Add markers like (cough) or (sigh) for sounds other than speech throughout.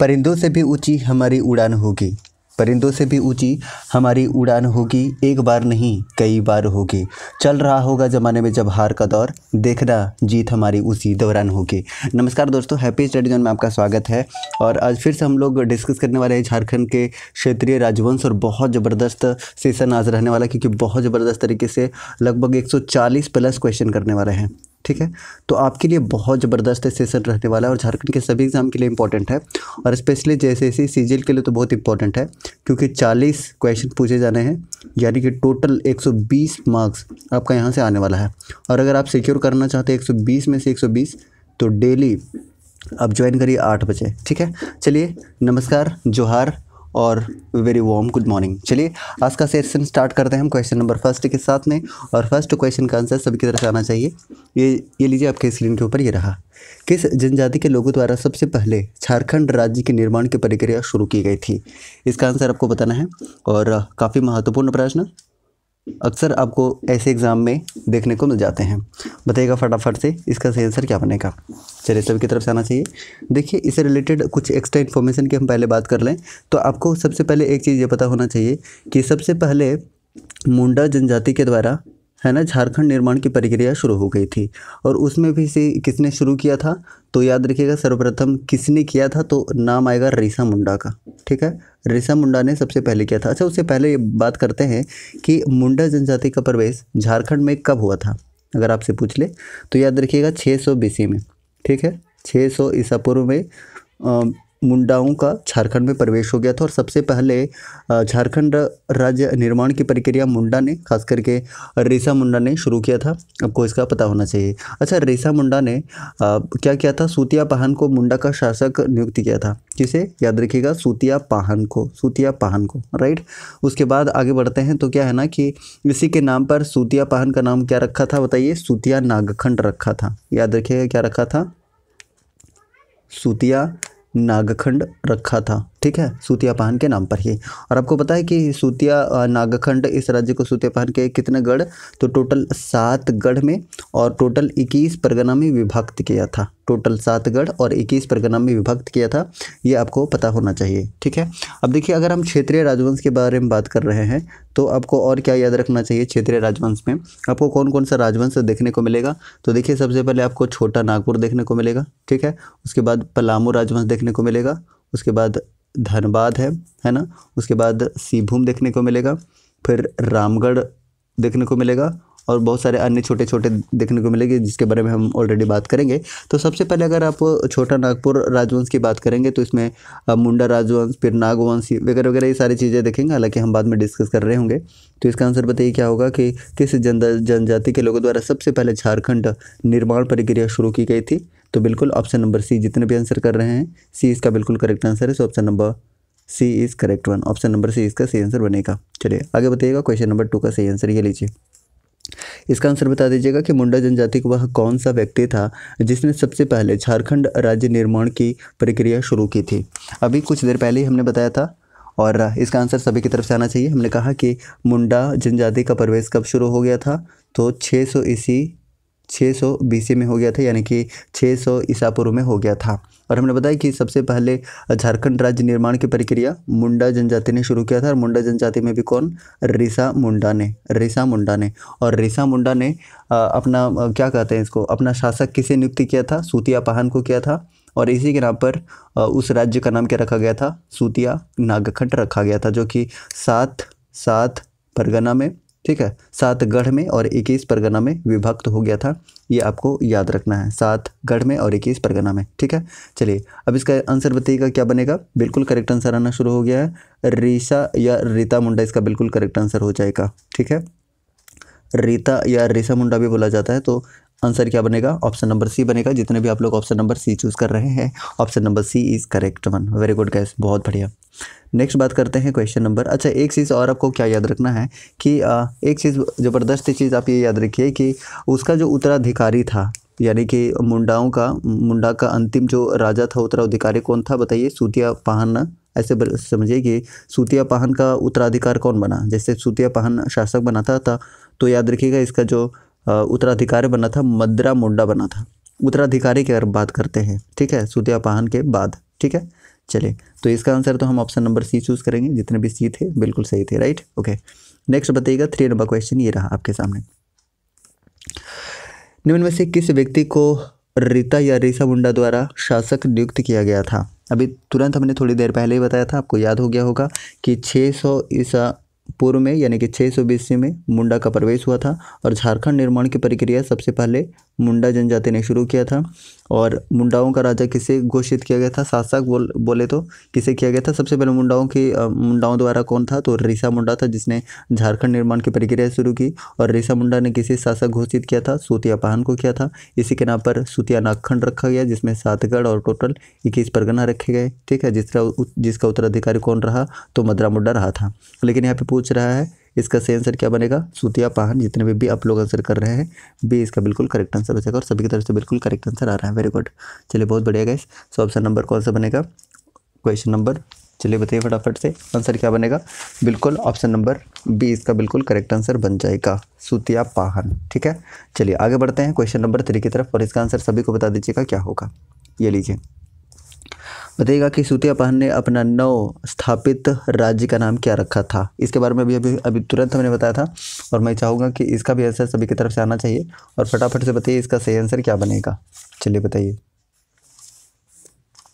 परिंदों से भी ऊंची हमारी उड़ान होगी परिंदों से भी ऊंची हमारी उड़ान होगी एक बार नहीं कई बार होगी चल रहा होगा ज़माने में जब हार का दौर देखना जीत हमारी उसी दौरान होगी नमस्कार दोस्तों हैप्पी स्टडी जोन में आपका स्वागत है और आज फिर से हम लोग डिस्कस करने वाले हैं झारखंड के क्षेत्रीय राजवंश और बहुत ज़बरदस्त सेशन आज रहने वाला क्योंकि बहुत ज़बरदस्त तरीके से लगभग एक प्लस क्वेश्चन करने वाले हैं ठीक है तो आपके लिए बहुत ज़बरदस्त सेशन रहने वाला है और झारखंड के सभी एग्ज़ाम के लिए इंपॉर्टेंट है और स्पेशली जैसे सी के लिए तो बहुत इंपॉर्टेंट है क्योंकि 40 क्वेश्चन पूछे जाने हैं यानी कि टोटल 120 मार्क्स आपका यहाँ से आने वाला है और अगर आप सिक्योर करना चाहते हैं एक में से एक तो डेली आप ज्वाइन करिए आठ बजे ठीक है चलिए नमस्कार जोहार और वेरी वार्म गुड मॉर्निंग चलिए आज का सेशन स्टार्ट करते हैं हम क्वेश्चन नंबर फर्स्ट के साथ में और फर्स्ट क्वेश्चन का आंसर सभी की तरफ आना चाहिए ये ये लीजिए आपके स्क्रीन के ऊपर ये रहा किस जनजाति के लोगों द्वारा सबसे पहले झारखंड राज्य के निर्माण की प्रक्रिया शुरू की गई थी इसका आंसर आपको बताना है और काफ़ी महत्वपूर्ण प्रश्न अक्सर आपको ऐसे एग्ज़ाम में देखने को मिल जाते हैं बताइएगा फटाफट से इसका सही आंसर क्या बनेगा चलिए सभी की तरफ से आना चाहिए देखिए इससे रिलेटेड कुछ एक्स्ट्रा इन्फॉर्मेशन की हम पहले बात कर लें तो आपको सबसे पहले एक चीज़ ये पता होना चाहिए कि सबसे पहले मुंडा जनजाति के द्वारा है ना झारखंड निर्माण की प्रक्रिया शुरू हो गई थी और उसमें भी से किसने शुरू किया था तो याद रखिएगा सर्वप्रथम किसने किया था तो नाम आएगा रीसा मुंडा का ठीक है रीसा मुंडा ने सबसे पहले किया था अच्छा उससे पहले बात करते हैं कि मुंडा जनजाति का प्रवेश झारखंड में कब हुआ था अगर आपसे पूछ ले तो याद रखिएगा छः सौ में ठीक है छः सौ ईसा पूर्व में मुंडाओं का झारखंड में प्रवेश हो गया था और सबसे पहले झारखंड राज्य निर्माण की प्रक्रिया मुंडा ने खास करके रेसा मुंडा ने शुरू किया था आपको इसका पता होना चाहिए अच्छा रेसा मुंडा ने आ, क्या किया था सूतिया पाहन को मुंडा का शासक नियुक्त किया था किसे याद रखिएगा सूतिया पाहन को सूतिया पाहन को राइट उसके बाद आगे बढ़ते हैं तो क्या है ना कि इसी के नाम पर सूतिया पाहन का नाम क्या रखा था बताइए सूतिया नागखंड रखा था याद रखिएगा क्या रखा था सूतिया नागखंड रखा था ठीक है सूतिया पहन के नाम पर ही और आपको पता है कि सूतिया नागखंड इस राज्य को सूतिया पहन के कितने गढ़ तो टोटल सात गढ़ में और टोटल इक्कीस परगना में विभक्त किया था टोटल सात गढ़ और इक्कीस परगना में विभक्त किया था ये आपको पता होना चाहिए ठीक है अब देखिए अगर हम क्षेत्रीय राजवंश के बारे में बात कर रहे हैं तो आपको और क्या याद रखना चाहिए क्षेत्रीय राजवंश में आपको कौन कौन सा राजवंश देखने को मिलेगा तो देखिए सबसे पहले आपको छोटा नागपुर देखने को मिलेगा ठीक है उसके बाद पलामू राजवंश देखने को मिलेगा उसके बाद धनबाद है है ना उसके बाद सीभूम देखने को मिलेगा फिर रामगढ़ देखने को मिलेगा और बहुत सारे अन्य छोटे छोटे देखने को मिलेंगे जिसके बारे में हम ऑलरेडी बात करेंगे तो सबसे पहले अगर आप छोटा नागपुर राजवंश की बात करेंगे तो इसमें मुंडा राजवंश फिर नागवंश वगैरह वगैरह ये सारी चीज़ें देखेंगे हालांकि हम बाद में डिस्कस कर रहे होंगे तो इसका आंसर बताइए क्या होगा कि किस जन जनजाति के लोगों द्वारा सबसे पहले झारखंड निर्माण प्रक्रिया शुरू की गई थी तो बिल्कुल ऑप्शन नंबर सी जितने भी आंसर कर रहे हैं सी इसका बिल्कुल करेक्ट आंसर है so option number C is correct one option number C इसका सही आंसर बनेगा चलिए आगे बताइएगा क्वेश्चन नंबर टू का सही आंसर ये लीजिए इसका आंसर बता दीजिएगा कि मुंडा जनजाति का वह कौन सा व्यक्ति था जिसने सबसे पहले झारखंड राज्य निर्माण की प्रक्रिया शुरू की थी अभी कुछ देर पहले ही हमने बताया था और इसका आंसर सभी की तरफ से आना चाहिए हमने कहा कि मुंडा जनजाति का प्रवेश कब शुरू हो गया था तो 600 सौ ईस्वी छः सौ बी में हो गया था यानी कि छः सौ ईसा पूर्व में हो गया था और हमने बताया कि सबसे पहले झारखंड राज्य निर्माण की प्रक्रिया मुंडा जनजाति ने शुरू किया था और मुंडा जनजाति में भी कौन रिसा मुंडा ने रिसा मुंडा ने और रिसा मुंडा ने अपना क्या कहते हैं इसको अपना शासक किसे नियुक्त किया था सूतिया पाहन को किया था और इसी के नाम पर उस राज्य का नाम क्या रखा गया था सूतिया नागखंड रखा गया था जो कि सात सात परगना में ठीक है गढ़ में और इक्कीस परगना में विभक्त हो गया था ये आपको याद रखना है सात गढ़ में और इक्कीस परगना में ठीक है चलिए अब इसका आंसर बताइएगा क्या बनेगा बिल्कुल करेक्ट आंसर आना शुरू हो गया है रीसा या रीता मुंडा इसका बिल्कुल करेक्ट आंसर हो जाएगा ठीक है रीता या रीसा मुंडा भी बोला जाता है तो आंसर क्या बनेगा ऑप्शन नंबर सी बनेगा जितने भी आप लोग ऑप्शन नंबर सी चूज़ कर रहे हैं option number C is correct one very good guys बहुत बढ़िया नेक्स्ट बात करते हैं क्वेश्चन नंबर अच्छा एक चीज़ और आपको क्या याद रखना है कि आ, एक चीज़ ज़बरदस्त चीज़ आप ये याद रखिए कि उसका जो उत्तराधिकारी था यानी कि मुंडाओं का मुंडा का अंतिम जो राजा था उत्तराधिकारी कौन था बताइए सूतिया पहन ऐसे समझिए कि सूतिया पाहन का उत्तराधिकार कौन बना जैसे सूतिया पहन शासक बना था, था तो याद रखिएगा इसका जो उत्तराधिकारी बना था मद्रा मुंडा बना था उत्तराधिकारी की अगर बात करते हैं ठीक है सुत्यापाहन के बाद ठीक है चलिए तो इसका आंसर तो हम ऑप्शन नंबर सी चूज़ करेंगे जितने भी सी थे बिल्कुल सही थे राइट ओके नेक्स्ट बताइएगा थ्री नंबर क्वेश्चन ये रहा आपके सामने निम्न में से किस व्यक्ति को रीता या रीसा मुंडा द्वारा शासक नियुक्त किया गया था अभी तुरंत हमने थोड़ी देर पहले ही बताया था आपको याद हो गया होगा कि 600 सौ ईसा पूर्व में यानी कि छः सौ में मुंडा का प्रवेश हुआ था और झारखंड निर्माण की प्रक्रिया सबसे पहले मुंडा जनजाति ने शुरू किया था और मुंडाओं का राजा किसे घोषित किया गया था शासक बोल बोले तो किसे किया गया था सबसे पहले मुंडाओं की मुंडाओं द्वारा कौन था तो रिसा मुंडा था जिसने झारखंड निर्माण की प्रक्रिया शुरू की और रिसा मुंडा ने किसे शासक घोषित किया था पहान को किया था इसी के नाम पर सूतिया नागखंड रखा गया जिसमें सातगढ़ और टोटल इक्कीस परगना रखे गए ठीक है जिसका जिसका उत्तराधिकारी कौन रहा तो मदरा मुंडा रहा था लेकिन यहाँ पर पूछ रहा है इसका सही आंसर क्या बनेगा सूतिया पाहन जितने भी भी आप लोग आंसर कर रहे हैं बी इसका बिल्कुल करेक्ट आंसर हो जाएगा और सभी की तरफ से बिल्कुल करेक्ट आंसर आ रहा है वेरी गुड चलिए बहुत बढ़िया गैस सो ऑप्शन नंबर कौन सा बनेगा क्वेश्चन नंबर चलिए बताइए फटाफट से आंसर क्या बनेगा बिल्कुल ऑप्शन नंबर बी इसका बिल्कुल करेक्ट आंसर बन जाएगा सूतिया पाहन ठीक है चलिए आगे बढ़ते हैं क्वेश्चन नंबर थ्री की तरफ और इसका आंसर सभी को बता दीजिएगा क्या होगा ये लीजिए बताइएगा कि सूर्यापा ने अपना नौ स्थापित राज्य का नाम क्या रखा था इसके बारे में भी अभी अभी तुरंत हमने बताया था और मैं चाहूँगा कि इसका भी आंसर सभी की तरफ से आना चाहिए और फटाफट से बताइए इसका सही आंसर क्या बनेगा चलिए बताइए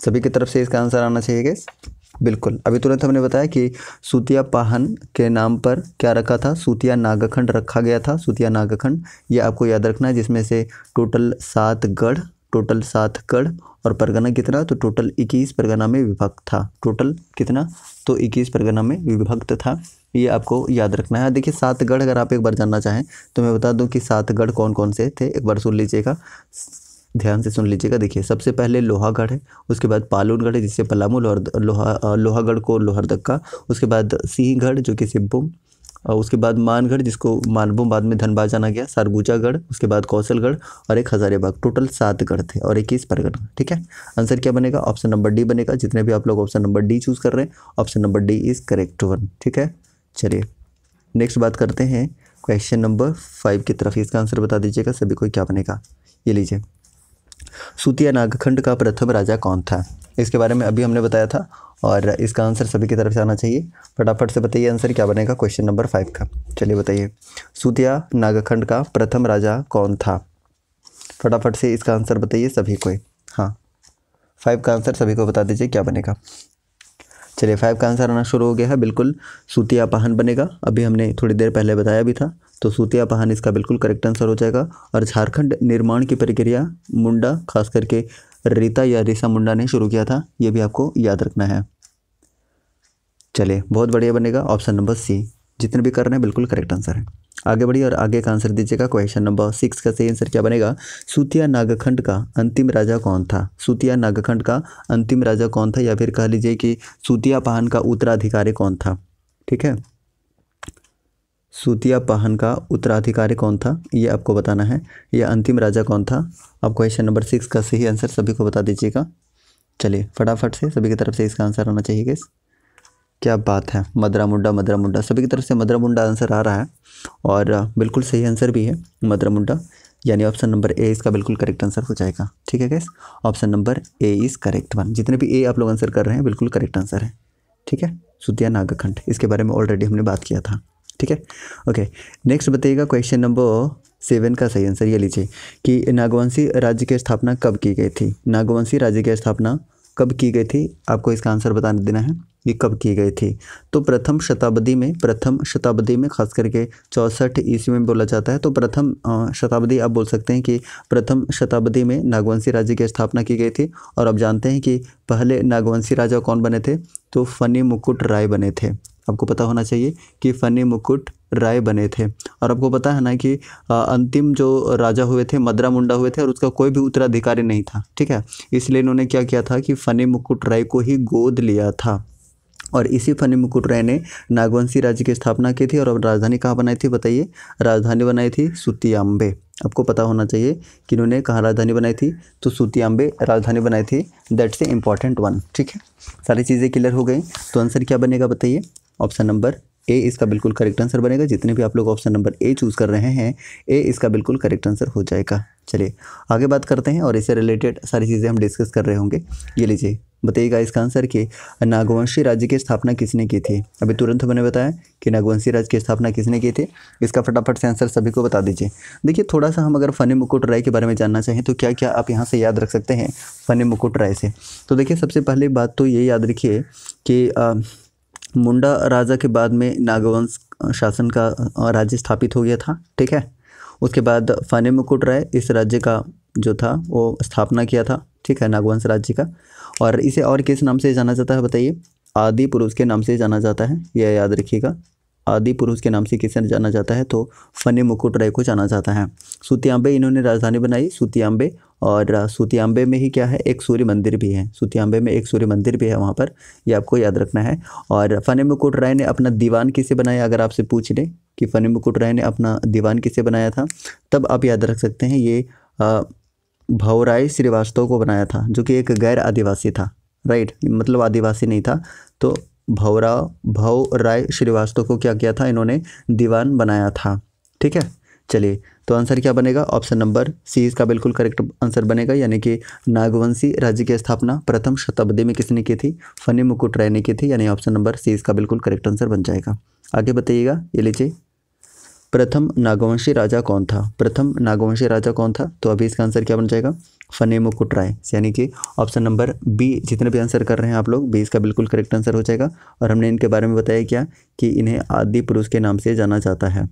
सभी की तरफ से इसका आंसर आना चाहिए गैस बिल्कुल अभी तुरंत हमने बताया कि सूतिया पाहन के नाम पर क्या रखा था सूतिया नागखंड रखा गया था सूतिया नागखंड ये आपको याद रखना है जिसमें से टोटल सात गढ़ टोटल सात गढ़ और परगना कितना तो टोटल इक्कीस परगना में विभक्त था टोटल कितना तो इक्कीस परगना में विभक्त था ये आपको याद रखना है देखिए सातगढ़ अगर आप एक बार जानना चाहें तो मैं बता दूं कि सातगढ़ कौन कौन से थे एक बार सुन लीजिएगा ध्यान से सुन लीजिएगा देखिए सबसे पहले लोहागढ़ है उसके बाद पालूनगढ़ है जिससे पलामू लोहर लोहा लोहागढ़ को लोहरदक्का उसके बाद सिंहगढ़ जो कि सिब्बुम और उसके बाद मानगढ़ जिसको मानभूम बाद में धनबाद जाना गया सरगुजागढ़ उसके बाद कौशलगढ़ और एक हज़ारीबाग टोटल सात गढ़ थे और इक्कीस परगना ठीक है आंसर क्या बनेगा ऑप्शन नंबर डी बनेगा जितने भी आप लोग ऑप्शन नंबर डी चूज़ कर रहे हैं option number D is correct one ठीक है चलिए नेक्स्ट बात करते हैं क्वेश्चन नंबर फाइव की तरफ इसका आंसर बता दीजिएगा सभी को क्या बनेगा ये लीजिए सूतिया नागखंड का प्रथम राजा कौन था इसके बारे में अभी हमने बताया था और इसका आंसर सभी की तरफ से आना चाहिए फटाफट से बताइए आंसर क्या बनेगा क्वेश्चन नंबर फाइव का चलिए बताइए सूतिया नागखंड का प्रथम राजा कौन था फटाफट से इसका आंसर बताइए सभी को हाँ फाइव का आंसर सभी को बता दीजिए क्या बनेगा चलिए फाइव का आंसर आना शुरू हो गया है बिल्कुल सूतिया पहन बनेगा अभी हमने थोड़ी देर पहले बताया भी था तो सूतिया पाहन इसका बिल्कुल करेक्ट आंसर हो जाएगा और झारखंड निर्माण की प्रक्रिया मुंडा खास करके रीता या रिसा मुंडा ने शुरू किया था ये भी आपको याद रखना है चलिए बहुत बढ़िया बनेगा ऑप्शन नंबर सी जितने भी कर रहे हैं बिल्कुल करेक्ट आंसर है आगे बढ़िए और आगे का आंसर दीजिएगा क्वेश्चन नंबर सिक्स का सही आंसर क्या बनेगा सूतिया नागखंड का अंतिम राजा कौन था सूतिया नागखंड का अंतिम राजा कौन था या फिर कह लीजिए कि सूतिया पहान का उत्तराधिकारी कौन था ठीक है सूतिया पाहन का उत्तराधिकारी कौन था ये आपको बताना है यह अंतिम राजा कौन था आप क्वेश्चन नंबर सिक्स का सही आंसर सभी को बता दीजिएगा चलिए फटाफट से सभी की तरफ से इसका आंसर आना चाहिए गैस क्या बात है मदरा मुंडा मदरा मुंडा सभी की तरफ से मदरा मुंडा आंसर आ रहा है और बिल्कुल सही आंसर भी है मदरा मुंडा यानी ऑप्शन नंबर ए इसका बिल्कुल करेक्ट आंसर हो जाएगा ठीक है guys option number A is correct one जितने भी ए आप लोग आंसर कर रहे हैं बिल्कुल करेक्ट आंसर है ठीक है सुतिया नागाखंड इसके बारे में ऑलरेडी हमने बात किया था ठीक है ओके नेक्स्ट बताइएगा क्वेश्चन नंबर सेवन का सही आंसर ये लीजिए कि नागवंशी राज्य की स्थापना कब की गई थी नागवंशी राज्य की स्थापना कब की गई थी आपको इसका आंसर बता देना है ये कब की गई थी तो प्रथम शताब्दी में प्रथम शताब्दी में खास करके चौंसठ ईस्वी में बोला जाता है तो प्रथम शताब्दी आप बोल सकते हैं कि प्रथम शताब्दी में नागवंशी राज्य की स्थापना की गई थी और आप जानते हैं कि पहले नागवंशी राजा कौन बने थे तो फनी मुकुट राय बने थे आपको पता होना चाहिए कि फ़नी मुकुट राय बने थे और आपको पता है ना कि अंतिम जो राजा हुए थे मदरा मुंडा हुए थे और उसका कोई भी उत्तराधिकारी नहीं था ठीक है इसलिए इन्होंने क्या किया था कि फ़नी मुकुट राय को ही गोद लिया था और इसी फनी मुकुट राय ने नागवंशी राज्य की स्थापना की थी और अब राजधानी कहाँ बनाई थी बताइए राजधानी बनाई थी सुतियाम्बे आपको पता होना चाहिए कि इन्होंने कहाँ राजधानी बनाई थी तो सुतियाम्बे राजधानी बनाई थी दैट्स ए इम्पॉर्टेंट वन ठीक है सारी चीज़ें क्लियर हो गई तो आंसर क्या बनेगा बताइए ऑप्शन नंबर ए इसका बिल्कुल करेक्ट आंसर बनेगा जितने भी आप लोग ऑप्शन नंबर ए चूज़ कर रहे हैं ए इसका बिल्कुल करेक्ट आंसर हो जाएगा चलिए आगे बात करते हैं और इससे रिलेटेड सारी चीज़ें हम डिस्कस कर रहे होंगे ये लीजिए बताइएगा इसका आंसर कि नागवंशी राज्य की स्थापना किसने की थी अभी तुरंत मैंने बताया कि नागवंशी राज्य की स्थापना किसने की थी इसका फटाफट से आंसर सभी को बता दीजिए देखिए थोड़ा सा हम अगर फ़नी मुकुट राय के बारे में जानना चाहें तो क्या क्या आप यहाँ से याद रख सकते हैं फ़नी मुकुट राय से तो देखिए सबसे पहले बात तो ये याद रखिए कि मुंडा राजा के बाद में नागवंश शासन का राज्य स्थापित हो गया था ठीक है उसके बाद फाने मुकुट राय इस राज्य का जो था वो स्थापना किया था ठीक है नागवंश राज्य का और इसे और किस नाम से जाना जाता है बताइए आदि पुरुष के नाम से जाना जाता है यह याद रखिएगा आदि पुरुष के नाम से किसे जाना जाता है तो फनी मुकुट राय को जाना जाता है सुतियांबे इन्होंने राजधानी बनाई सुतियांबे और सुतियांबे में ही क्या है एक सूर्य मंदिर भी है सुतियांबे में एक सूर्य मंदिर भी है वहाँ पर ये आपको याद रखना है और फने मुकुट राय ने अपना दीवान किसे बनाया अगर आपसे पूछ लें कि फनी मुकुट राय ने अपना दीवान किसे बनाया था तब आप याद रख सकते हैं ये भवराय श्रीवास्तव को बनाया था जो कि एक गैर आदिवासी था राइट मतलब आदिवासी नहीं था तो भवरा भव राय श्रीवास्तव को क्या किया था इन्होंने दीवान बनाया था ठीक है चलिए तो आंसर क्या बनेगा ऑप्शन नंबर सी इसका बिल्कुल करेक्ट आंसर बनेगा यानी कि नागवंशी राज्य की स्थापना प्रथम शताब्दी में किसने की थी फनी मुकुट राय ने की थी यानी ऑप्शन नंबर सी इसका बिल्कुल करेक्ट आंसर बन जाएगा आगे बताइएगा ये लीजिए प्रथम नागवंशी राजा कौन था प्रथम नागवंशी राजा कौन था तो अभी इसका आंसर क्या बन जाएगा फने मुकुट राय यानी कि ऑप्शन नंबर बी जितने भी आंसर कर रहे हैं आप लोग बी इसका बिल्कुल करेक्ट आंसर हो जाएगा और हमने इनके बारे में बताया क्या कि इन्हें आदि पुरुष के नाम से जाना जाता है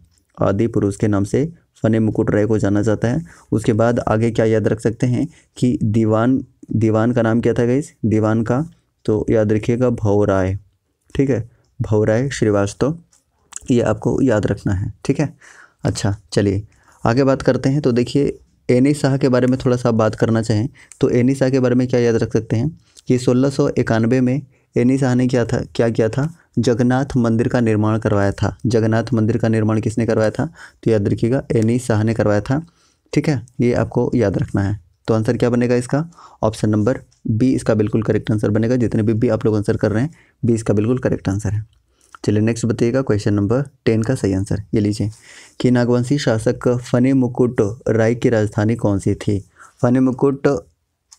आदि पुरुष के नाम से फने मुकुट राय को जाना जाता है उसके बाद आगे क्या याद रख सकते हैं कि दीवान दीवान का नाम क्या था गई दीवान का तो याद रखिएगा राय ठीक है राय श्रीवास्तव ये आपको याद रखना है ठीक है अच्छा चलिए आगे बात करते हैं तो देखिए एनी शाह के बारे में थोड़ा सा बात करना चाहें तो एनी शाह के बारे में क्या याद रख सकते हैं कि सोलह में एनी शाह ने क्या था क्या किया था जगन्नाथ मंदिर का निर्माण करवाया था जगन्नाथ मंदिर का निर्माण किसने करवाया था तो याद रखिएगा एनी शाह ने करवाया था ठीक है ये आपको याद रखना है तो आंसर क्या बनेगा इसका ऑप्शन नंबर बी इसका बिल्कुल करेक्ट आंसर बनेगा जितने भी बी आप लोग आंसर कर रहे हैं बी इसका बिल्कुल करेक्ट आंसर है चलिए नेक्स्ट बताइएगा क्वेश्चन नंबर टेन का सही आंसर ये लीजिए कि नागवंशी शासक फने मुकुट राय की राजधानी कौन सी थी फने मुकुट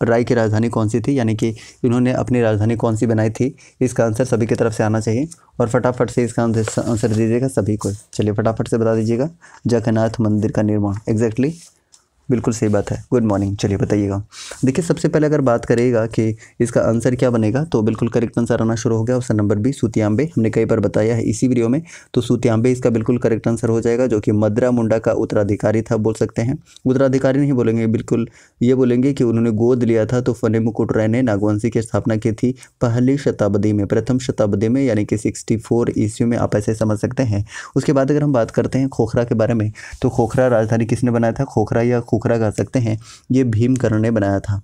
राय की राजधानी कौन सी थी यानी कि इन्होंने अपनी राजधानी कौन सी बनाई थी इसका आंसर सभी की तरफ से आना चाहिए और फटाफट से इसका आंसर दीजिएगा सभी को चलिए फटाफट से बता दीजिएगा जगन्नाथ मंदिर का निर्माण एग्जैक्टली बिल्कुल सही बात है गुड मॉर्निंग चलिए बताइएगा देखिए सबसे पहले अगर बात करेगा कि इसका आंसर क्या बनेगा तो बिल्कुल करेक्ट आंसर आना शुरू हो गया ऑप्शन नंबर बी सूतियांबे हमने कई बार बताया है इसी वीडियो में तो सूतियांबे इसका बिल्कुल करेक्ट आंसर हो जाएगा जो कि मद्रा मुंडा का उत्तराधिकारी था बोल सकते हैं उत्तराधिकारी नहीं बोलेंगे बिल्कुल ये बोलेंगे कि उन्होंने गोद लिया था तो फने मुकुटराय राय ने नागवंशी की स्थापना की थी पहली शताब्दी में प्रथम शताब्दी में यानी कि सिक्सटी फोर ईस्वी में आप ऐसे समझ सकते हैं उसके बाद अगर हम बात करते हैं खोखरा के बारे में तो खोखरा राजधानी किसने बनाया था खोखरा या खोखरा खोखरा कह सकते हैं ये भीमकरण ने बनाया था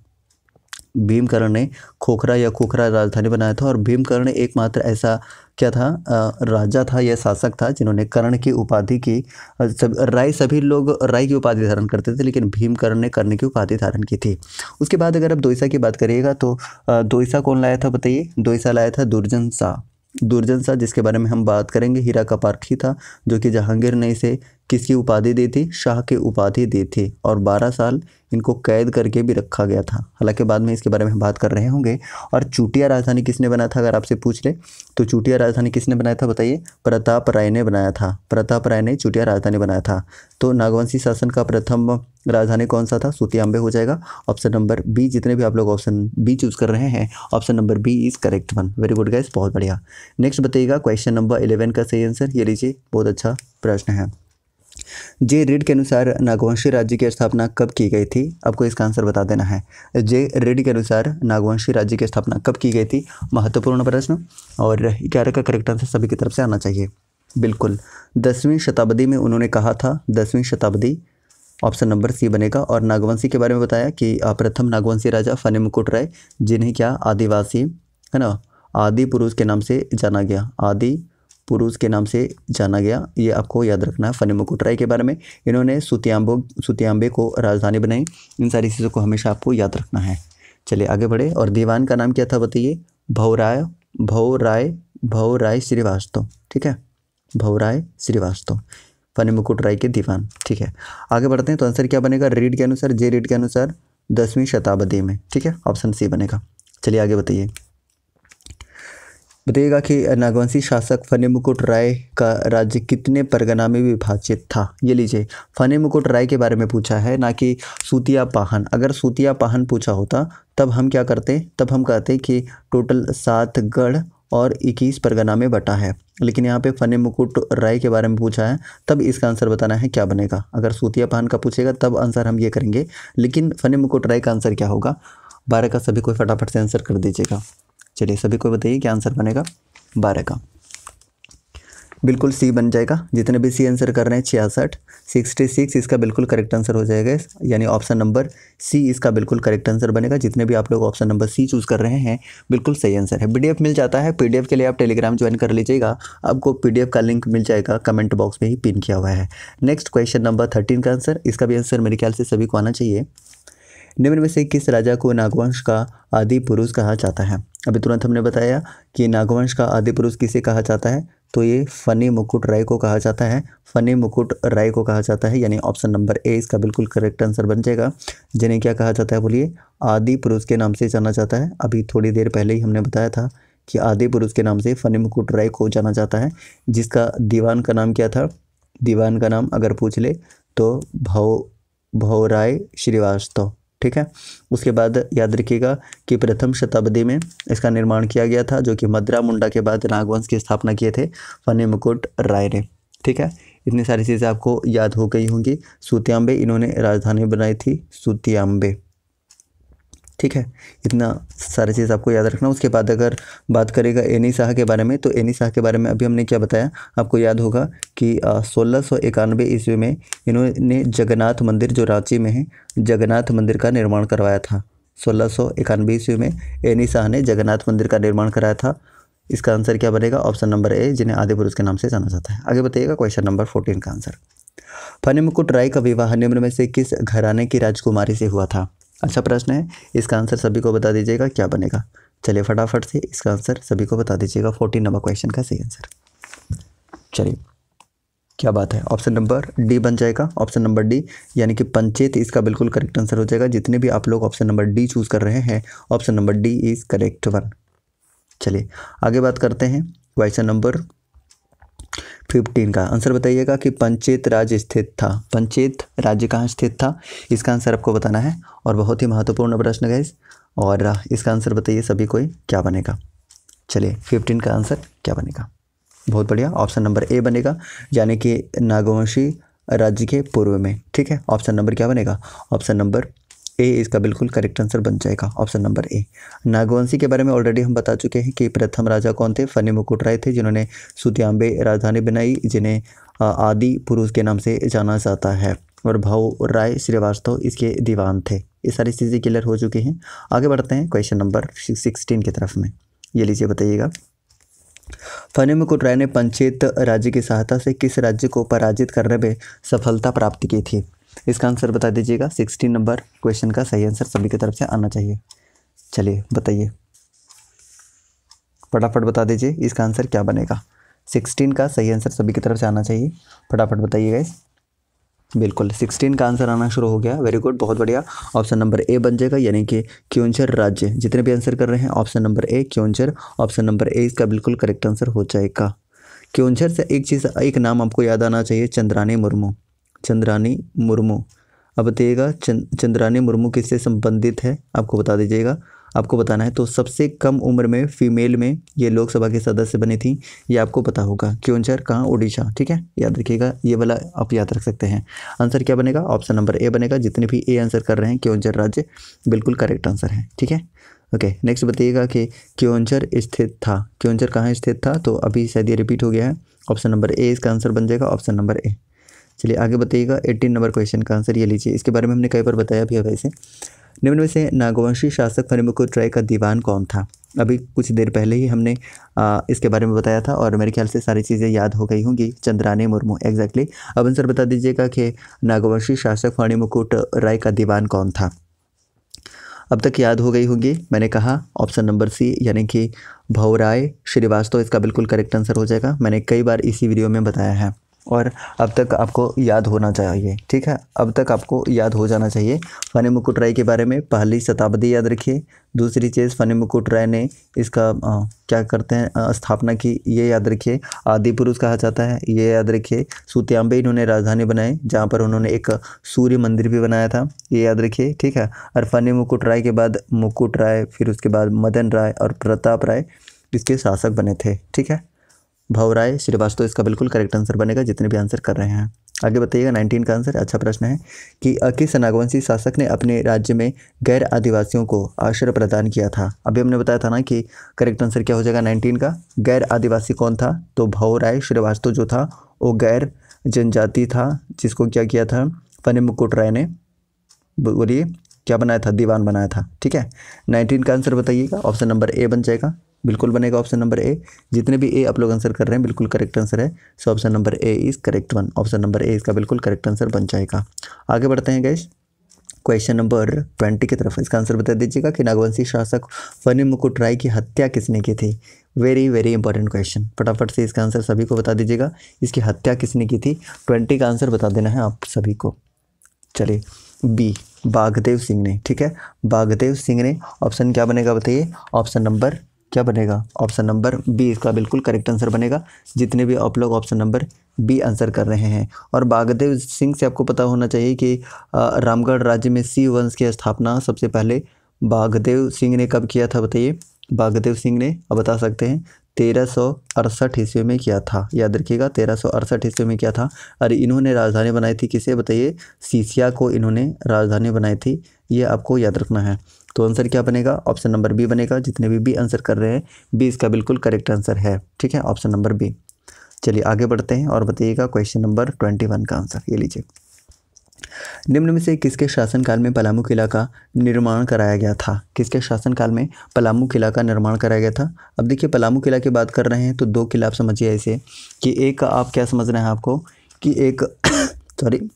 भीमकरण ने खोखरा या खोखरा राजधानी बनाया था और भीमकरण ने एकमात्र ऐसा क्या था राजा था या शासक था जिन्होंने कर्ण की उपाधि की सब राय सभी लोग राय की उपाधि धारण करते थे लेकिन भीमकरण ने कर्ण की उपाधि धारण की थी उसके बाद अगर आप दोईसा की बात करिएगा तो दोईसा कौन लाया था बताइए दोईसा लाया था दुर्जन शाह दुर्जन शाह जिसके बारे में हम बात करेंगे हीरा का पार्टी था जो कि जहांगीर ने इसे किसकी उपाधि दी थी शाह की उपाधि दी थी और 12 साल इनको कैद करके भी रखा गया था हालांकि बाद में इसके बारे में बात कर रहे होंगे और चूटिया राजधानी किसने बनाया था अगर आपसे पूछ ले तो चूटिया राजधानी किसने बनाया था बताइए प्रताप राय ने बनाया था प्रताप राय ने चूटिया राजधानी बनाया था तो नागवंशी शासन का प्रथम राजधानी कौन सा था सूतियाम्बे हो जाएगा ऑप्शन नंबर बी जितने भी आप लोग ऑप्शन बी चूज़ कर रहे हैं option number B is correct one very good guys बहुत बढ़िया नेक्स्ट बताइएगा क्वेश्चन नंबर इलेवन का सही आंसर ये लीजिए बहुत अच्छा प्रश्न है जे रेड के अनुसार नागवंशी राज्य की स्थापना कब की गई थी आपको इसका आंसर बता देना है जे रेड के अनुसार नागवंशी राज्य की स्थापना कब की गई थी महत्वपूर्ण प्रश्न और ग्यारह का करेक्ट आंसर सभी की तरफ से आना चाहिए बिल्कुल दसवीं शताब्दी में उन्होंने कहा था दसवीं शताब्दी ऑप्शन नंबर सी बनेगा और नागवंशी के बारे में बताया कि प्रथम नागवंशी राजा फनी मुकुट राय जिन्हें क्या आदिवासी है ना आदि पुरुष के नाम से जाना गया आदि पुरुष के नाम से जाना गया ये आपको याद रखना है फनी मुकुटराय के बारे में इन्होंने सुतियाम्बो सुतियाम्बे को राजधानी बनाई इन सारी चीज़ों को हमेशा आपको याद रखना है चलिए आगे बढ़े और दीवान का नाम क्या था बताइए भवराय भवराय भवराय श्रीवास्तव ठीक है भवराय श्रीवास्तव फनी मुकुट राय के दीवान ठीक है आगे बढ़ते हैं तो आंसर क्या बनेगा रीड के अनुसार जे रीड के अनुसार दसवीं शताब्दी में ठीक है ऑप्शन सी बनेगा चलिए आगे बताइए बताइएगा कि नागवंशी शासक फने मुकुट राय का राज्य कितने परगना में विभाजित था ये लीजिए फने मुकुट राय के बारे में पूछा है ना कि सूतिया पाहन अगर सूतिया पाहन पूछा होता तब हम क्या करते तब हम कहते कि टोटल सात गढ़ और 21 परगना में बटा है लेकिन यहाँ पे फने मुकुट राय के बारे में पूछा है तब इसका आंसर बताना है क्या बनेगा अगर सूतिया पाहन का पूछेगा तब आंसर हम ये करेंगे लेकिन फने मुकुट राय का आंसर क्या होगा बारह का सभी कोई फटाफट से आंसर कर दीजिएगा चलिए सभी को बताइए क्या आंसर बनेगा बारह का बिल्कुल सी बन जाएगा जितने भी सी आंसर कर रहे हैं छियासठ सिक्सटी सिक्स इसका बिल्कुल करेक्ट आंसर हो जाएगा यानी ऑप्शन नंबर सी इसका बिल्कुल करेक्ट आंसर बनेगा जितने भी आप लोग ऑप्शन नंबर सी चूज़ कर रहे हैं बिल्कुल सही आंसर है पीडीएफ मिल जाता है पीडीएफ के लिए आप टेलीग्राम ज्वाइन कर लीजिएगा आपको पी का लिंक मिल जाएगा कमेंट बॉक्स में ही पिन किया हुआ है नेक्स्ट क्वेश्चन नंबर थर्टीन का आंसर इसका भी आंसर मेरे ख्याल से सभी को आना चाहिए निम्न में से किस राजा को नागवंश का आदि पुरुष कहा जाता है अभी तुरंत हमने बताया कि नागवंश का आदि पुरुष किसे कहा जाता है तो ये फ़नी मुकुट राय को कहा जाता है फ़नी मुकुट राय को कहा जाता है यानी ऑप्शन नंबर ए इसका बिल्कुल करेक्ट आंसर बन जाएगा जिन्हें क्या कहा जाता है बोलिए आदि पुरुष के नाम से जाना जाता है अभी थोड़ी देर पहले ही हमने बताया था कि आदि पुरुष के नाम से फ़नी मुकुट राय को जाना जाता है जिसका दीवान का नाम क्या था दीवान का नाम अगर पूछ ले तो भाव भाव राय श्रीवास्तव ठीक है उसके बाद याद रखिएगा कि प्रथम शताब्दी में इसका निर्माण किया गया था जो कि मद्रा मुंडा के बाद नागवंश की स्थापना किए थे फनी मुकुट राय ने ठीक है इतनी सारी चीज़ें आपको याद हो गई होंगी सूत्यांबे इन्होंने राजधानी बनाई थी सूत्यांबे ठीक है इतना सारी चीज़ आपको याद रखना उसके बाद अगर बात करेगा एनी शाह के बारे में तो एनी शाह के बारे में अभी हमने क्या बताया आपको याद होगा कि सोलह सौ इक्यानवे ईस्वी में इन्होंने जगन्नाथ मंदिर जो रांची में है जगन्नाथ मंदिर का निर्माण करवाया था सोलह सौ इक्यानवे ईस्वी में एनी शाह ने जगन्नाथ मंदिर का निर्माण कराया था इसका आंसर क्या बनेगा ऑप्शन नंबर ए जिन्हें आदि पुरुष के नाम से जाना जाता है आगे बताइएगा क्वेश्चन नंबर फोर्टीन का आंसर फनी मुकुट राय का विवाह निम्न में से किस घराने की राजकुमारी से हुआ था अच्छा प्रश्न है इसका आंसर सभी को बता दीजिएगा क्या बनेगा चलिए फटाफट से इसका आंसर सभी को बता दीजिएगा फोर्टीन नंबर क्वेश्चन का सही आंसर चलिए क्या बात है ऑप्शन नंबर डी बन जाएगा ऑप्शन नंबर डी यानी कि पंचेत इसका बिल्कुल करेक्ट आंसर हो जाएगा जितने भी आप लोग ऑप्शन नंबर डी चूज़ कर रहे हैं option number D is correct one चलिए आगे बात करते हैं क्वेश्चन नंबर फिफ्टीन का आंसर बताइएगा कि पंचेत राज्य स्थित था पंचेत राज्य कहाँ स्थित था इसका आंसर आपको बताना है और बहुत ही महत्वपूर्ण प्रश्न इस और इसका आंसर बताइए सभी कोई क्या बनेगा चलिए फिफ्टीन का आंसर क्या बनेगा बहुत बढ़िया ऑप्शन नंबर ए बनेगा यानी कि नागवंशी राज्य के पूर्व में ठीक है ऑप्शन नंबर क्या बनेगा ऑप्शन नंबर ए इसका बिल्कुल करेक्ट आंसर बन जाएगा ऑप्शन नंबर ए नागवंशी के बारे में ऑलरेडी हम बता चुके हैं कि प्रथम राजा कौन थे फनी मुकुट राय थे जिन्होंने सुत्याम्बे राजधानी बनाई जिन्हें आदि पुरुष के नाम से जाना जाता है और भाव राय श्रीवास्तव इसके दीवान थे ये सारी चीज़ें क्लियर हो चुकी हैं आगे बढ़ते हैं क्वेश्चन नंबर सिक्सटीन की तरफ में ये लीजिए बताइएगा फनेमुकुट राय ने पंचेत राज्य की सहायता से किस राज्य को पराजित करने में सफलता प्राप्त की थी इसका आंसर बता दीजिएगा सिक्सटीन नंबर क्वेश्चन का सही आंसर सभी की तरफ से आना चाहिए चलिए बताइए फटाफट बता दीजिए इसका आंसर क्या बनेगा सिक्सटीन का सही आंसर सभी की तरफ से आना चाहिए फटाफट बताइएगा इस बिल्कुल सिक्सटीन का आंसर आना शुरू हो गया वेरी गुड बहुत बढ़िया ऑप्शन नंबर ए बन जाएगा यानी कि क्योंचर राज्य जितने भी आंसर कर रहे हैं option number A Keonjhar option number A इसका बिल्कुल करेक्ट आंसर हो जाएगा क्योंचर से एक चीज़ एक नाम आपको याद आना चाहिए चंद्रानी मुर्मू चंद्रानी मुर्मू अब बताइएगा चंद्रानी मुर्मू किससे संबंधित है आपको बता दीजिएगा आपको बताना है तो सबसे कम उम्र में फीमेल में ये लोकसभा के सदस्य बनी थी ये आपको पता होगा क्योंझर कहाँ ओडिशा ठीक है याद रखिएगा ये वाला आप याद रख सकते हैं आंसर क्या बनेगा ऑप्शन नंबर ए बनेगा जितने भी ए आंसर कर रहे हैं क्योंझर राज्य बिल्कुल करेक्ट आंसर है ठीक है ओके नेक्स्ट बताइएगा कि क्योंझर स्थित था क्योंझर कहाँ स्थित था तो अभी शायद ये रिपीट हो गया है ऑप्शन नंबर ए इसका आंसर बन जाएगा ऑप्शन नंबर ए चलिए आगे बताइएगा एट्टीन नंबर क्वेश्चन का आंसर ये लीजिए इसके बारे में हमने कई बार बताया भी है वैसे निम्न में से नागवंशी शासक राय का दीवान कौन था अभी कुछ देर पहले ही हमने आ, इसके बारे में बताया था और मेरे ख्याल से सारी चीज़ें याद हो गई होंगी चंद्राने मुर्मू एग्जैक्टली अब आंसर बता दीजिएगा कि नागवंशी शासक फणी मुकुट राय का दीवान कौन था अब तक याद हो गई होंगी मैंने कहा ऑप्शन नंबर सी यानी कि भवराय श्रीवास्तव इसका बिल्कुल करेक्ट आंसर हो जाएगा मैंने कई बार इसी वीडियो में बताया है और अब तक आपको याद होना चाहिए ठीक है अब तक आपको याद हो जाना चाहिए फनी मुकुट राय के बारे में पहली शताब्दी याद रखिए दूसरी चीज़ फनी मुकुट राय ने इसका आ, क्या करते हैं स्थापना की ये याद रखिए आदि पुरुष कहा जाता है ये याद रखिए सूत्याम्बे इन्होंने राजधानी बनाई जहाँ पर उन्होंने एक सूर्य मंदिर भी बनाया था ये याद रखिए ठीक है और फनी मुकुट राय के बाद मुकुट राय फिर उसके बाद मदन राय और प्रताप राय इसके शासक बने थे ठीक है भवराय श्रीवास्तव इसका बिल्कुल करेक्ट आंसर बनेगा जितने भी आंसर कर रहे हैं आगे बताइएगा नाइनटीन का आंसर अच्छा प्रश्न है कि किस नागवंशी शासक ने अपने राज्य में गैर आदिवासियों को आश्रय प्रदान किया था अभी हमने बताया था ना कि करेक्ट आंसर क्या हो जाएगा नाइनटीन का गैर आदिवासी कौन था तो भवराय श्रीवास्तव जो था वो गैर जनजाति था जिसको क्या किया था फने मुकुट राय ने बोलिए क्या बनाया था दीवान बनाया था ठीक है नाइनटीन का आंसर बताइएगा ऑप्शन नंबर ए बन जाएगा बिल्कुल बनेगा ऑप्शन नंबर ए जितने भी ए आप लोग आंसर कर रहे हैं बिल्कुल करेक्ट आंसर है so option number A is correct one option number A इसका बिल्कुल करेक्ट आंसर बन जाएगा आगे बढ़ते हैं गैस क्वेश्चन नंबर ट्वेंटी की तरफ इसका आंसर बता दीजिएगा कि नागवंशी शासक वनी मुकुट राय की हत्या किसने की थी वेरी वेरी इंपॉर्टेंट क्वेश्चन फटाफट से इसका आंसर सभी को बता दीजिएगा इसकी हत्या किसने की थी ट्वेंटी का आंसर बता देना है आप सभी को चलिए बी बाघदेव सिंह ने ठीक है बाघदेव सिंह ने ऑप्शन क्या बनेगा बताइए ऑप्शन नंबर क्या बनेगा ऑप्शन नंबर बी इसका बिल्कुल करेक्ट आंसर बनेगा जितने भी आप लोग ऑप्शन नंबर बी आंसर कर रहे हैं और बागदेव सिंह से आपको पता होना चाहिए कि रामगढ़ राज्य में सी वंश की स्थापना सबसे पहले बागदेव सिंह ने कब किया था बताइए बागदेव सिंह ने अब बता सकते हैं तेरह सौ अड़सठ ईस्वी में किया था याद रखिएगा तेरह सौ अड़सठ ईस्वी में किया था और इन्होंने राजधानी बनाई थी किसे बताइए सीसिया को इन्होंने राजधानी बनाई थी ये आपको याद रखना है तो आंसर क्या बनेगा ऑप्शन नंबर बी बनेगा जितने भी बी आंसर कर रहे हैं बी इसका बिल्कुल करेक्ट आंसर है ठीक है ऑप्शन नंबर बी चलिए आगे बढ़ते हैं और बताइएगा क्वेश्चन नंबर ट्वेंटी वन का आंसर ये लीजिए निम्न में से किसके शासनकाल में पलामू किला का निर्माण कराया गया था किसके शासनकाल में पलामू किला का निर्माण कराया गया था अब देखिए पलामू किला की बात कर रहे हैं तो दो किला आप समझिए ऐसे कि एक आप क्या समझ रहे हैं आपको कि एक (coughs) सॉरी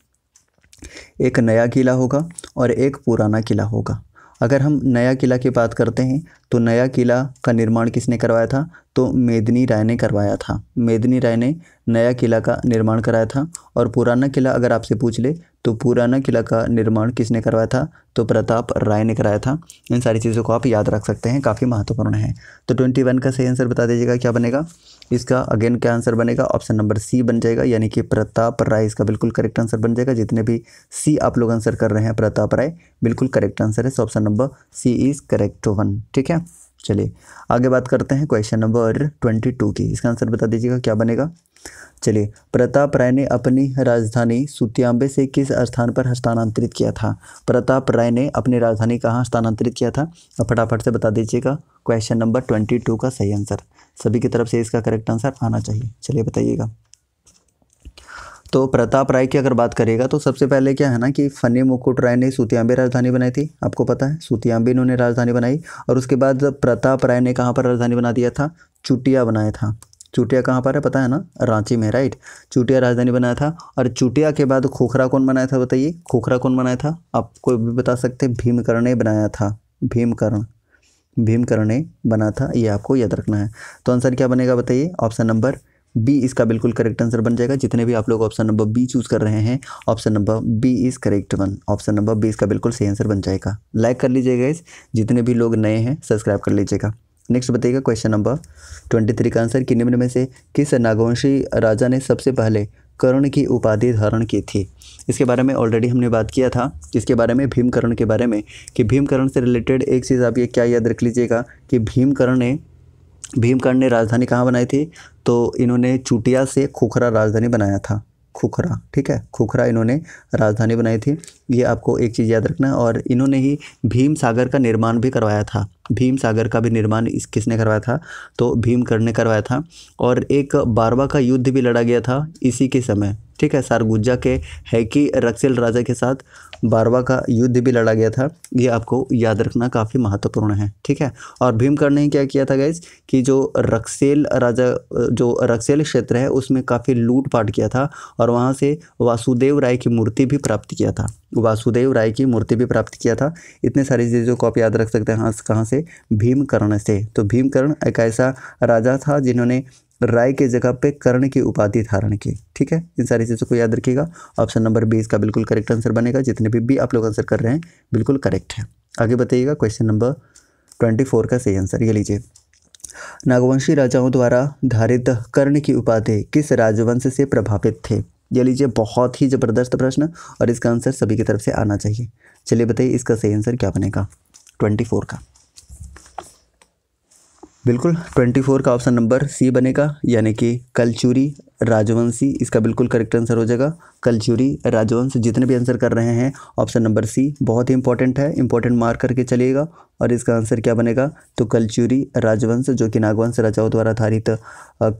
एक नया किला होगा और एक पुराना किला होगा अगर हम नया किला की बात करते हैं तो नया किला का निर्माण किसने करवाया था तो मेदिनी राय ने करवाया था मेदिनी राय ने नया किला का निर्माण कराया था और पुराना किला अगर आपसे पूछ ले तो पुराना किला का निर्माण किसने करवाया था तो प्रताप राय ने कराया था इन सारी चीज़ों को आप याद रख सकते हैं काफ़ी महत्वपूर्ण है तो ट्वेंटी वन का सही आंसर बता दीजिएगा क्या बनेगा इसका अगेन क्या आंसर बनेगा ऑप्शन नंबर सी बन जाएगा यानी कि प्रताप राय इसका बिल्कुल करेक्ट आंसर बन जाएगा जितने भी सी आप लोग आंसर कर रहे हैं प्रताप राय बिल्कुल करेक्ट आंसर है so option number C is correct one ठीक है चलिए आगे बात करते हैं क्वेश्चन नंबर ट्वेंटी टू की इसका आंसर बता दीजिएगा क्या बनेगा चलिए प्रताप राय ने अपनी राजधानी सूत्याम्बे से किस स्थान पर हस्तानांतरित किया था प्रताप राय ने अपनी राजधानी कहाँ स्थानांतरित किया था अब फटाफट से बता दीजिएगा क्वेश्चन नंबर ट्वेंटी टू का सही आंसर सभी की तरफ से इसका करेक्ट आंसर आना चाहिए चलिए बताइएगा तो प्रताप राय की अगर बात करेगा तो सबसे पहले क्या है ना कि फनी मुकुट राय ने सूतियांबे राजधानी बनाई थी आपको पता है सुतियाम्बे इन्होंने राजधानी बनाई और उसके बाद प्रताप राय ने कहाँ पर राजधानी बना दिया था चुटिया बनाया था चुटिया कहाँ पर है पता है ना रांची में राइट चूटिया राजधानी बनाया था और चुटिया के बाद खोखरा कौन बनाया था बताइए खोखरा कौन बनाया था आप कोई भी बता सकते हैं भीमकर्ण ने बनाया था भीमकर्ण भीमकर्ण ने बना था ये आपको याद रखना है तो आंसर क्या बनेगा बताइए ऑप्शन नंबर बी इसका बिल्कुल करेक्ट आंसर बन जाएगा जितने भी आप लोग ऑप्शन नंबर बी चूज़ कर रहे हैं option number B is correct one option number B इसका बिल्कुल सही आंसर बन जाएगा लाइक कर लीजिएगा इस जितने भी लोग नए हैं सब्सक्राइब कर लीजिएगा नेक्स्ट बताइएगा क्वेश्चन नंबर ट्वेंटी थ्री का आंसर कि निम्न में से किस नागवंशी राजा ने सबसे पहले कर्ण की उपाधि धारण की थी इसके बारे में ऑलरेडी हमने बात किया था इसके बारे में भीमकरण के बारे में कि भीमकरण से रिलेटेड एक चीज़ आप ये क्या याद रख लीजिएगा कि भीमकरण ने भीमकरण ने राजधानी कहाँ बनाई थी तो इन्होंने चुटिया से खोखरा राजधानी बनाया था खुखरा ठीक है खुखरा इन्होंने राजधानी बनाई थी ये आपको एक चीज़ याद रखना है और इन्होंने ही भीम सागर का निर्माण भी करवाया था भीम सागर का भी निर्माण इस किसने करवाया था तो भीम कर ने करवाया था और एक बारवा का युद्ध भी लड़ा गया था इसी के समय ठीक है सारगुज्जा के हैकी रक्सेल राजा के साथ बारवा का युद्ध भी लड़ा गया था ये आपको याद रखना काफ़ी महत्वपूर्ण है ठीक है और भीमकर ने क्या किया था गैस कि जो रक्सेल राजा जो रक्सेल क्षेत्र है उसमें काफ़ी लूटपाट किया था और वहाँ से वासुदेव राय की मूर्ति भी प्राप्त किया था वासुदेव राय की मूर्ति भी प्राप्त किया था इतने सारी चीज़ों को आप याद रख सकते हैं हाँ कहाँ से भीमकर्ण से तो भीमकर्ण एक ऐसा राजा था जिन्होंने राय के जगह पे कर्ण की उपाधि धारण की ठीक है इन सारी चीज़ों को याद रखिएगा ऑप्शन नंबर बी इसका बिल्कुल करेक्ट आंसर बनेगा जितने भी बी आप लोग आंसर कर रहे हैं बिल्कुल करेक्ट है आगे बताइएगा क्वेश्चन नंबर ट्वेंटी फोर का सही आंसर ये लीजिए नागवंशी राजाओं द्वारा धारित कर्ण की उपाधि किस राजवंश से प्रभावित थे ये लीजिए बहुत ही ज़बरदस्त प्रश्न और इसका आंसर सभी की तरफ से आना चाहिए चलिए बताइए इसका सही आंसर क्या बनेगा ट्वेंटी फोर का बिल्कुल ट्वेंटी फोर का ऑप्शन नंबर सी बनेगा यानी कि कलचूरी राजवंशी इसका बिल्कुल करेक्ट आंसर हो जाएगा कलचूरी राजवंश जितने भी आंसर कर रहे हैं ऑप्शन नंबर सी बहुत ही इंपॉर्टेंट है इंपॉर्टेंट मार्क करके चलिएगा और इसका आंसर क्या बनेगा तो कलचूरी राजवंश जो कि नागवंश राजाओं द्वारा आधारित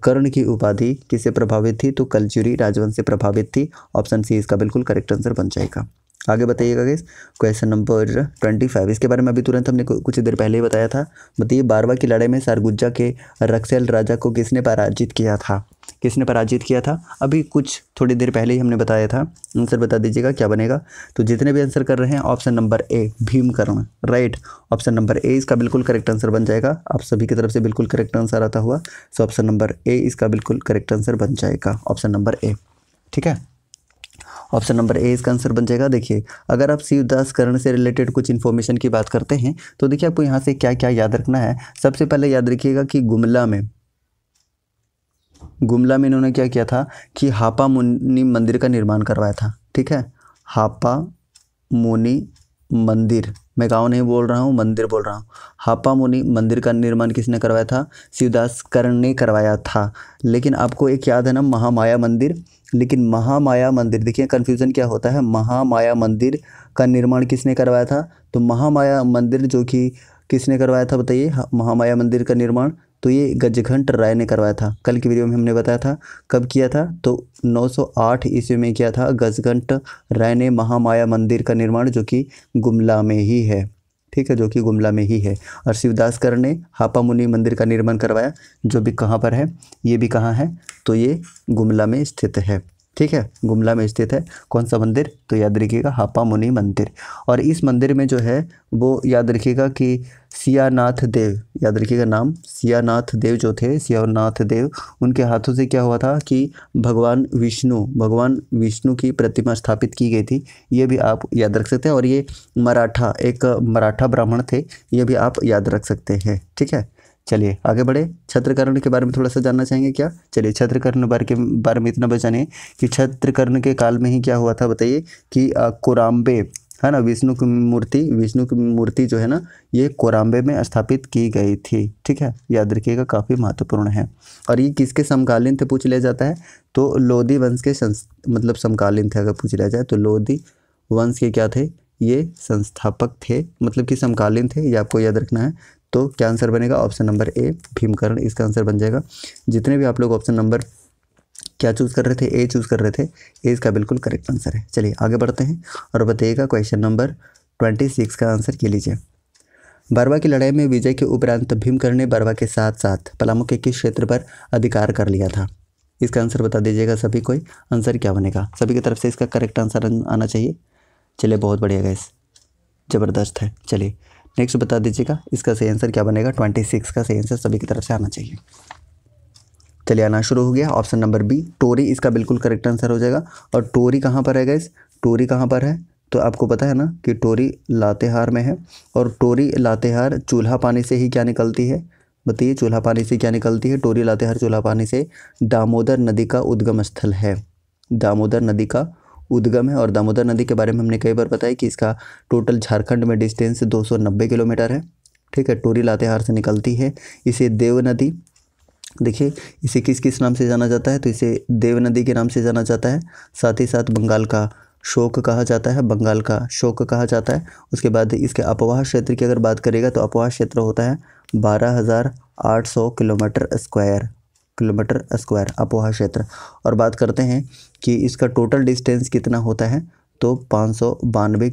कर्ण की उपाधि किससे प्रभावित थी तो कलचूरी राजवंश से प्रभावित थी ऑप्शन सी इसका बिल्कुल करेक्ट आंसर बन जाएगा आगे बताइएगा guys question number twenty five इसके बारे में अभी तुरंत हमने कुछ देर पहले ही बताया था बताइए बारवा की लड़ाई में सारगुज्जा के रक्सेल राजा को किसने पराजित किया था किसने पराजित किया था अभी कुछ थोड़ी देर पहले ही हमने बताया था आंसर बता दीजिएगा क्या बनेगा तो जितने भी आंसर कर रहे हैं option number A Bhimkarna right option number A इसका बिल्कुल करेक्ट आंसर बन जाएगा आप सभी की तरफ से बिल्कुल करेक्ट आंसर आता हुआ सो ऑप्शन नंबर ए इसका बिल्कुल करेक्ट आंसर बन जाएगा ऑप्शन नंबर ए ठीक है ऑप्शन नंबर ए इसका आंसर बन जाएगा देखिए अगर आप दास करण से रिलेटेड कुछ इन्फॉर्मेशन की बात करते हैं तो देखिए आपको यहाँ से क्या क्या याद रखना है सबसे पहले याद रखिएगा कि गुमला में गुमला में इन्होंने क्या किया था कि हापा मुनि मंदिर का निर्माण करवाया था ठीक है हापा मुनि मंदिर मैं गाँव नहीं बोल रहा हूँ मंदिर बोल रहा हूँ हापा मुनि मंदिर का निर्माण किसने करवाया था शिवदास करण ने करवाया था लेकिन आपको एक याद है ना महामाया मंदिर लेकिन महामाया मंदिर देखिए कन्फ्यूज़न क्या होता है महामाया मंदिर का निर्माण किसने करवाया था तो महामाया मंदिर जो कि किसने करवाया था बताइए हाँ, महामाया मंदिर का निर्माण तो ये गजघंट राय ने करवाया था कल की वीडियो में हमने बताया था कब किया था तो 908 ईस्वी में किया था गजघंट राय ने महामाया मंदिर का निर्माण जो कि गुमला में ही है ठीक है जो कि गुमला में ही है और शिवदास कर ने हापा मुनि मंदिर का निर्माण करवाया जो भी कहाँ पर है ये भी कहाँ है तो ये गुमला में स्थित है ठीक है गुमला में स्थित है कौन सा मंदिर तो याद रखिएगा हापा मुनि मंदिर और इस मंदिर में जो है वो याद रखिएगा कि सियानाथ देव याद रखिएगा नाम सियानाथ देव जो थे सियानाथ देव उनके हाथों से क्या हुआ था कि भगवान विष्णु भगवान विष्णु की प्रतिमा स्थापित की गई थी ये भी आप याद रख सकते हैं और ये मराठा एक मराठा ब्राह्मण थे ये भी आप याद रख सकते हैं ठीक है चलिए आगे बढ़े छत्रकर्ण के बारे में थोड़ा सा जानना चाहेंगे क्या चलिए छत्रकर्ण बारे के बारे में इतना बचाने कि छत्रकर्ण के काल में ही क्या हुआ था बताइए कि कोराम्बे है ना विष्णु की मूर्ति विष्णु की मूर्ति जो है ना ये कोराम्बे में स्थापित की गई थी ठीक है याद रखिएगा काफ़ी महत्वपूर्ण है और ये किसके समकालीन थे पूछ लिया जाता है तो लोधी वंश के मतलब समकालीन थे अगर पूछ लिया जाए तो लोधी वंश के क्या थे ये संस्थापक थे मतलब कि समकालीन थे ये आपको याद रखना है तो क्या आंसर बनेगा ऑप्शन नंबर ए भीमकरण इसका आंसर बन जाएगा जितने भी आप लोग ऑप्शन नंबर क्या चूज़ कर रहे थे ए चूज़ कर रहे थे ए इसका बिल्कुल करेक्ट आंसर है चलिए आगे बढ़ते हैं और बताइएगा क्वेश्चन नंबर ट्वेंटी सिक्स का आंसर के लीजिए बारवा की लड़ाई में विजय के उपरांत भीमकरण ने बारवा के साथ साथ पलामू के किस क्षेत्र पर अधिकार कर लिया था इसका आंसर बता दीजिएगा सभी कोई आंसर क्या बनेगा सभी की तरफ से इसका करेक्ट आंसर आना चाहिए चलिए बहुत बढ़िया गैस ज़बरदस्त है चलिए नेक्स्ट बता दीजिएगा इसका सही आंसर क्या बनेगा ट्वेंटी सिक्स का सही आंसर सभी की तरफ से आना चाहिए चलिए आना शुरू हो गया ऑप्शन नंबर बी टोरी इसका बिल्कुल करेक्ट आंसर हो जाएगा और टोरी कहाँ पर है गैस टोरी कहाँ पर है तो आपको पता है ना कि टोरी लातेहार में है और टोरी लातेहार चूल्हा पानी से ही क्या निकलती है बताइए चूल्हा पानी से क्या निकलती है टोरी लातेहार चूल्हा पानी से दामोदर नदी का उद्गम स्थल है दामोदर नदी का उद्गम है और दामोदर नदी के बारे में हमने कई बार बताया कि इसका टोटल झारखंड में डिस्टेंस दो किलोमीटर है ठीक है टोरी लातेहार से निकलती है इसे देव नदी देखिए इसे किस किस नाम से जाना जाता है तो इसे देव नदी के नाम से जाना जाता है साथ ही साथ बंगाल का शोक कहा जाता है बंगाल का शोक कहा जाता है उसके बाद इसके अपवाह क्षेत्र की अगर बात करेगा तो अपवाह क्षेत्र होता है बारह हज़ार आठ सौ किलोमीटर स्क्वायर किलोमीटर स्क्वायर अपवाह क्षेत्र और बात करते हैं कि इसका टोटल डिस्टेंस कितना होता है तो पाँच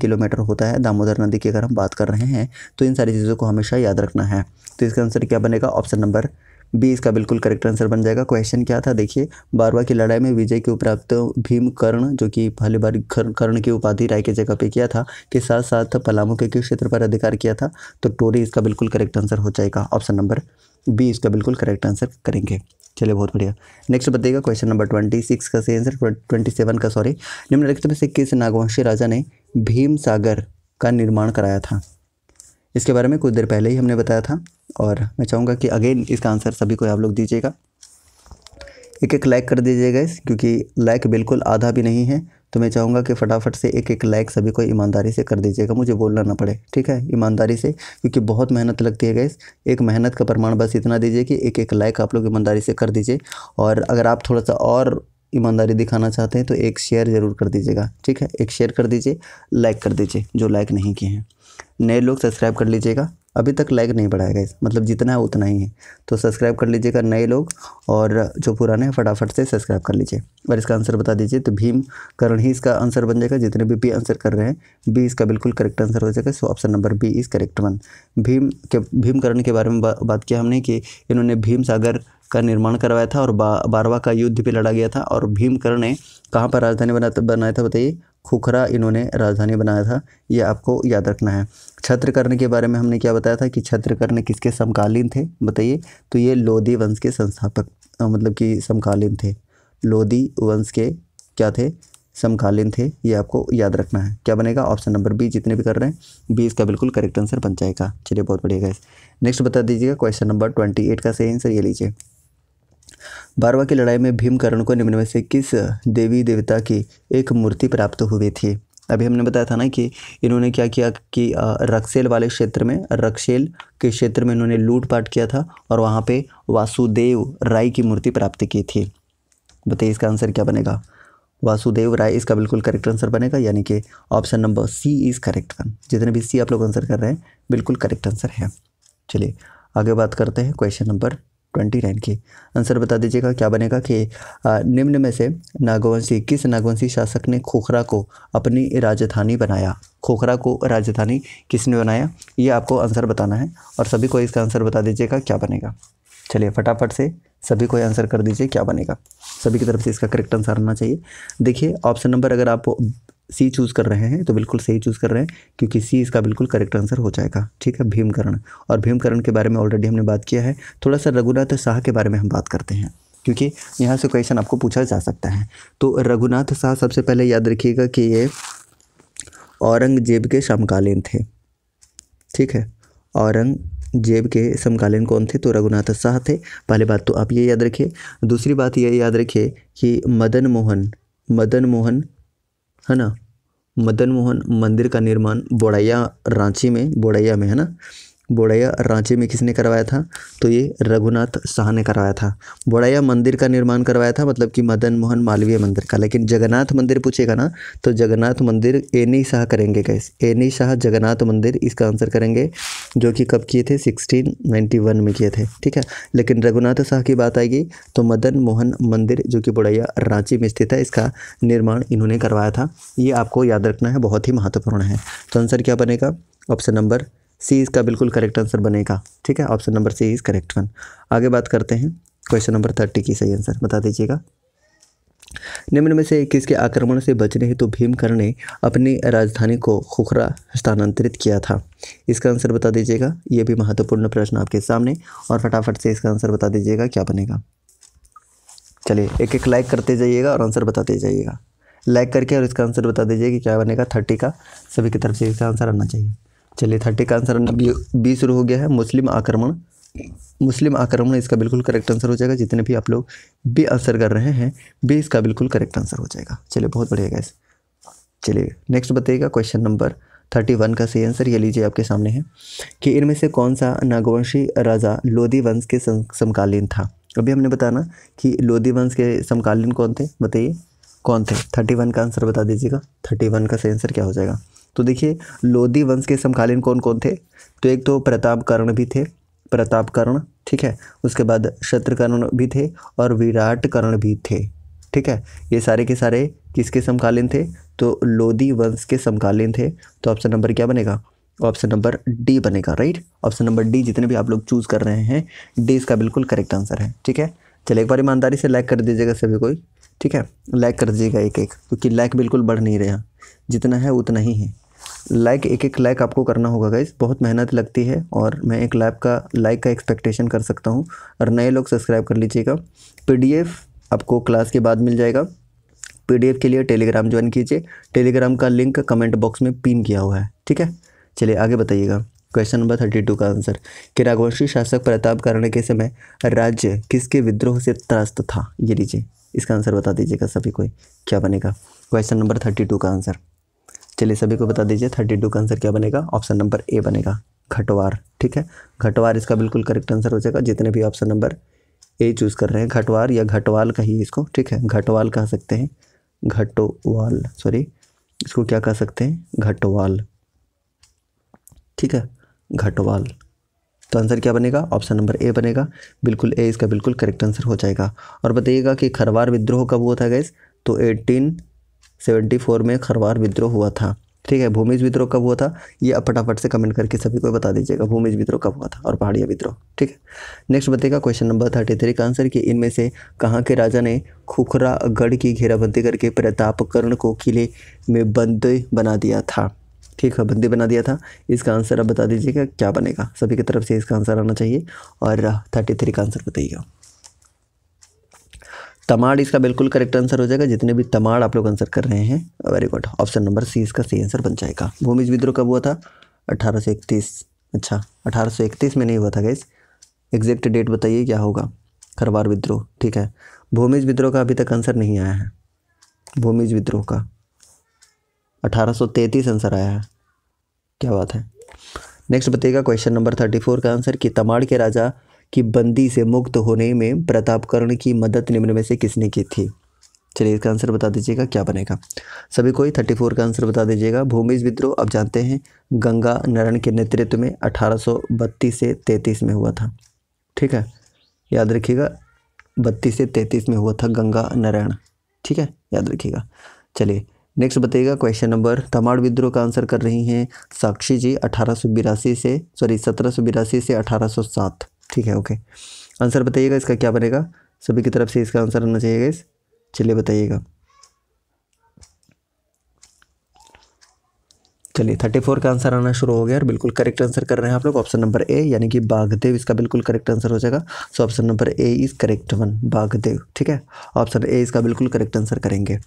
किलोमीटर होता है दामोदर नदी की अगर हम बात कर रहे हैं तो इन सारी चीज़ों को हमेशा याद रखना है तो इसका आंसर क्या बनेगा ऑप्शन नंबर बी इसका बिल्कुल करेक्ट आंसर बन जाएगा क्वेश्चन क्या था देखिए बारवा की लड़ाई में विजय के उपराप्त भीम कर्ण जो कि पहली बार कर्ण की उपाधि राय की जगह पे किया था के साथ साथ पलामू के किस क्षेत्र पर अधिकार किया था तो टोरी इसका बिल्कुल करेक्ट आंसर हो जाएगा ऑप्शन नंबर बी इसका बिल्कुल करेक्ट आंसर करेंगे चलिए बहुत बढ़िया नेक्स्ट बताइएगा क्वेश्चन नंबर ट्वेंटी सिक्स का सही आंसर ट्वेंटी सेवन का सॉरी निम्नलिखित में से किस नागवंशी राजा ने भीम सागर का निर्माण कराया था इसके बारे में कुछ देर पहले ही हमने बताया था और मैं चाहूँगा कि अगेन इसका आंसर सभी को आप लोग दीजिएगा एक एक लाइक कर दीजिएगा इस क्योंकि लाइक बिल्कुल आधा भी नहीं है तो मैं चाहूँगा कि फटाफट से एक एक लाइक सभी को ईमानदारी से कर दीजिएगा मुझे बोलना ना पड़े ठीक है ईमानदारी से क्योंकि बहुत मेहनत लगती है गैस एक मेहनत का प्रमाण बस इतना दीजिए कि एक एक लाइक आप लोग ईमानदारी से कर दीजिए और अगर आप थोड़ा सा और ईमानदारी दिखाना चाहते हैं तो एक शेयर ज़रूर कर दीजिएगा ठीक है एक शेयर कर दीजिए लाइक कर दीजिए जो लाइक नहीं किए हैं नए लोग सब्सक्राइब कर लीजिएगा अभी तक लाइक नहीं बढ़ाएगा इस मतलब जितना है उतना ही है तो सब्सक्राइब कर लीजिएगा नए लोग और जो पुराने हैं फटाफट से सब्सक्राइब कर लीजिए और इसका आंसर बता दीजिए तो भीम करण ही इसका आंसर बन जाएगा जितने भी बी आंसर कर रहे हैं बी इसका बिल्कुल करेक्ट आंसर हो जाएगा so option number B is correct one Bhim के भीम करण के बारे में बा, बात किया हमने कि इन्होंने भीम सागर का निर्माण करवाया था और बा, बारवा का युद्ध भी लड़ा गया था और भीमकरण ने कहाँ पर राजधानी बना बनाया था बताइए खुखरा इन्होंने राजधानी बनाया था ये आपको याद रखना है छत्र के बारे में हमने क्या बताया था कि छत्र किसके समकालीन थे बताइए तो ये लोधी वंश के संस्थापक मतलब कि समकालीन थे लोधी वंश के क्या थे समकालीन थे ये आपको याद रखना है क्या बनेगा ऑप्शन नंबर बी जितने भी कर रहे हैं बी इसका बिल्कुल करेक्ट आंसर बन जाएगा चलिए बहुत बढ़िया गाइस नेक्स्ट बता दीजिएगा क्वेश्चन नंबर ट्वेंटी एट का सही आंसर ये लीजिए बारवा की लड़ाई में भीमकरण को निम्न में से किस देवी देवता की एक मूर्ति प्राप्त हुई थी अभी हमने बताया था ना कि इन्होंने क्या किया कि रक्सेल वाले क्षेत्र में रक्सेल के क्षेत्र में इन्होंने लूटपाट किया था और वहाँ पे वासुदेव राय की मूर्ति प्राप्त की थी बताइए इसका आंसर क्या बनेगा वासुदेव राय इसका बिल्कुल करेक्ट आंसर बनेगा यानी कि option number C is correct one जितने भी सी आप लोग आंसर कर रहे हैं बिल्कुल करेक्ट आंसर है चलिए आगे बात करते हैं क्वेश्चन नंबर ट्वेंटी नाइन की आंसर बता दीजिएगा क्या बनेगा कि निम्न में से नागवंशी किस नागवंशी शासक ने खोखरा को अपनी राजधानी बनाया खोखरा को राजधानी किसने बनाया ये आपको आंसर बताना है और सभी को इसका आंसर बता दीजिएगा क्या बनेगा चलिए फटाफट से सभी को आंसर कर दीजिए क्या बनेगा सभी की तरफ से इसका करेक्ट आंसर आना चाहिए देखिए ऑप्शन नंबर अगर आप सी चूज़ कर रहे हैं तो बिल्कुल सही चूज़ कर रहे हैं क्योंकि सी इसका बिल्कुल करेक्ट आंसर हो जाएगा ठीक है भीमकरण और भीमकरण के बारे में ऑलरेडी हमने बात किया है थोड़ा सा रघुनाथ शाह के बारे में हम बात करते हैं क्योंकि यहाँ से क्वेश्चन आपको पूछा जा सकता है तो रघुनाथ शाह सबसे पहले याद रखिएगा कि ये औरंगजेब के समकालीन थे ठीक है औरंगजेब के समकालीन कौन थे तो रघुनाथ शाह थे पहली बात तो आप ये याद रखिए दूसरी बात ये याद रखिए कि मदन मोहन मदन मोहन है ना मदन मोहन मंदिर का निर्माण बोड़ैया रांची में बोड़ैया में है ना बोड़ैया रांची में किसने करवाया था तो ये रघुनाथ शाह ने करवाया था बोड़ैया मंदिर का निर्माण करवाया था मतलब कि मदन मोहन मालवीय मंदिर का लेकिन जगन्नाथ मंदिर पूछेगा ना तो जगन्नाथ मंदिर एनी शाह करेंगे कैस एनी शाह जगन्नाथ मंदिर इसका आंसर करेंगे जो कि कब किए थे सिक्सटीन नाइन्टी वन में किए थे ठीक है लेकिन रघुनाथ शाह की बात आएगी तो मदन मोहन मंदिर जो कि बोड़ैया रांची में स्थित है इसका निर्माण इन्होंने करवाया था ये आपको याद रखना है बहुत ही महत्वपूर्ण है तो आंसर क्या बनेगा ऑप्शन नंबर सी इसका बिल्कुल करेक्ट आंसर बनेगा ठीक है option number C is correct one आगे बात करते हैं क्वेश्चन नंबर थर्टी की सही आंसर बता दीजिएगा निम्न में से किसके आक्रमण से बचने हेतु तो भीमकर ने अपनी राजधानी को खुखरा स्थानांतरित किया था इसका आंसर बता दीजिएगा ये भी महत्वपूर्ण प्रश्न आपके सामने और फटाफट से इसका आंसर बता दीजिएगा क्या बनेगा चलिए एक एक लाइक करते जाइएगा और आंसर बताते जाइएगा लाइक करके और इसका आंसर बता दीजिए कि क्या बनेगा थर्टी का सभी की तरफ से इसका आंसर आना चाहिए चलिए थर्टी का आंसर अभी बी शुरू हो गया है मुस्लिम आक्रमण मुस्लिम आक्रमण इसका बिल्कुल करेक्ट आंसर हो जाएगा जितने भी आप लोग बी आंसर कर रहे हैं बी इसका बिल्कुल करेक्ट आंसर हो जाएगा चलिए बहुत बढ़िया गैस चलिए नेक्स्ट बताइएगा क्वेश्चन नंबर थर्टी वन का सही आंसर ये लीजिए आपके सामने है कि इनमें से कौन सा नागवंशी राजा लोधी वंश के समकालीन था अभी हमने बताना कि लोधी वंश के समकालीन कौन थे बताइए कौन थे थर्टी वन का आंसर बता दीजिएगा थर्टी वन का सही आंसर क्या हो जाएगा तो देखिए लोधी वंश के समकालीन कौन कौन थे तो एक तो प्रताप कर्ण भी थे प्रताप कर्ण ठीक है उसके बाद शत्रुकर्ण भी थे और विराट कर्ण भी थे ठीक है ये सारे के सारे किसके समकालीन थे तो लोधी वंश के समकालीन थे तो ऑप्शन नंबर क्या बनेगा ऑप्शन नंबर डी बनेगा राइट ऑप्शन नंबर डी जितने भी आप लोग चूज़ कर रहे हैं डी इसका बिल्कुल करेक्ट आंसर है ठीक है चलिए एक बार ईमानदारी से लाइक कर दीजिएगा सभी कोई ठीक है लाइक कर दीजिएगा एक एक क्योंकि लाइक बिल्कुल बढ़ नहीं रहा जितना है उतना ही है लाइक एक एक लाइक आपको करना होगा गाइज बहुत मेहनत लगती है और मैं एक लाइक का लाइक का एक्सपेक्टेशन कर सकता हूँ और नए लोग सब्सक्राइब कर लीजिएगा पी आपको क्लास के बाद मिल जाएगा पी के लिए टेलीग्राम ज्वाइन कीजिए टेलीग्राम का लिंक कमेंट बॉक्स में पिन किया हुआ है ठीक है चलिए आगे बताइएगा क्वेश्चन नंबर थर्टी टू का आंसर कि राघवंशी शासक प्रताप करने के समय राज्य किसके विद्रोह से त्रस्त था ये लीजिए इसका आंसर बता दीजिएगा सभी कोई क्या बनेगा क्वेश्चन नंबर थर्टी टू का आंसर चलिए सभी को बता दीजिए थर्टी टू का आंसर क्या बनेगा ऑप्शन नंबर ए बनेगा घटवार ठीक है घटवार इसका बिल्कुल करेक्ट आंसर हो जाएगा जितने भी ऑप्शन नंबर ए चूज़ कर रहे हैं घटवार या घटवाल कहिए इसको ठीक है घटवाल कह सकते हैं घटोवाल सॉरी इसको क्या कह सकते हैं घटवाल ठीक है घटवाल तो आंसर क्या बनेगा ऑप्शन नंबर ए बनेगा बिल्कुल ए इसका बिल्कुल करेक्ट आंसर हो जाएगा और बताइएगा कि खरवार विद्रोह कब हुआ था गैस तो एटीन 74 में खरवार विद्रोह हुआ था ठीक है भूमिज विद्रोह कब हुआ था ये फटाफट से कमेंट करके सभी को बता दीजिएगा भूमिज विद्रोह कब हुआ था और पहाड़िया विद्रोह ठीक है नेक्स्ट बताएगा क्वेश्चन नंबर थर्टी थ्री का आंसर कि इनमें से कहाँ के राजा ने खुखरागढ़ की घेराबंदी करके प्रताप कर्ण को किले में बंद बना दिया था ठीक है बंदी बना दिया था इसका आंसर आप बता दीजिएगा क्या बनेगा सभी की तरफ से इसका आंसर आना चाहिए और थर्टी थ्री का आंसर बताइएगा तमाड़ इसका बिल्कुल करेक्ट आंसर हो जाएगा जितने भी तमाड़ आप लोग आंसर कर रहे हैं very good option number C इसका सही आंसर बन जाएगा भूमिज विद्रोह कब हुआ था अठारह अच्छा अठारह में नहीं हुआ था गैस एग्जैक्ट डेट बताइए क्या होगा खरवार विद्रोह ठीक है भूमिज विद्रोह का अभी तक आंसर नहीं आया है भूमिज विद्रोह का 1833 आंसर आया है क्या बात है नेक्स्ट बताइएगा क्वेश्चन नंबर 34 का आंसर कि तमाड़ के राजा कि बंदी से मुक्त होने में प्रताप कर्ण की मदद निम्न में से किसने की थी चलिए इसका आंसर बता दीजिएगा क्या बनेगा सभी कोई थर्टी फोर का आंसर बता दीजिएगा भूमिज विद्रोह अब जानते हैं गंगा नरण के नेतृत्व में अठारह से तैतीस में हुआ था ठीक है याद रखिएगा बत्तीस से तैतीस में हुआ था गंगा नारायण ठीक है याद रखिएगा चलिए नेक्स्ट बताइएगा क्वेश्चन नंबर तमाड़ विद्रोह का आंसर कर रही हैं साक्षी जी अठारह से सॉरी सत्रह से अठारह सौ सात ठीक है ओके आंसर बताइएगा इसका क्या बनेगा सभी की तरफ से इसका आंसर आना चाहिए इस चलिए बताइएगा चलिए थर्टी फोर का आंसर आना शुरू हो गया और बिल्कुल करेक्ट आंसर कर रहे हैं आप लोग ऑप्शन नंबर ए यानी कि बागदेव इसका बिल्कुल करेक्ट आंसर हो जाएगा so option number A is correct one Bagdev ठीक है ऑप्शन ए इसका बिल्कुल करेक्ट आंसर करेंगे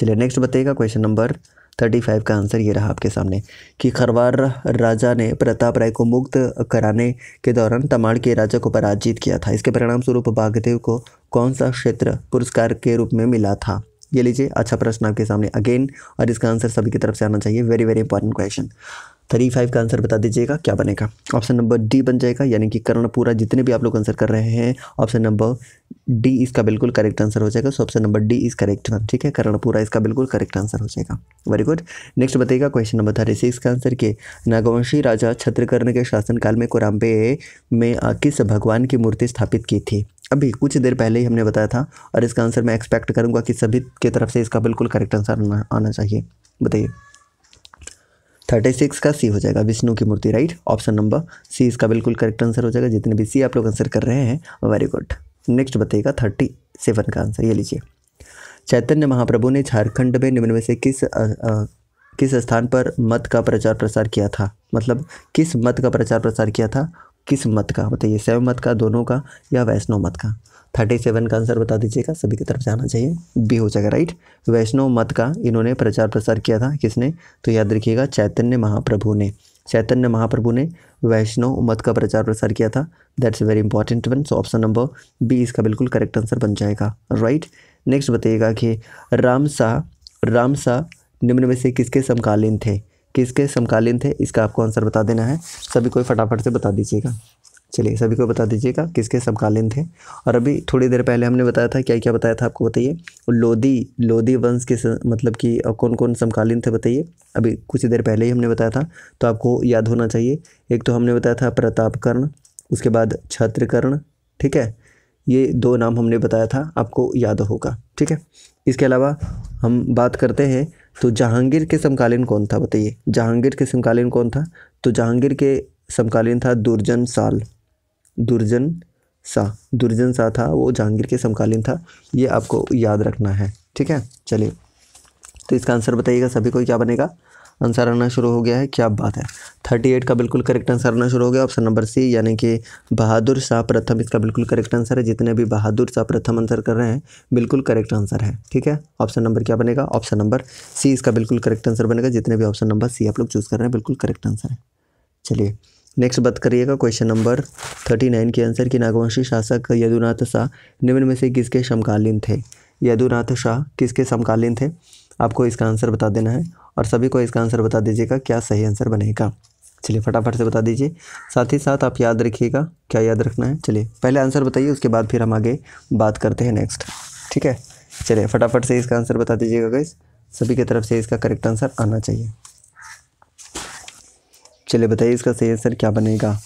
चलिए नेक्स्ट बताइएगा क्वेश्चन नंबर थर्टी फाइव का आंसर ये रहा आपके सामने कि खरवार राजा ने प्रताप राय को मुक्त कराने के दौरान तमाड़ के राजा को पराजित किया था इसके परिणाम स्वरूप बागदेव को कौन सा क्षेत्र पुरस्कार के रूप में मिला था ये लीजिए अच्छा प्रश्न आपके सामने अगेन और इसका आंसर सभी की तरफ से आना चाहिए very very important question thirty five का आंसर बता दीजिएगा क्या बनेगा ऑप्शन नंबर डी बन जाएगा यानी कि कर्णपुरा जितने भी आप लोग आंसर कर रहे हैं ऑप्शन नंबर डी इसका बिल्कुल करेक्ट आंसर हो जाएगा so option number D is correct one ठीक है कर्णपुरा इसका बिल्कुल करेक्ट आंसर हो जाएगा वेरी गुड नेक्स्ट बताइएगा क्वेश्चन नंबर थर्टी सिक्स का आंसर के नागवंशी राजा छत्रकर्ण के शासनकाल में कोराम्बे में किस भगवान की मूर्ति स्थापित की थी अभी कुछ देर पहले ही हमने बताया था और इसका आंसर मैं एक्सपेक्ट करूंगा कि सभी के तरफ से इसका बिल्कुल करेक्ट आंसर आना चाहिए बताइए थर्टी सिक्स का सी हो जाएगा विष्णु की मूर्ति राइट ऑप्शन नंबर सी इसका बिल्कुल करेक्ट आंसर हो जाएगा जितने भी सी आप लोग आंसर कर रहे हैं वेरी गुड नेक्स्ट बताइएगा थर्टी सेवन का आंसर ये लीजिए चैतन्य महाप्रभु ने झारखंड में निम्न में से किस आ, आ, किस स्थान पर मत का प्रचार प्रसार किया था मतलब किस मत का प्रचार प्रसार किया था किस मत का बताइए शैव मत का दोनों का या वैष्णव मत का थर्टी सेवन का आंसर बता दीजिएगा सभी की तरफ जाना चाहिए बी हो जाएगा राइट वैष्णव मत का इन्होंने प्रचार प्रसार किया था किसने तो याद रखिएगा चैतन्य महाप्रभु ने चैतन्य महाप्रभु ने वैष्णव मत का प्रचार प्रसार किया था that's very important one so option number B इसका बिल्कुल करेक्ट आंसर बन जाएगा राइट नेक्स्ट बताइएगा कि राम शाह राम शाह निम्न में से किसके समकालीन थे किसके समकालीन थे इसका आपको आंसर बता देना है सभी कोई फटाफट से बता दीजिएगा चलिए सभी को बता दीजिएगा किसके समकालीन थे और अभी थोड़ी देर पहले हमने बताया था क्या क्या बताया था आपको बताइए लोधी लोदी वंश के मतलब कि कौन कौन समकालीन थे बताइए अभी कुछ देर पहले ही हमने बताया था तो आपको याद होना चाहिए एक तो हमने बताया था प्रताप कर्ण उसके बाद छत्रकर्ण ठीक है ये दो नाम हमने बताया था आपको याद होगा ठीक है इसके अलावा हम बात करते हैं तो जहांगीर के समकालीन कौन था बताइए जहांगीर के समकालीन कौन था तो जहांगीर के समकालीन था दुर्जन साल दुर्जन शाह दुर्जन शाह था वो जहांगीर के समकालीन था ये आपको याद रखना है ठीक है चलिए तो इसका आंसर बताइएगा सभी को क्या बनेगा आंसर आना शुरू हो गया है क्या बात है थर्टी एट का बिल्कुल करेक्ट आंसर आना शुरू हो गया ऑप्शन नंबर सी यानी कि बहादुर शाह प्रथम इसका बिल्कुल करेक्ट आंसर है जितने भी बहादुर शाह प्रथम आंसर कर रहे हैं बिल्कुल करेक्ट आंसर है ठीक है ऑप्शन नंबर क्या बनेगा ऑप्शन नंबर सी इसका बिल्कुल करेक्ट आंसर बनेगा जितने भी ऑप्शन नंबर सी आप लोग चूज़ कर रहे हैं बिल्कुल करेक्ट आंसर है चलिए नेक्स्ट बात करिएगा क्वेश्चन नंबर थर्टी नाइन के आंसर कि नागवंशी शासक यदुनाथ शाह निम्न में से किसके समकालीन थे यदुनाथ शाह किसके समकालीन थे आपको इसका आंसर बता देना है और सभी को इसका आंसर बता दीजिएगा क्या सही आंसर बनेगा चलिए फटाफट से बता दीजिए साथ ही साथ आप याद रखिएगा क्या याद रखना है चलिए पहले आंसर बताइए उसके बाद फिर हम आगे बात करते हैं नेक्स्ट ठीक है चलिए फटाफट से इसका आंसर बता दीजिएगा गाइस सभी की तरफ से इसका करेक्ट आंसर आना चाहिए चलिए बताइए इसका सही आंसर क्या बनेगा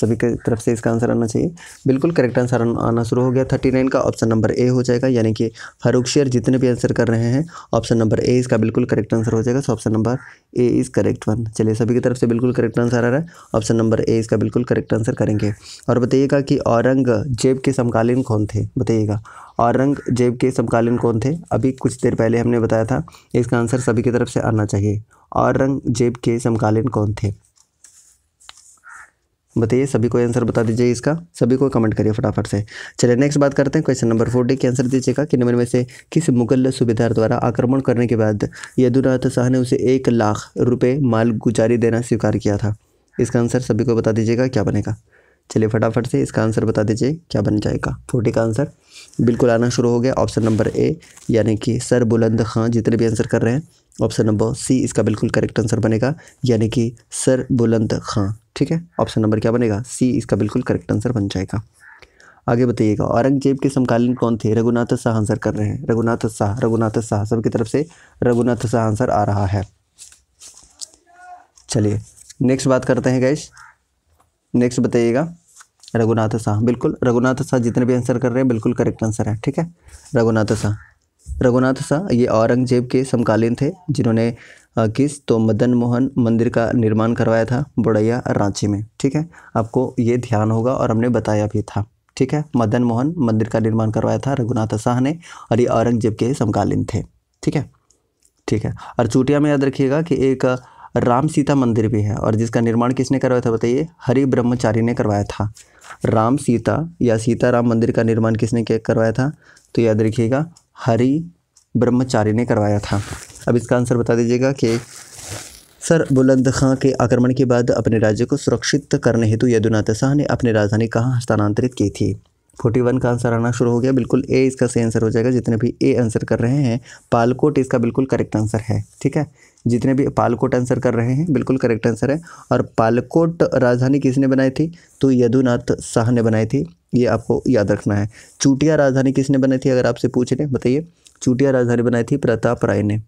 सभी की तरफ से इसका आंसर आना चाहिए बिल्कुल करेक्ट आंसर आना शुरू हो गया थर्टी नाइन का ऑप्शन नंबर ए हो जाएगा यानी कि फारूक शेयर जितने भी आंसर कर रहे हैं ऑप्शन नंबर ए इसका बिल्कुल करेक्ट आंसर हो जाएगा so option number A is correct one चलिए सभी की तरफ से बिल्कुल करेक्ट आंसर आ रहा है ऑप्शन नंबर ए इसका बिल्कुल करेक्ट आंसर करेंगे और बताइएगा कि औरंगजेब के समकालीन कौन थे बताइएगा औरंगजेब के समकालीन कौन थे अभी कुछ देर पहले हमने बताया था इसका आंसर सभी की तरफ से आना चाहिए औरंगजेब के समकालीन कौन थे बताइए सभी को आंसर बता दीजिए इसका सभी को कमेंट करिए फटाफट से चलिए नेक्स्ट बात करते हैं क्वेश्चन नंबर फोर्टी के आंसर दीजिएगा कि नंबर में से किस मुगल सूबेदार द्वारा आक्रमण करने के बाद यदुनाथ शाह ने उसे एक लाख रुपये माल गुजारी देना स्वीकार किया था इसका आंसर सभी को बता दीजिएगा क्या बनेगा चलिए फटाफट से इसका आंसर बता दीजिए क्या बन जाएगा फोर्टी का आंसर बिल्कुल आना शुरू हो गया ऑप्शन नंबर ए यानी कि सर बुलंद खां जितने भी आंसर कर रहे हैं ऑप्शन नंबर सी इसका बिल्कुल करेक्ट आंसर बनेगा यानी कि सर बुलंद खां ठीक है ऑप्शन नंबर क्या बनेगा सी इसका बिल्कुल करेक्ट आंसर बन जाएगा आगे बताइएगा औरंगजेब के समकालीन कौन थे रघुनाथ शाह आंसर कर रहे हैं रघुनाथ शाह रघुनाथ शाह सबकी तरफ से रघुनाथ शाह आंसर आ रहा है चलिए नेक्स्ट बात करते हैं गैश नेक्स्ट बताइएगा रघुनाथ शाह बिल्कुल रघुनाथ शाह जितने भी आंसर कर रहे हैं बिल्कुल करेक्ट आंसर है ठीक है रघुनाथ शाह रघुनाथ शाह ये औरंगजेब के समकालीन थे जिन्होंने किस तो मदन मोहन मंदिर का निर्माण करवाया था बुड़ैया रांची में ठीक है आपको ये ध्यान होगा और हमने बताया भी था ठीक है मदन मोहन मंदिर का निर्माण करवाया था रघुनाथ शाह ने और ये औरंगजेब के समकालीन थे ठीक है ठीक है और चूटिया में याद रखिएगा कि एक राम सीता मंदिर भी है और जिसका निर्माण किसने करवाया था बताइए हरि ब्रह्मचारी ने करवाया था राम सीता या सीता राम मंदिर का निर्माण किसने करवाया था तो याद रखिएगा हरि ब्रह्मचारी ने करवाया था अब इसका आंसर बता दीजिएगा कि सर बुलंद खां के आक्रमण के बाद अपने राज्य को सुरक्षित करने हेतु यदुनाथ शाह ने अपनी राजधानी कहाँ स्थानांतरित की थी फोर्टी वन का आंसर आना शुरू हो गया बिल्कुल ए इसका सही आंसर हो जाएगा जितने भी ए आंसर कर रहे हैं पालकोट इसका बिल्कुल करेक्ट आंसर है ठीक है जितने भी पालकोट आंसर कर रहे हैं बिल्कुल करेक्ट आंसर है और पालकोट राजधानी किसने बनाई थी तो यदुनाथ शाह ने बनाई थी ये आपको याद रखना है चूटिया राजधानी किसने बनाई थी अगर आपसे पूछ लें बताइए चूटिया राजधानी बनाई थी प्रताप राय ने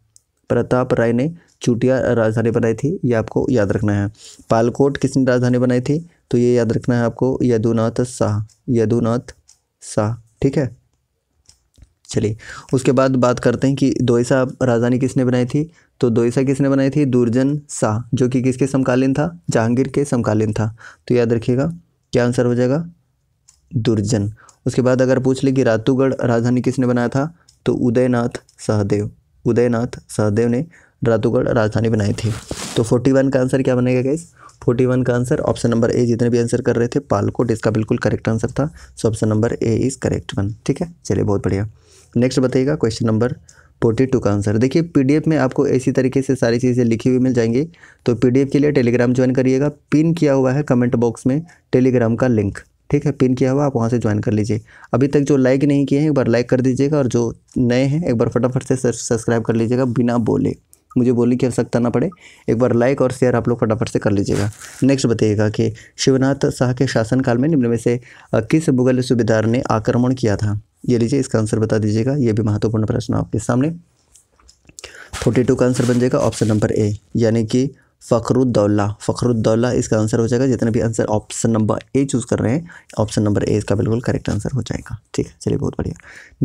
प्रताप राय ने चूटिया राजधानी बनाई थी ये आपको याद रखना है पालकोट किसने राजधानी बनाई थी तो ये याद रखना है आपको यदुनाथ शाह यदुनाथ शाह ठीक है चलिए उसके बाद बात करते हैं कि दोईसा राजधानी किसने बनाई थी तो दोईसा किसने बनाई थी दुर्जन शाह जो कि किसके समकालीन था जहांगीर के समकालीन था तो याद रखिएगा क्या आंसर हो जाएगा दुर्जन उसके बाद अगर पूछ ले कि रातूगढ़ राजधानी किसने बनाया था तो उदयनाथ सहदेव उदयनाथ सहदेव ने रातूगढ़ राजधानी बनाई थी तो फोर्टी वन का आंसर क्या बनेगा गैस फोर्टी वन का आंसर ऑप्शन नंबर ए जितने भी आंसर कर रहे थे पालकोट इसका बिल्कुल करेक्ट आंसर था so option number A is correct one ठीक है चलिए बहुत बढ़िया नेक्स्ट बताइएगा क्वेश्चन नंबर फोर्टी टू का आंसर देखिए पीडीएफ में आपको इसी तरीके से सारी चीज़ें लिखी हुई मिल जाएंगी तो पीडीएफ के लिए टेलीग्राम ज्वाइन करिएगा पिन किया हुआ है कमेंट बॉक्स में टेलीग्राम का लिंक ठीक है पिन किया हुआ आप वहाँ से ज्वाइन कर लीजिए अभी तक जो लाइक नहीं किए हैं एक बार लाइक कर दीजिएगा और जो नए हैं एक बार फटाफट से सब्सक्राइब कर लीजिएगा बिना बोले मुझे बोली की आवश्यकता ना पड़े एक बार लाइक और शेयर आप लोग फटाफट से कर लीजिएगा नेक्स्ट बताइएगा कि शिवनाथ शाह के शासनकाल में निम्न में से किस मुगल सूबेदार ने आक्रमण किया था ये लीजिए इसका आंसर बता दीजिएगा ये भी महत्वपूर्ण प्रश्न आपके सामने फोर्टी टू का आंसर बन जाएगा ऑप्शन नंबर ए यानी कि फ़खरुद्दौला फ़खरुद्दौला इसका आंसर हो जाएगा जितना भी answer option number A choose कर रहे हैं ऑप्शन नंबर ए इसका बिल्कुल करेक्ट आंसर हो जाएगा ठीक है चलिए बहुत बढ़िया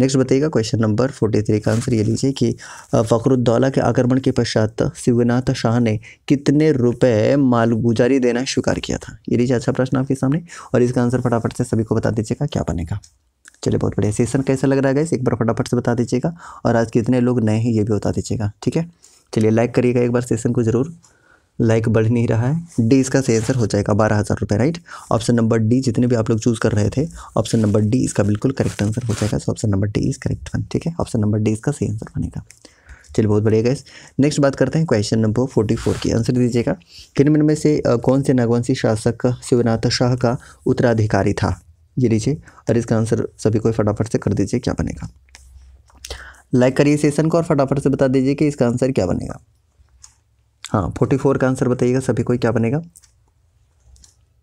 नेक्स्ट बताइएगा क्वेश्चन नंबर फोर्टी थ्री का आंसर ये लीजिए कि फ़खरुद्दौला के आक्रमण के पश्चात शिवनाथ शाह ने कितने रुपये मालगुजारी देना स्वीकार किया था ये लीजिए अच्छा प्रश्न आपके सामने और इसका आंसर फटाफट से सभी को बता दीजिएगा क्या बनेगा चलिए बहुत बढ़िया सेशन कैसा लग रहा है इस एक बार फटाफट से बता दीजिएगा और आज कितने लोग नए हैं ये भी बता दीजिएगा ठीक है चलिए लाइक करिएगा एक बार सेशन को ज़रूर लाइक बढ़ नहीं रहा है डी इसका सही आंसर हो जाएगा बारह हज़ार रुपये राइट ऑप्शन नंबर डी जितने भी आप लोग चूज़ कर रहे थे ऑप्शन नंबर डी इसका बिल्कुल करेक्ट आंसर हो जाएगा so option number D is correct one ठीक है ऑप्शन नंबर डी इसका सही आंसर बनेगा चलिए बहुत बढ़िया गाइस नेक्स्ट बात करते हैं क्वेश्चन नंबर फोर्टी फोर की आंसर दीजिएगा किन में से कौन से नागवंशी शासक शिवनाथ शाह का उत्तराधिकारी था ये लीजिए और इसका आंसर सभी को फटाफट से कर दीजिए क्या बनेगा लाइक करिए सेशन को और फटाफट से बता दीजिए कि इसका आंसर क्या बनेगा हाँ फोर्टी फोर का आंसर बताइएगा सभी कोई क्या बनेगा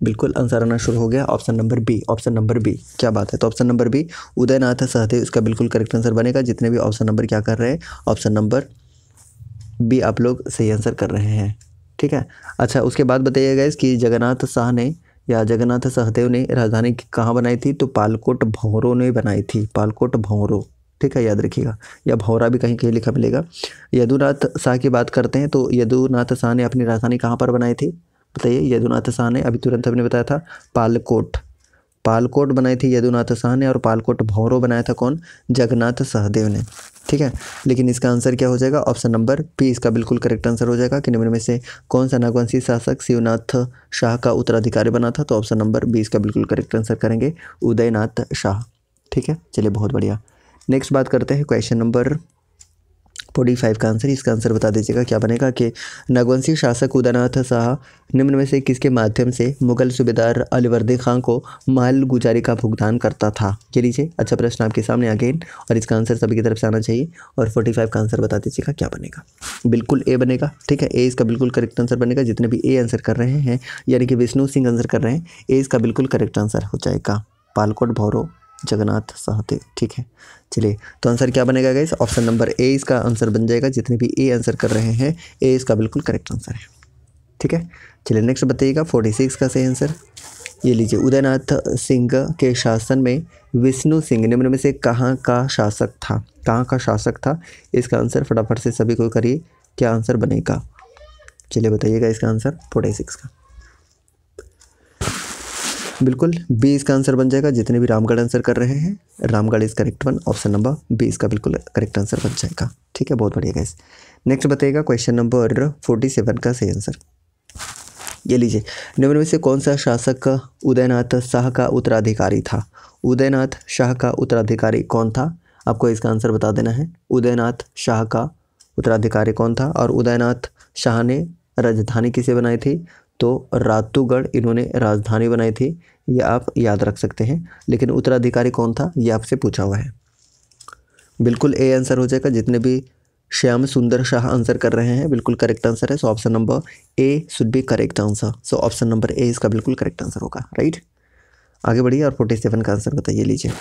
बिल्कुल आंसर आना शुरू हो गया option number B option number B क्या बात है तो option number B Udaynath Sahdev इसका बिल्कुल करेक्ट आंसर बनेगा जितने भी ऑप्शन नंबर क्या कर रहे हैं ऑप्शन नंबर बी आप लोग सही आंसर कर रहे हैं ठीक है अच्छा उसके बाद बताइएगा इसकी जगन्नाथ शाह ने या जगन्नाथ सहदेव ने राजधानी कहाँ बनाई थी तो पालकोट भौरों ने बनाई थी पालकोट भौरों ठीक है याद रखिएगा या भौरा भी कहीं कहीं लिखा मिलेगा यदुनाथ शाह की बात करते हैं तो यदुनाथ शाह ने अपनी राजधानी कहाँ पर बनाई थी बताइए यदुनाथ शाह ने अभी तुरंत हमने बताया था पालकोट पालकोट बनाई थी यदुनाथ शाह ने और पालकोट भौरो बनाया था कौन जगन्नाथ सहदेव ने ठीक है लेकिन इसका आंसर क्या हो जाएगा ऑप्शन नंबर पी इसका बिल्कुल करेक्ट आंसर हो जाएगा कि निम्न में से कौन सा नागवंशी शासक शिवनाथ शाह का उत्तराधिकारी बना था तो ऑप्शन नंबर बी इसका बिल्कुल करेक्ट आंसर करेंगे उदयनाथ शाह ठीक है चलिए बहुत बढ़िया नेक्स्ट बात करते हैं क्वेश्चन नंबर फोर्टी फाइव का आंसर इसका आंसर बता दीजिएगा क्या बनेगा कि नगवंशी शासक उदानाथ शाह निम्न में से किसके माध्यम से मुगल सूबेदार अलवर्दी खां को माल गुजारी का भुगतान करता था ये लीजिए अच्छा प्रश्न आपके सामने आ गए और इसका आंसर सभी की तरफ से आना चाहिए और फोर्टी फाइव का आंसर बता दीजिएगा क्या बनेगा बिल्कुल ए बनेगा ठीक है ए इसका बिल्कुल करेक्ट आंसर बनेगा जितने भी ए आंसर कर रहे हैं यानी कि विष्णु सिंह आंसर कर रहे हैं ए इसका बिल्कुल करेक्ट आंसर हो जाएगा पालकोट भौरो जगन्नाथ साहते ठीक है चलिए तो आंसर क्या बनेगा गाइस ऑप्शन नंबर ए इसका आंसर बन जाएगा जितने भी ए आंसर कर रहे हैं ए इसका बिल्कुल करेक्ट आंसर है ठीक है चलिए नेक्स्ट बताइएगा फोर्टी सिक्स का सही आंसर ये लीजिए उदयनाथ सिंह के शासन में विष्णु सिंह निम्न में से कहाँ का शासक था कहाँ का शासक था इसका आंसर फटाफट से सभी को करिए क्या आंसर बनेगा चलिए बताइएगा इसका आंसर फोर्टी सिक्स का बिल्कुल बी इसका आंसर बन जाएगा जितने भी रामगढ़ आंसर कर रहे हैं Ramgarh is correct one option number B इसका बिल्कुल करेक्ट आंसर बन जाएगा ठीक है बहुत बढ़िया गैस नेक्स्ट बताइएगा क्वेश्चन नंबर फोर्टी सेवन का सही आंसर ये लीजिए निम्न में से कौन सा शासक उदयनाथ शाह का उत्तराधिकारी था उदयनाथ शाह का उत्तराधिकारी कौन था आपको इसका आंसर बता देना है उदयनाथ शाह का उत्तराधिकारी कौन था और उदयनाथ शाह ने राजधानी किसे बनाई थी तो रातूगढ़ इन्होंने राजधानी बनाई थी ये आप याद रख सकते हैं लेकिन उत्तराधिकारी कौन था ये आपसे पूछा हुआ है बिल्कुल ए आंसर हो जाएगा जितने भी श्याम सुंदर शाह आंसर कर रहे हैं बिल्कुल करेक्ट आंसर है so option number A should be correct answer so option number A इसका बिल्कुल करेक्ट आंसर होगा राइट आगे बढ़िए और फोर्टी सेवन का आंसर बताइए लीजिए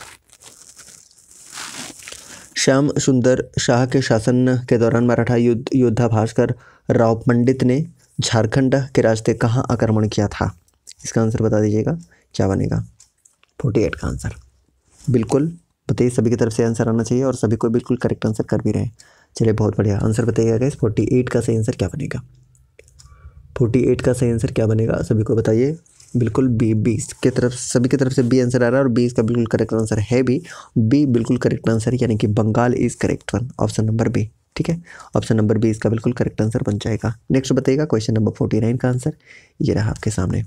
श्याम सुंदर शाह के शासन के दौरान मराठा युद्ध योद्धा भास्कर राव पंडित ने झारखंड के रास्ते कहाँ आक्रमण किया था इसका आंसर बता दीजिएगा क्या बनेगा फोर्टी एट का आंसर बिल्कुल बताइए सभी की तरफ से आंसर आना चाहिए और सभी को बिल्कुल करेक्ट आंसर कर भी रहे चलिए बहुत बढ़िया आंसर बताइएगा इस फोर्टी एट का सही आंसर क्या बनेगा फोर्टी एट का सही आंसर क्या बनेगा सभी को बताइए बिल्कुल बी बीस के तरफ सभी की तरफ से बी आंसर आ रहा है और बी इसका बिल्कुल करेक्ट आंसर है भी बी बिल्कुल करेक्ट आंसर यानी कि Bengal is correct one option number B ठीक है ऑप्शन नंबर बी इसका बिल्कुल करेक्ट आंसर बन जाएगा नेक्स्ट बताइएगा क्वेश्चन नंबर फोर्टी नाइन का आंसर ये रहा आपके सामने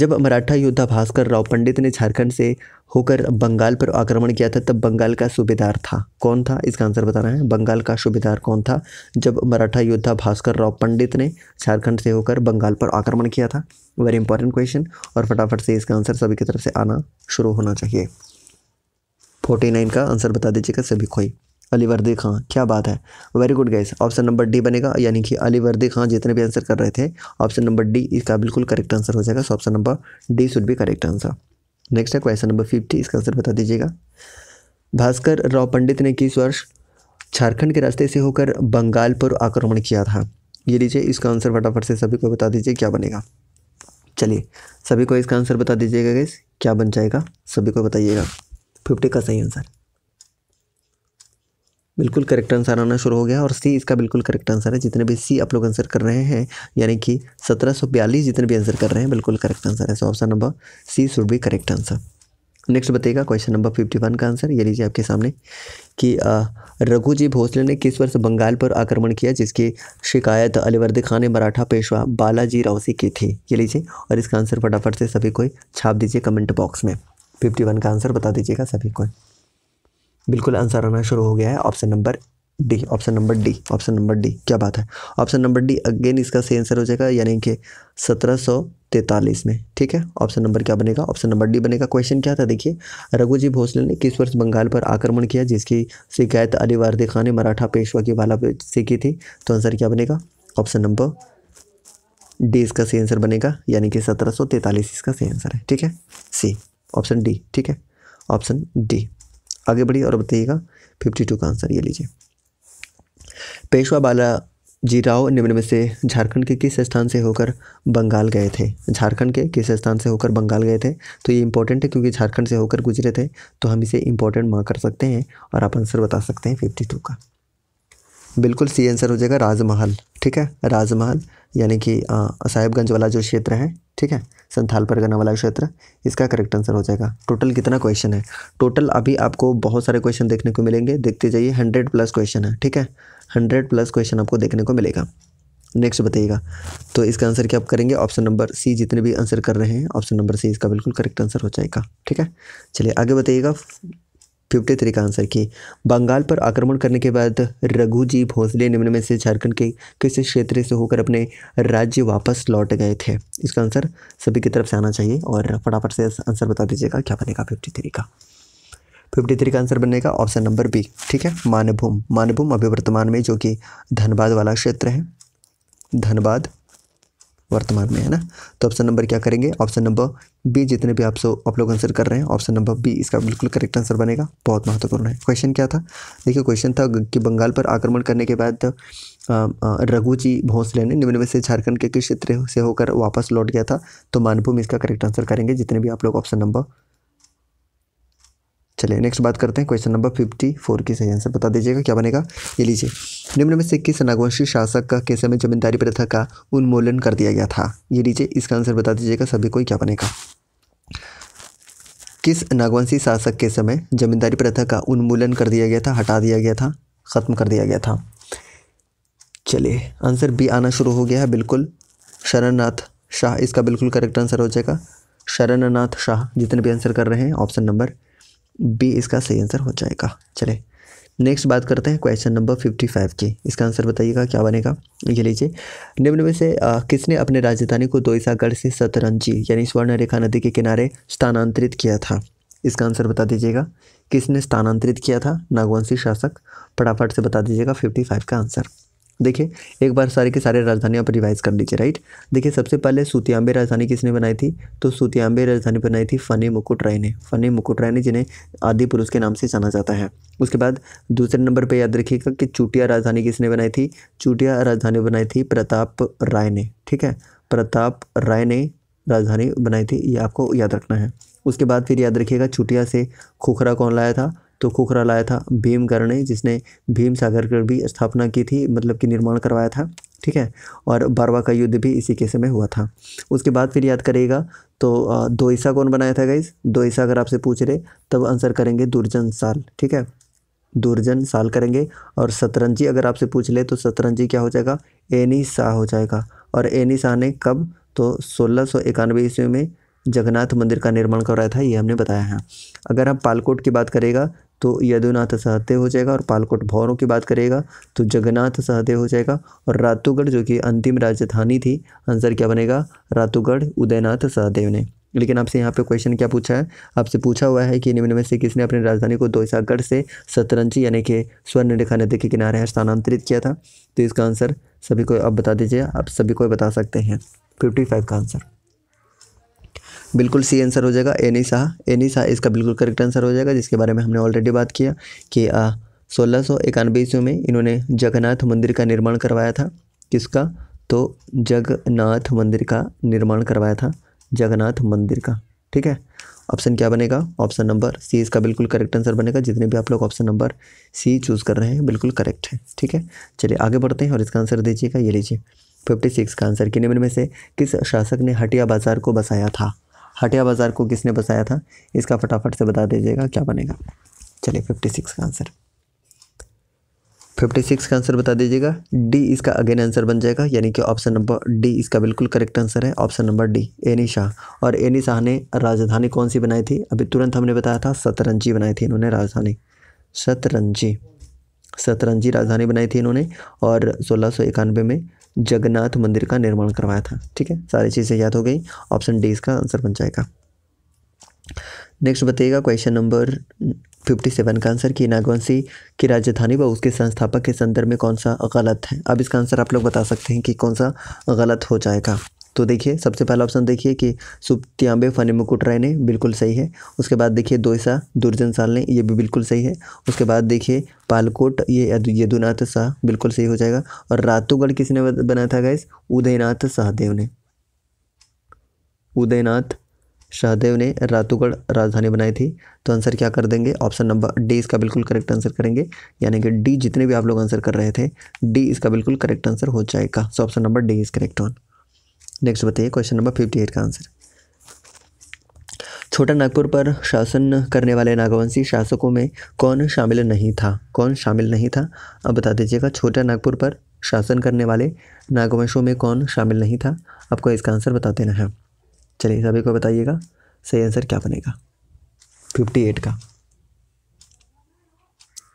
जब मराठा योद्धा भास्कर राव पंडित ने झारखंड से होकर बंगाल पर आक्रमण किया था तब बंगाल का सूबेदार था कौन था इसका आंसर बताना है बंगाल का सूबेदार कौन था जब मराठा योद्धा भास्कर राव पंडित ने झारखंड से होकर बंगाल पर आक्रमण किया था वेरी इंपॉर्टेंट क्वेश्चन और फटाफट से इसका आंसर सभी की तरफ से आना शुरू होना चाहिए फोर्टी नाइन का आंसर बता दीजिएगा सभी कोई अली वर्दी खां क्या बात है very good guys option number D बनेगा यानी कि अली वर्दी खां जितने भी आंसर कर रहे थे ऑप्शन नंबर डी इसका बिल्कुल करेक्ट आंसर हो जाएगा so option number D should be correct answer next है क्वेश्चन नंबर फिफ्टी इसका आंसर बता दीजिएगा भास्कर राव पंडित ने किस वर्ष झारखंड के रास्ते से होकर बंगाल पर आक्रमण किया था ये लीजिए इसका आंसर फटाफट से सभी को बता दीजिए क्या बनेगा चलिए सभी को इसका आंसर बता दीजिएगा गैस क्या बन जाएगा सभी को बताइएगा फिफ्टी का सही आंसर बिल्कुल करेक्ट आंसर आना शुरू हो गया और सी इसका बिल्कुल करेक्ट आंसर है जितने भी सी आप लोग आंसर कर रहे हैं यानी कि सत्रह सौ बयालीस जितने भी आंसर कर रहे हैं बिल्कुल करेक्ट आंसर है so option number C should be correct answer next बताइएगा क्वेश्चन नंबर फिफ्टी वन का आंसर ये लीजिए आपके सामने कि रघुजी भोसले ने किस वर्ष बंगाल पर आक्रमण किया जिसकी शिकायत अलीवर्दी खान ने मराठा पेशवा बालाजी राव से की थी ये लीजिए और इसका आंसर फटाफट से सभी को छाप दीजिए कमेंट बॉक्स में फिफ्टी वन का आंसर बता दीजिएगा सभी को बिल्कुल आंसर आना शुरू हो गया है option number D option number D option number D क्या बात है ऑप्शन नंबर डी अगेन इसका सही आंसर हो जाएगा यानी कि सत्रह सौ तैतालीस में ठीक है ऑप्शन नंबर क्या बनेगा ऑप्शन नंबर डी बनेगा क्वेश्चन क्या था देखिए रघुजी भोसले ने किस वर्ष बंगाल पर आक्रमण किया जिसकी शिकायत अली वारदी खान ने मराठा पेशवा की वाला से की थी तो आंसर क्या बनेगा ऑप्शन नंबर डी इसका सही आंसर बनेगा यानी कि सत्रह सौ तैतालीस इसका सही आंसर है ठीक है सी ऑप्शन डी ठीक है ऑप्शन डी आगे बढ़िए और बताइएगा फिफ्टी टू का आंसर ये लीजिए पेशवा बाला जी राव निम्न में से झारखंड के किस स्थान से होकर बंगाल गए थे झारखंड के किस स्थान से होकर बंगाल गए थे तो ये इंपॉर्टेंट है क्योंकि झारखंड से होकर गुजरे थे तो हम इसे इंपॉर्टेंट मार्क कर सकते हैं और आप आंसर बता सकते हैं फिफ्टी टू का बिल्कुल सी आंसर हो जाएगा राजमहल ठीक है राजमहल यानी कि साहिबगंज वाला जो क्षेत्र है ठीक है संथाल परगना वाला क्षेत्र इसका करेक्ट आंसर हो जाएगा टोटल कितना क्वेश्चन है टोटल अभी आपको बहुत सारे क्वेश्चन देखने को मिलेंगे देखते जाइए हंड्रेड प्लस क्वेश्चन है ठीक है हंड्रेड प्लस क्वेश्चन आपको देखने को मिलेगा नेक्स्ट बताइएगा तो इसका आंसर क्या आप करेंगे ऑप्शन नंबर सी जितने भी आंसर कर रहे हैं ऑप्शन नंबर सी इसका बिल्कुल करेक्ट आंसर हो जाएगा ठीक है चलिए आगे बताइएगा फिफ्टी थ्री का आंसर की बंगाल पर आक्रमण करने के बाद रघुजी भोसले निम्न में से झारखंड के किस क्षेत्र से होकर अपने राज्य वापस लौट गए थे इसका आंसर सभी की तरफ से आना चाहिए और फटाफट से आंसर बता दीजिएगा क्या बनेगा फिफ्टी थ्री का फिफ्टी थ्री का आंसर बनेगा ऑप्शन नंबर बी ठीक है मानभूम मानभूम अभी वर्तमान में जो कि धनबाद वाला क्षेत्र है धनबाद वर्तमान में है ना तो ऑप्शन नंबर क्या करेंगे ऑप्शन नंबर बी जितने भी आप सो आप लोग आंसर कर रहे हैं ऑप्शन नंबर बी इसका बिल्कुल करेक्ट आंसर बनेगा बहुत महत्वपूर्ण है क्वेश्चन क्या था देखिए क्वेश्चन था कि बंगाल पर आक्रमण करने के बाद रघुजी भोंसले ने निम्न में से झारखंड के किस क्षेत्र से होकर वापस लौट गया था तो मानपुर में इसका करेक्ट आंसर करेंगे जितने भी आप लोग ऑप्शन नंबर चलिए नेक्स्ट बात करते हैं क्वेश्चन नंबर फिफ्टी फोर की सही आंसर बता दीजिएगा क्या बनेगा ये लीजिए निम्न में से किस नागवंशी शासक का कैसे में जमींदारी प्रथा का उन्मूलन कर दिया गया था ये लीजिए इसका आंसर बता दीजिएगा सभी को क्या बनेगा किस नागवंशी शासक के समय जमींदारी प्रथा का उन्मूलन कर दिया गया था हटा दिया गया था ख़त्म कर दिया गया था चलिए आंसर बी आना शुरू हो गया है बिल्कुल शरणनाथ शाह इसका बिल्कुल करेक्ट आंसर हो जाएगा शरणनाथ शाह जितने भी आंसर कर रहे हैं ऑप्शन नंबर बी इसका सही आंसर हो जाएगा चले नेक्स्ट बात करते हैं क्वेश्चन नंबर फिफ्टी फाइव की इसका आंसर बताइएगा क्या बनेगा ये लीजिए निम्न में से आ, किसने अपने राजधानी को दोईसागढ़ से सतरंजी यानी स्वर्ण रेखा नदी के किनारे स्थानांतरित किया था इसका आंसर बता दीजिएगा किसने स्थानांतरित किया था नागवंशी शासक फटाफट से बता दीजिएगा फिफ्टी फाइव का आंसर देखिए एक बार सारे के सारे राजधानियों पर रिवाइज कर लीजिए राइट देखिए सबसे पहले सूतियांबे राजधानी किसने बनाई थी तो सूतियांबे राजधानी बनाई थी फनी मुकुट राय ने फनी मुकुट राय ने जिन्हें आदि पुरुष के नाम से जाना जाता है उसके बाद दूसरे नंबर पर याद रखिएगा कि चूटिया राजधानी किसने बनाई थी चूटिया राजधानी बनाई थी प्रताप राय ने ठीक है प्रताप राय ने राजधानी बनाई थी ये आपको याद रखना है उसके बाद फिर याद रखिएगा चूटिया से खोखरा कौन लाया था तो खोखरा लाया था भीमकर ने जिसने भीम सागर की भी स्थापना की थी मतलब कि निर्माण करवाया था ठीक है और बारवा का युद्ध भी इसी के समय हुआ था उसके बाद फिर याद करिएगा तो दो ईसा कौन बनाया था गाइज दो ईसा अगर आपसे पूछ रहे तब आंसर करेंगे दुर्जन साल ठीक है दुर्जन साल करेंगे और शतरंजी अगर आपसे पूछ ले तो शतरंजी क्या हो जाएगा एनी शाह हो जाएगा और एनी शाह ने कब तो सोलह सौ इक्यानवे ईस्वी में जगन्नाथ मंदिर का निर्माण करवाया था ये हमने बताया है अगर हम पालकोट की बात करेगा तो यदुनाथ सहदेव हो जाएगा और पालकोट भौरों की बात करेगा तो जगन्नाथ सहदेव हो जाएगा और रातूगढ़ जो कि अंतिम राजधानी थी आंसर क्या बनेगा रातूगढ़ उदयनाथ सहदेव ने लेकिन आपसे यहाँ पे क्वेश्चन क्या पूछा है आपसे पूछा हुआ है कि निम्न में से किसने अपनी राजधानी को दोसागढ़ से शतरंजी यानी कि स्वर्ण रेखा नदी के किनारे स्थानांतरित किया था तो इसका आंसर सभी को अब बता दीजिए आप सभी को बता सकते हैं फिफ्टी फाइव का आंसर बिल्कुल सी आंसर हो जाएगा एनी शाह एनी शाह इसका बिल्कुल करेक्ट आंसर हो जाएगा जिसके बारे में हमने ऑलरेडी बात किया कि सोलह सौ इक्यानवे ईस्वी में इन्होंने जगन्नाथ मंदिर का निर्माण करवाया था किसका तो जगन्नाथ मंदिर का निर्माण करवाया था जगन्नाथ मंदिर का ठीक है ऑप्शन क्या बनेगा ऑप्शन नंबर सी इसका बिल्कुल करेक्ट आंसर बनेगा जितने भी आप लोग ऑप्शन नंबर सी चूज़ कर रहे हैं बिल्कुल करेक्ट है ठीक है चलिए आगे बढ़ते हैं और इसका आंसर दीजिएगा ये लीजिए फिफ्टी सिक्स का आंसर किन्हीं में से किस शासक ने हटिया बाजार को बसाया था हटिया बाज़ार को किसने बसाया था इसका फटाफट से बता दीजिएगा क्या बनेगा चलिए फिफ्टी सिक्स का आंसर फिफ्टी सिक्स का आंसर बता दीजिएगा डी इसका अगेन आंसर बन जाएगा यानी कि ऑप्शन नंबर डी इसका बिल्कुल करेक्ट आंसर है option number D Annie Shah और एनी शाह ने राजधानी कौन सी बनाई थी अभी तुरंत हमने बताया था सतरंजी बनाई थी इन्होंने राजधानी सतरंजी सतरंजी राजधानी बनाई थी इन्होंने और सोलह में जगन्नाथ मंदिर का निर्माण करवाया था ठीक है सारी चीज़ें याद हो गई ऑप्शन डी इसका आंसर बन जाएगा नेक्स्ट बताइएगा क्वेश्चन नंबर फिफ्टी सेवन का आंसर कि नागवंशी की राजधानी व उसके संस्थापक के संदर्भ में कौन सा गलत है अब इसका आंसर आप लोग बता सकते हैं कि कौन सा गलत हो जाएगा तो देखिए सबसे पहला ऑप्शन देखिए कि सुप्तियांबे फनीमुकुट राय ने बिल्कुल सही है उसके बाद देखिए दोसा दुर्जन साल ने ये भी बिल्कुल सही है उसके बाद देखिए पालकोट ये यदुनाथ शाह बिल्कुल सही हो जाएगा और रातूगढ़ किसने बनाया था गैस उदयनाथ शाहदेव ने उदयनाथ शाहदेव ने रातूगढ़ राजधानी बनाई थी तो आंसर क्या कर देंगे ऑप्शन नंबर डी इसका बिल्कुल करेक्ट आंसर करेंगे यानी कि डी जितने भी आप लोग आंसर कर रहे थे डी इसका बिल्कुल करेक्ट आंसर हो जाएगा so option number D is correct one next बताइए क्वेश्चन नंबर फिफ्टी एट का आंसर छोटा नागपुर पर शासन करने वाले नागवंशी शासकों में कौन शामिल नहीं था कौन शामिल नहीं था अब बता दीजिएगा छोटा नागपुर पर शासन करने वाले नागवंशों में कौन शामिल नहीं था आपको इसका आंसर बता देना है चलिए सभी को बताइएगा सही आंसर क्या बनेगा फिफ्टी एट का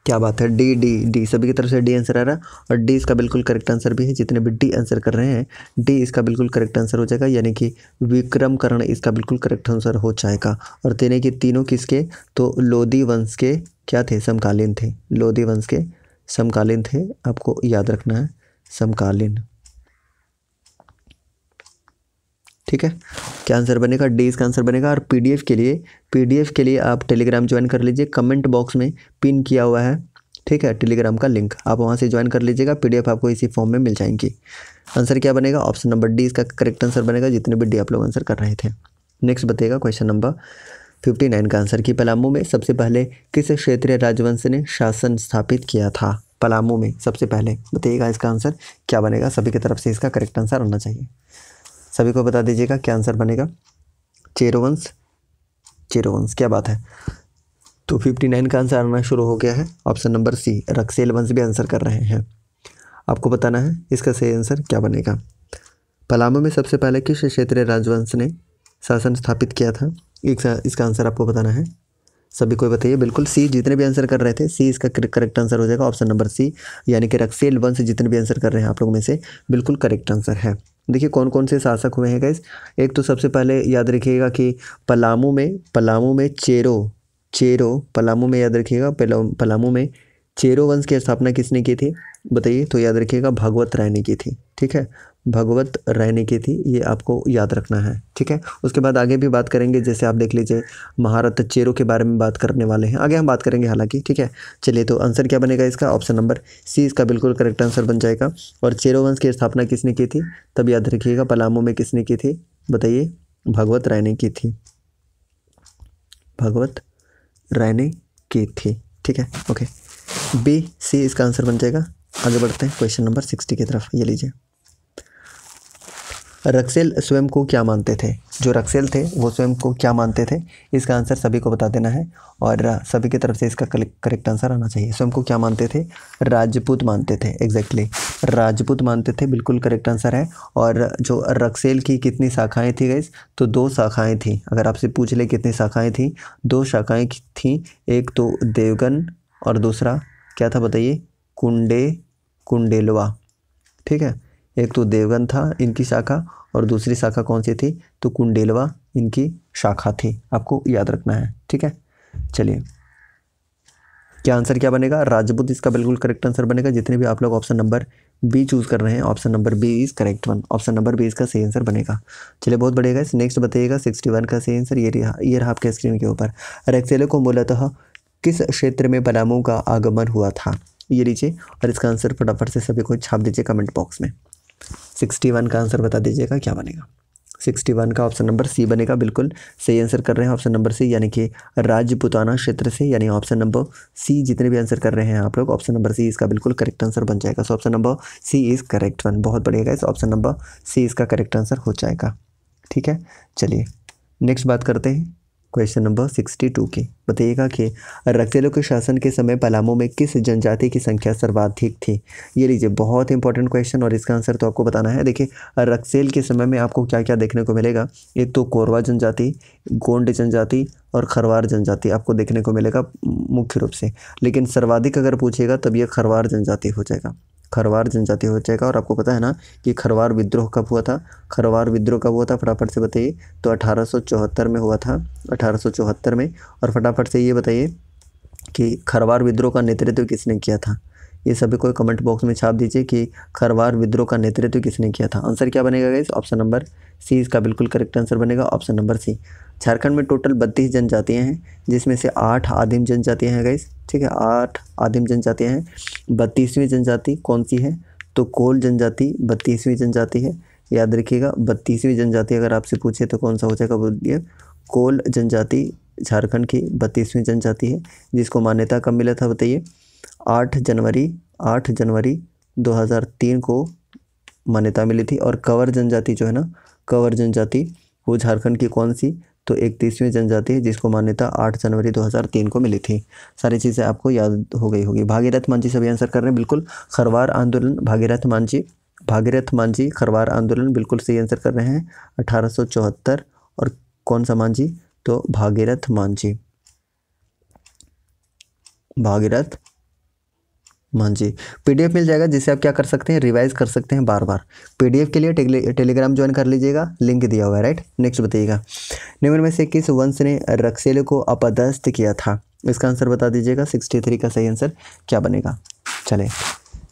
क्या बात है डी डी डी सभी की तरफ से डी आंसर आ रहा है और डी इसका बिल्कुल करेक्ट आंसर भी है जितने भी डी आंसर कर रहे हैं डी इसका बिल्कुल करेक्ट आंसर हो जाएगा यानी कि विक्रम करण इसका बिल्कुल करेक्ट आंसर हो जाएगा और तेने की तीनों किसके तो लोधी वंश के क्या थे समकालीन थे लोधी वंश के समकालीन थे आपको याद रखना है समकालीन ठीक है क्या आंसर बनेगा डी इसका आंसर बनेगा और पीडीएफ के लिए पीडीएफ के लिए आप टेलीग्राम ज्वाइन कर लीजिए कमेंट बॉक्स में पिन किया हुआ है ठीक है टेलीग्राम का लिंक आप वहाँ से ज्वाइन कर लीजिएगा पीडीएफ आपको इसी फॉर्म में मिल जाएंगी आंसर क्या बनेगा ऑप्शन नंबर डी इसका करेक्ट आंसर बनेगा जितने भी डी आप लोग आंसर कर रहे थे नेक्स्ट बताइएगा क्वेश्चन नंबर फिफ्टी नाइन का आंसर कि पलामू में सबसे पहले किस क्षेत्रीय राजवंश ने शासन स्थापित किया था पलामू में सबसे पहले बताइएगा इसका आंसर क्या बनेगा सभी की तरफ से इसका करेक्ट आंसर होना चाहिए सभी को बता दीजिएगा क्या आंसर बनेगा चेरोवंश चेरोवंश क्या बात है तो फिफ्टी नाइन का आंसर आना शुरू हो गया है ऑप्शन नंबर सी रक्सेल वंश भी आंसर कर रहे हैं आपको बताना है इसका सही आंसर क्या बनेगा पलामू में सबसे पहले किस क्षेत्रीय राजवंश ने शासन स्थापित किया था इसका आंसर आपको बताना है सभी कोई बताइए बिल्कुल सी जितने भी आंसर कर रहे थे सी इसका करेक्ट आंसर हो जाएगा ऑप्शन नंबर सी यानी कि रक्सेल वंश जितने भी आंसर कर रहे हैं आप लोग में से बिल्कुल करेक्ट आंसर है देखिए कौन कौन से शासक हुए हैं गैस एक तो सबसे पहले याद रखिएगा कि पलामू में पलामू में चेरो चेरो पलामू में याद रखिएगा पलामू में चेरो वंश की स्थापना किसने की थी बताइए तो याद रखिएगा भागवत राय ने की थी ठीक है भगवत रहने की थी ये आपको याद रखना है ठीक है उसके बाद आगे भी बात करेंगे जैसे आप देख लीजिए महारत चेरो के बारे में बात करने वाले हैं आगे हम बात करेंगे हालांकि ठीक है चलिए तो आंसर क्या बनेगा इसका ऑप्शन नंबर सी इसका बिल्कुल करेक्ट आंसर बन जाएगा और चेरो वंश की स्थापना किसने की थी तब याद रखिएगा पलामू में किसने की थी बताइए भगवत राय की थी भगवत राय की थी ठीक है ओके बी सी इसका आंसर बन जाएगा आगे बढ़ते हैं क्वेश्चन नंबर सिक्सटी की तरफ ये लीजिए रक्सेल स्वयं को क्या मानते थे जो रक्सेल थे वो स्वयं को क्या मानते थे इसका आंसर सभी को बता देना है और सभी की तरफ से इसका करेक्ट आंसर आना चाहिए स्वयं को क्या मानते थे राजपूत मानते थे एग्जैक्टली exactly. राजपूत मानते थे बिल्कुल करेक्ट आंसर है और जो रक्सेल की कितनी शाखाएँ थी गई तो दो शाखाएँ थीं अगर आपसे पूछ ले कितनी शाखाएँ थीं दो शाखाएँ थीं एक तो देवगन और दूसरा क्या था बताइए कुंडे कुंडेलवा ठीक है एक तो देवगन था इनकी शाखा और दूसरी शाखा कौन सी थी तो कुंडेलवा इनकी शाखा थी आपको याद रखना है ठीक है चलिए क्या आंसर क्या बनेगा राजपूत इसका बिल्कुल करेक्ट आंसर बनेगा जितने भी आप लोग ऑप्शन नंबर बी चूज़ कर रहे हैं option number B is correct one option number B इसका सही आंसर बनेगा चलिए बहुत बढ़िया इस नेक्स्ट बताइएगा सिक्सटी वन का सही आंसर ये रहा ये रहा आपके स्क्रीन के ऊपर रेक्सेलो को मूलतः किस क्षेत्र में पलामू का आगमन हुआ था ये लीजिए और इसका आंसर फटाफट से सभी को छाप दीजिए कमेंट बॉक्स में सिक्सटी वन का आंसर बता दीजिएगा क्या बनेगा सिक्सटी वन का ऑप्शन नंबर सी बनेगा बिल्कुल सही आंसर कर रहे हैं ऑप्शन नंबर सी यानी कि राजपुताना क्षेत्र से यानी ऑप्शन नंबर सी जितने भी आंसर कर रहे हैं आप लोग ऑप्शन नंबर सी इसका बिल्कुल करेक्ट आंसर बन जाएगा so option number C is correct one बहुत बढ़िया इस ऑप्शन नंबर सी इसका करेक्ट आंसर हो जाएगा ठीक है चलिए नेक्स्ट बात करते हैं क्वेश्चन नंबर सिक्सटी टू की बताइएगा कि रक्तेलो के शासन के समय पलामू में किस जनजाति की संख्या सर्वाधिक थी ये लीजिए बहुत इंपॉर्टेंट क्वेश्चन और इसका आंसर तो आपको बताना है देखिए रक्सेल के समय में आपको क्या क्या देखने को मिलेगा एक तो कोरवा जनजाति गोंड जनजाति और खरवार जनजाति आपको देखने को मिलेगा मुख्य रूप से लेकिन सर्वाधिक अगर पूछेगा तब ये खरवार जनजाति हो जाएगा खरवार जनजाति हो जाएगा और आपको पता है ना कि खरवार विद्रोह कब हुआ था खरवार विद्रोह कब हुआ था फटाफट से बताइए तो अठारह में हुआ था अठारह में और फटाफट से ये बताइए कि खरवार विद्रोह का नेतृत्व किसने किया था ये सभी कोई कमेंट बॉक्स में छाप दीजिए कि खरवार विद्रोह का नेतृत्व किसने किया था आंसर क्या बनेगा गाइस ऑप्शन नंबर सी इसका बिल्कुल करेक्ट आंसर बनेगा ऑप्शन नंबर सी झारखंड में टोटल बत्तीस जनजातियाँ हैं जिसमें से आठ आदिम जनजातियाँ हैं गाइस ठीक है आठ आदिम जनजातियाँ हैं बत्तीसवीं जनजाति कौन सी है तो कोल जनजाति बत्तीसवीं जनजाति है याद रखिएगा बत्तीसवीं जनजाति अगर आपसे पूछे तो कौन सा हो जाएगा बोलिए कोल जनजाति झारखंड की बत्तीसवीं जनजाति है जिसको मान्यता कब मिला था बताइए आठ जनवरी आठ जनवरी 2003 को मान्यता मिली थी और कंवर जनजाति जो है ना कंवर जनजाति वो झारखंड की कौन सी तो इकतीसवीं जनजाति है जिसको मान्यता 8 जनवरी 2003 को मिली थी सारी चीज़ें आपको याद हो गई होगी भागीरथ मांझी सभी आंसर कर रहे हैं बिल्कुल खरवार आंदोलन भागीरथ मांझी भागीरथ मांझी खरवार आंदोलन बिल्कुल सही आंसर कर रहे हैं अठारह और कौन सा मांझी तो भागीरथ मांझी भागीरथ मान हाँ जी पीडीएफ मिल जाएगा जिसे आप क्या कर सकते हैं रिवाइज कर सकते हैं बार बार पीडीएफ के लिए टेलीग्राम ज्वाइन कर लीजिएगा लिंक दिया हुआ है राइट नेक्स्ट बताइएगा निम्न में से किस वंश ने रक्सेल को अपदस्थ किया था इसका आंसर बता दीजिएगा सिक्सटी थ्री का सही आंसर क्या बनेगा चले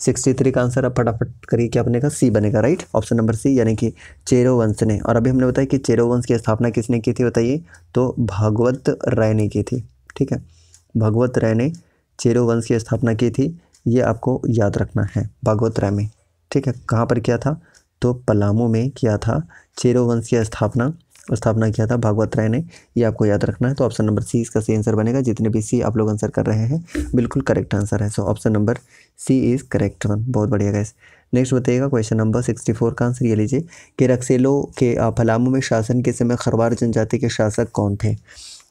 सिक्सटी थ्री का आंसर आप फटाफट करिए क्या बनेगा सी बनेगा राइट ऑप्शन नंबर सी यानी कि चेरो वंश ने और अभी हमने बताया कि चेरो वंश की स्थापना किसने की थी बताइए तो भगवत राय ने की थी ठीक है भगवत राय ने चेरो वंश की स्थापना की थी ये आपको याद रखना है बागोत्रा में ठीक है कहाँ पर किया था तो पलामू में किया था चेरो वंश की स्थापना स्थापना किया था भागवत राय ने ये आपको याद रखना है तो ऑप्शन नंबर सी इसका सही आंसर बनेगा जितने भी सी आप लोग आंसर कर रहे हैं बिल्कुल करेक्ट आंसर है so option number C is correct one बहुत बढ़िया गैस नेक्स्ट बताइएगा क्वेश्चन नंबर सिक्सटी फोर का आंसर ये लीजिए कि रक्सेलो के फलामू में शासन के समय खरवार जनजाति के शासक कौन थे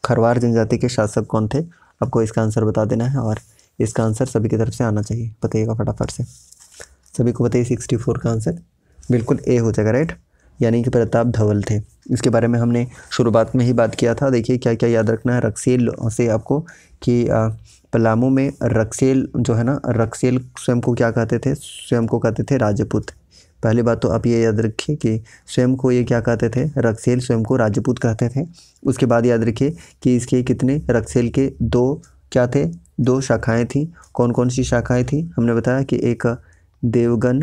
खरवार जनजाति के शासक कौन थे आपको इसका आंसर बता देना है और इसका आंसर सभी की तरफ से आना चाहिए बताइएगा फटाफट से सभी को बताइए सिक्सटी फोर का आंसर बिल्कुल ए हो जाएगा राइट यानी कि प्रताप धवल थे इसके बारे में हमने शुरुआत में ही बात किया था देखिए क्या क्या याद रखना है रक्सेल से आपको कि पलामू में रक्सेल जो है ना रक्सेल स्वयं को क्या कहते थे स्वयं को कहते थे राजपूत पहली बात तो आप ये याद रखिए कि स्वयं को ये क्या कहते थे रक्सेल स्वयं को राजपूत कहते थे उसके बाद याद रखिए कि इसके कितने रक्सेल के दो क्या थे दो शाखाएं थी कौन कौन सी शाखाएं थी हमने बताया कि एक देवगन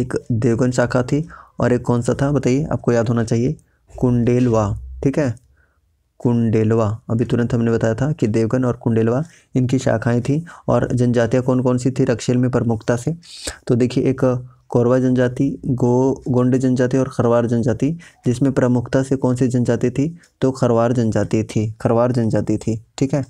एक देवगन शाखा थी और एक कौन सा था बताइए आपको याद होना चाहिए कुंडेलवा ठीक है कुंडेलवा अभी तुरंत हमने बताया था कि देवगन और कुंडेलवा इनकी शाखाएं थी और जनजातियाँ कौन कौन सी थी रक्षेल में प्रमुखता से तो देखिए एक कोरवा जनजाति गो गोंड जनजाति और खरवार जनजाति जिसमें प्रमुखता से कौन सी जनजाति थी तो खरवार जनजाति थी खरवार जनजाति थी ठीक है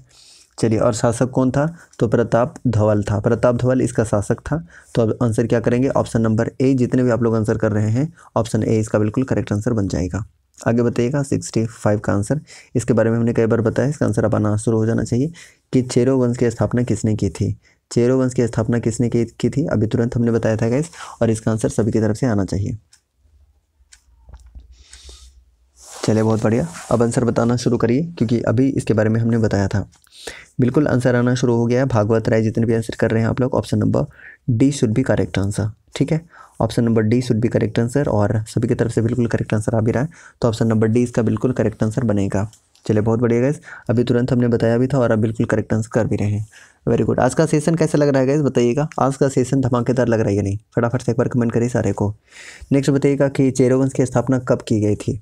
चलिए और शासक कौन था तो प्रताप धवल था प्रताप धवल इसका शासक था तो अब आंसर क्या करेंगे ऑप्शन नंबर ए जितने भी आप लोग आंसर कर रहे हैं ऑप्शन ए इसका बिल्कुल करेक्ट आंसर बन जाएगा आगे बताइएगा सिक्सटी फाइव का आंसर इसके बारे में हमने कई बार बताया इसका आंसर आप आना शुरू हो जाना चाहिए कि चेरो वंश की स्थापना किसने की थी चेरो वंश की स्थापना किसने की थी अभी तुरंत हमने बताया था गैस और इसका आंसर सभी की तरफ से आना चाहिए चलिए बहुत बढ़िया अब आंसर बताना शुरू करिए क्योंकि अभी इसके बारे में हमने बताया था बिल्कुल आंसर आना शुरू हो गया है भागवत राय जितने भी आंसर कर रहे हैं आप लोग option number D should be correct answer ठीक है option number D should be correct answer और सभी की तरफ से बिल्कुल करेक्ट आंसर आ भी रहा है तो ऑप्शन नंबर डी इसका बिल्कुल करेक्ट आंसर बनेगा चलिए बहुत बढ़िया गैस अभी तुरंत हमने बताया भी था और अब बिल्कुल करेक्ट आंसर कर भी रहे हैं वेरी गुड आज का सेशन कैसा लग रहा है गैस बताइएगा आज का सेशन धमाकेदार लग रहा है या नहीं फटाफट से एक बार कमेंट करिए सारे को नेक्स्ट बताइएगा कि चेरोवंश की स्थापना कब की गई थी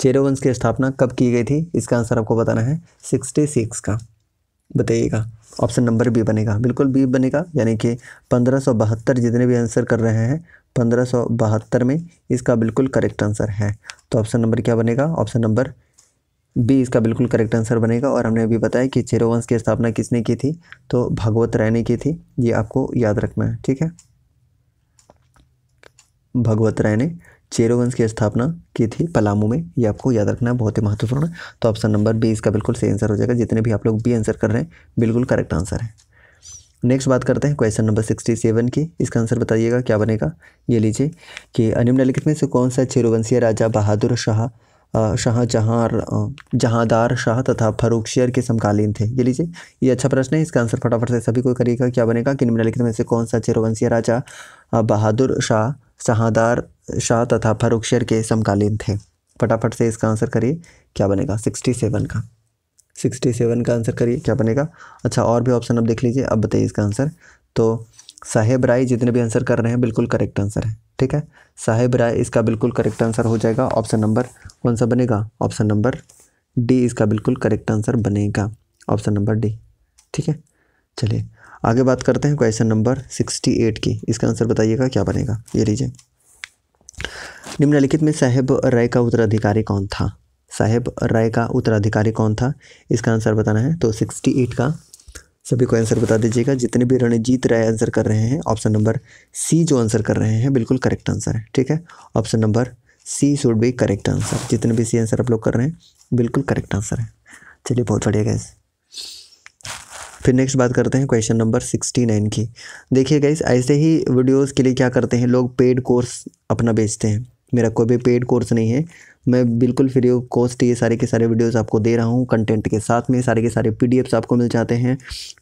चेरोवंश की स्थापना कब की गई थी इसका आंसर आपको बताना है सिक्सटी सिक्स का बताइएगा ऑप्शन नंबर बी बनेगा बिल्कुल बी बनेगा यानी कि पंद्रह सौ बहत्तर जितने भी आंसर कर रहे हैं पंद्रह सौ बहत्तर में इसका बिल्कुल करेक्ट आंसर है तो ऑप्शन नंबर क्या बनेगा ऑप्शन नंबर बी इसका बिल्कुल करेक्ट आंसर बनेगा और हमने अभी बताया कि चेरोवंश की स्थापना किसने की थी तो भगवत राय ने की थी ये आपको याद रखना है ठीक है भगवत राय ने चेरोवंश की स्थापना की थी पलामू में ये आपको याद रखना है बहुत ही महत्वपूर्ण तो ऑप्शन नंबर बी इसका बिल्कुल सही आंसर हो जाएगा जितने भी आप लोग बी आंसर कर रहे हैं बिल्कुल करेक्ट आंसर है नेक्स्ट बात करते हैं क्वेश्चन नंबर सिक्सटी सेवन की इसका आंसर बताइएगा क्या बनेगा ये लीजिए कि निम्नलिखित में से कौन सा चेरोवंशीय राजा बहादुर शाह शाहजहाँ जहाँदार शाह तथा फरूखशियर के समकालीन थे ये लीजिए ये अच्छा प्रश्न है इसका आंसर फटाफट से सभी को करिएगा क्या बनेगा कि निम्नलिखित में से कौन सा चेरोवंशीय राजा बहादुर शाह शहादार शाह तथा शेर के समकालीन थे फटाफट से इसका आंसर करिए क्या बनेगा सिक्सटी सेवन का सिक्सटी सेवन का आंसर करिए क्या बनेगा अच्छा और भी ऑप्शन अब देख लीजिए अब बताइए इसका आंसर तो साहेब राय जितने भी आंसर कर रहे हैं बिल्कुल करेक्ट आंसर है ठीक है साहेब राय इसका बिल्कुल करेक्ट आंसर हो जाएगा ऑप्शन नंबर कौन सा बनेगा ऑप्शन नंबर डी इसका बिल्कुल करेक्ट आंसर बनेगा ऑप्शन नंबर डी ठीक है चलिए आगे बात करते हैं क्वेश्चन नंबर सिक्सटी एट की इसका आंसर बताइएगा क्या बनेगा ये लीजिए निम्नलिखित में साहेब राय का उत्तराधिकारी कौन था साहेब राय का उत्तराधिकारी कौन था इसका आंसर बताना है तो सिक्सटी एट का सभी को आंसर बता दीजिएगा जितने भी रणजीत राय आंसर कर रहे हैं ऑप्शन नंबर सी जो आंसर कर रहे हैं बिल्कुल करेक्ट आंसर है ठीक है option number C should be correct answer जितने भी सी आंसर आप लोग कर रहे हैं बिल्कुल करेक्ट आंसर है चलिए बहुत बढ़िया गैस फिर नेक्स्ट बात करते हैं क्वेश्चन नंबर सिक्सटी नाइन की देखिए गाइस ऐसे ही वीडियोस के लिए क्या करते हैं लोग पेड कोर्स अपना बेचते हैं मेरा कोई भी पेड कोर्स नहीं है मैं बिल्कुल फ्री ऑफ कॉस्ट ये सारे के सारे वीडियोस आपको दे रहा हूँ कंटेंट के साथ में सारे के सारे पी आपको मिल जाते हैं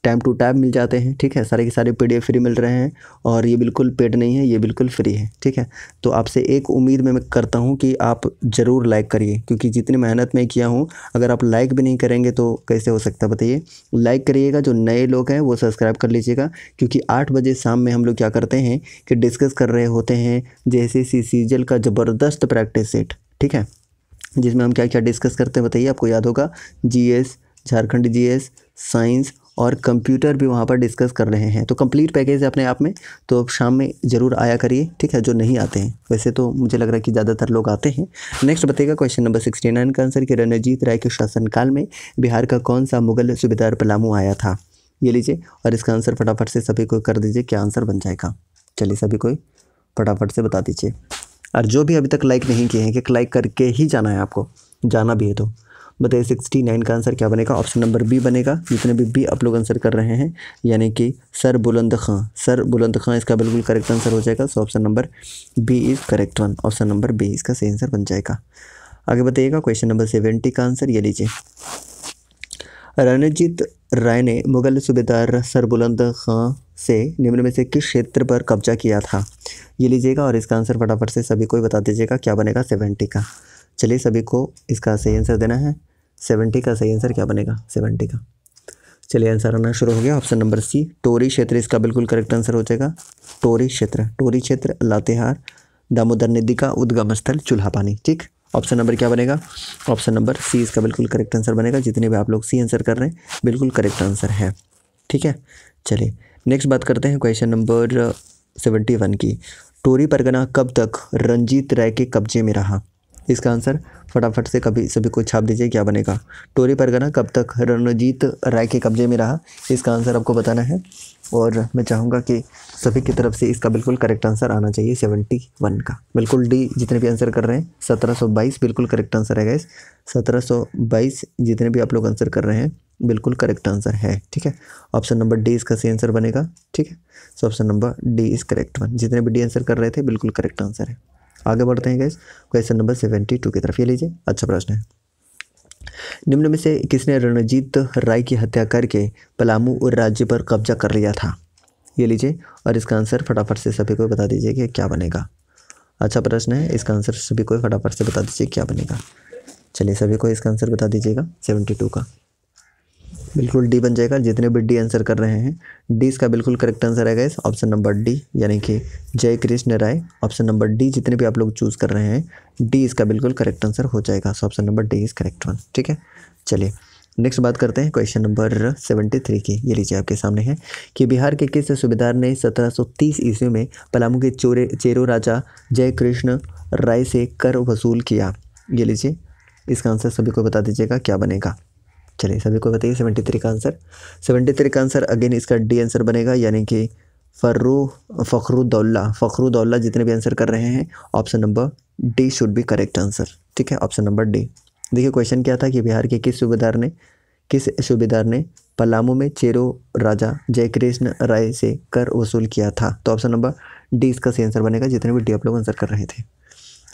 टाइम टू टाइम मिल जाते हैं ठीक है सारे के सारे पी फ्री मिल रहे हैं और ये बिल्कुल पेड नहीं है ये बिल्कुल फ्री है ठीक है तो आपसे एक उम्मीद मैं करता हूँ कि आप ज़रूर लाइक करिए क्योंकि जितनी मेहनत मैं किया हूँ अगर आप लाइक भी नहीं करेंगे तो कैसे हो सकता है बताइए लाइक करिएगा जो नए लोग हैं वो सब्सक्राइब कर लीजिएगा क्योंकि आठ बजे शाम में हम लोग क्या करते हैं कि डिस्कस कर रहे होते हैं जैसे सी सीजल का ज़बरदस्त प्रैक्टिस सेट ठीक है जिसमें हम क्या क्या डिस्कस करते हैं बताइए आपको याद होगा जीएस झारखंड जीएस साइंस और कंप्यूटर भी वहाँ पर डिस्कस कर रहे हैं तो कंप्लीट पैकेज है अपने आप में तो अब शाम में ज़रूर आया करिए ठीक है जो नहीं आते हैं वैसे तो मुझे लग रहा है कि ज़्यादातर लोग आते हैं नेक्स्ट बताइएगा क्वेश्चन नंबर सिक्सटी नाइन का आंसर कि रणजीत राय के शासनकाल में बिहार का कौन सा मुगल सूबेदार पलामू आया था ये लीजिए और इसका आंसर फटाफट से सभी को कर दीजिए क्या आंसर बन जाएगा चलिए सभी को फटाफट से बता दीजिए और जो भी अभी तक लाइक नहीं किए हैं कि लाइक करके ही जाना है आपको जाना भी है तो बताइए सिक्सटी नाइन का आंसर क्या बनेगा ऑप्शन नंबर बी बनेगा जितने भी बी आप लोग आंसर कर रहे हैं यानी कि सर बुलंद खां सर बुलंद खां इसका बिल्कुल करेक्ट आंसर हो जाएगा so option number B is correct one option number B इसका सही आंसर बन जाएगा आगे बताइएगा क्वेश्चन नंबर सेवेंटी का आंसर ये लीजिए रणजीत राय ने मुग़ल सूबेदार सरबुलंद खां से निम्न में से किस क्षेत्र पर कब्जा किया था ये लीजिएगा और इसका आंसर फटाफट से सभी को ही बता दीजिएगा क्या बनेगा सेवेंटी का चलिए सभी को इसका सही आंसर देना है सेवेंटी का सही आंसर क्या बनेगा सेवेंटी का चलिए आंसर आना शुरू हो गया ऑप्शन नंबर सी टोरी क्षेत्र इसका बिल्कुल करेक्ट आंसर हो जाएगा टोरी क्षेत्र टोरी क्षेत्र लातेहार दामोदर नदी का उद्गम स्थल चूल्हा पानी ठीक ऑप्शन नंबर क्या बनेगा ऑप्शन नंबर सी इसका बिल्कुल करेक्ट आंसर बनेगा जितने भी आप लोग सी आंसर कर रहे हैं बिल्कुल करेक्ट आंसर है ठीक है चलिए नेक्स्ट बात करते हैं क्वेश्चन नंबर सेवेंटी वन की टोरी परगना कब तक रंजीत राय के कब्जे में रहा इसका आंसर फटाफट से कभी सभी को छाप दीजिए क्या बनेगा टोरी परगना कब तक रणजीत राय के कब्जे में रहा इसका आंसर आपको बताना है और मैं चाहूँगा कि सभी की तरफ से इसका बिल्कुल करेक्ट आंसर आना चाहिए सेवेंटी वन का बिल्कुल डी जितने भी आंसर कर रहे हैं सत्रह सौ बाईस बिल्कुल करेक्ट आंसर है गैस सत्रह सौ बाईस जितने भी आप लोग आंसर कर रहे हैं बिल्कुल करेक्ट आंसर है ठीक है ऑप्शन नंबर डी इसका सही आंसर बनेगा ठीक है so option number D is correct one जितने भी डी आंसर कर रहे थे बिल्कुल करेक्ट आंसर है आगे बढ़ते हैं guys question number seventy two की तरफ ये लीजिए अच्छा प्रश्न है निम्न में से किसने रणजीत राय की हत्या करके पलामू और राज्य पर कब्जा कर लिया था ये लीजिए और इसका आंसर फटाफट से सभी को बता दीजिए कि क्या बनेगा अच्छा प्रश्न है इसका आंसर सभी को फटाफट से बता दीजिए क्या बनेगा चलिए सभी को इसका आंसर बता दीजिएगा सेवेंटी टू का बिल्कुल डी बन जाएगा जितने भी डी आंसर कर रहे हैं डी इसका बिल्कुल करेक्ट आंसर है इस ऑप्शन नंबर डी यानी कि Jai Krishna Rai option number D जितने भी आप लोग चूज़ कर रहे हैं डी इसका बिल्कुल करेक्ट आंसर हो जाएगा so option number D is correct one ठीक है चलिए नेक्स्ट बात करते हैं क्वेश्चन नंबर सेवेंटी थ्री की ये लीजिए आपके सामने है कि बिहार के किस सूबेदार ने सत्रह सौ तीस ईस्वी में पलामू के चोरे चेरो राजा जय कृष्ण राय से कर वसूल किया ये लीजिए इसका आंसर सभी को बता दीजिएगा क्या बनेगा चलिए सभी को बताइए सेवेंटी थ्री का आंसर सेवेंटी थ्री का आंसर अगेन इसका डी आंसर बनेगा यानी कि फर्रू फ़खरुद्दौला फ़खरुद्दौला जितने भी आंसर कर रहे हैं option number D should be correct answer ठीक है ऑप्शन नंबर डी देखिए क्वेश्चन क्या था कि बिहार के किस सूबेदार ने किस सूबेदार ने पलामू में चेरो राजा जयकृष्ण राय से कर वसूल किया था तो ऑप्शन नंबर डी इसका सही आंसर बनेगा जितने भी डी आप लोग आंसर कर रहे थे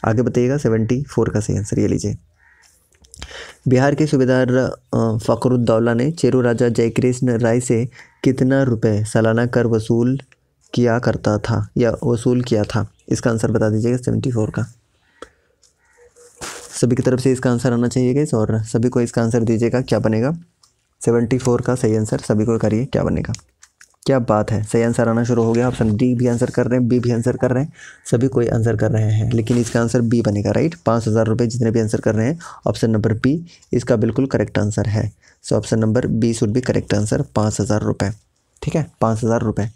आगे बताइएगा सेवेंटी फोर का सही आंसर ये लीजिए बिहार के सूबेदार फ़खरुद्दौला ने चेरू राजा जयकृष्ण राय से कितना रुपए सालाना कर वसूल किया करता था या वसूल किया था इसका आंसर बता दीजिएगा सेवेंटी फोर का सभी की तरफ से इसका आंसर आना चाहिए गैस और सभी को इसका आंसर दीजिएगा क्या बनेगा सेवेंटी फोर का सही आंसर सभी को करिए क्या बनेगा क्या बात है सही आंसर आना शुरू हो गया ऑप्शन डी भी आंसर कर रहे हैं बी भी आंसर कर रहे हैं सभी कोई आंसर कर रहे हैं लेकिन इसका आंसर बी बनेगा राइट पाँच हज़ार रुपये जितने भी आंसर कर रहे हैं ऑप्शन नंबर बी इसका बिल्कुल करेक्ट आंसर है so option number B should be correct answer पाँच हज़ार रुपये ठीक है पाँच हज़ार रुपये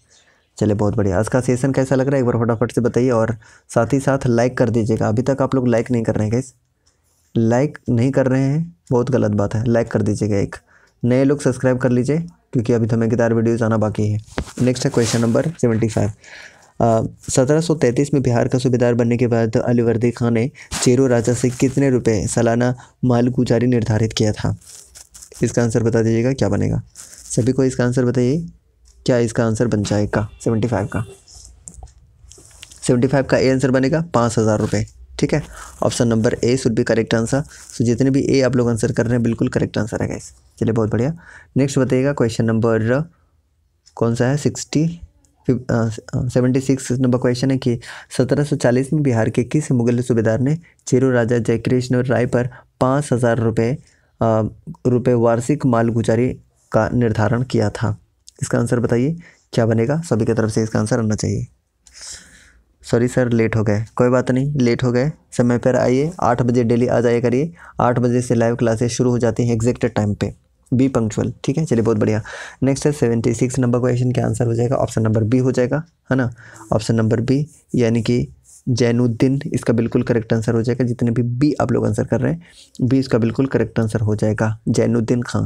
चलिए बहुत बढ़िया आज का सेशन कैसा लग रहा है एक बार फटाफट से बताइए और साथ ही साथ लाइक कर दीजिएगा अभी तक आप लोग लाइक नहीं कर रहे हैं गैस लाइक नहीं कर रहे हैं बहुत गलत बात है लाइक कर दीजिएगा एक नए लोग सब्सक्राइब कर लीजिए क्योंकि अभी तो मैं गिटार वीडियोज़ आना बाकी है नेक्स्ट है क्वेश्चन नंबर सेवेंटी फाइव सत्रह सौ तैंतीस में बिहार का सूबेदार बनने के बाद अलीवर्दी खान ने चेरो राजा से कितने रुपए सालाना मालगुजारी निर्धारित किया था इसका आंसर बता दीजिएगा क्या बनेगा सभी को इसका आंसर बताइए क्या इसका आंसर बन जाएगा सेवेंटी फाइव का सेवेंटी फाइव का ए आंसर बनेगा पाँच हज़ार रुपये ठीक है option number A should be correct answer so जितने भी ए आप लोग आंसर कर रहे हैं बिल्कुल करेक्ट आंसर है गाइस चलिए बहुत बढ़िया नेक्स्ट बताइएगा क्वेश्चन नंबर uh, कौन सा है sixty seventy six number question है कि सत्रह सौ चालीस में बिहार के किस मुगल सूबेदार ने चेरू राजा जयकृष्ण राय पर पाँच हज़ार रुपये uh, रुपये वार्षिक मालगुजारी का निर्धारण किया था इसका आंसर बताइए क्या बनेगा सभी की तरफ से इसका आंसर आना चाहिए सॉरी सर लेट हो गए कोई बात नहीं लेट हो गए समय पर आइए आठ बजे डेली आ जाया करिए आठ बजे से लाइव क्लासेस शुरू हो जाती हैं एग्जैक्ट टाइम पे बी पंक्चुअल ठीक है चलिए बहुत बढ़िया नेक्स्ट है सेवेंटी सिक्स नंबर क्वेश्चन के आंसर हो जाएगा ऑप्शन नंबर बी हो जाएगा है ना ऑप्शन नंबर बी यानी कि जैनुद्दीन इसका बिल्कुल करेक्ट आंसर हो जाएगा जितने भी बी आप लोग आंसर कर रहे हैं बी इसका बिल्कुल करेक्ट आंसर हो जाएगा जैनुद्दीन खां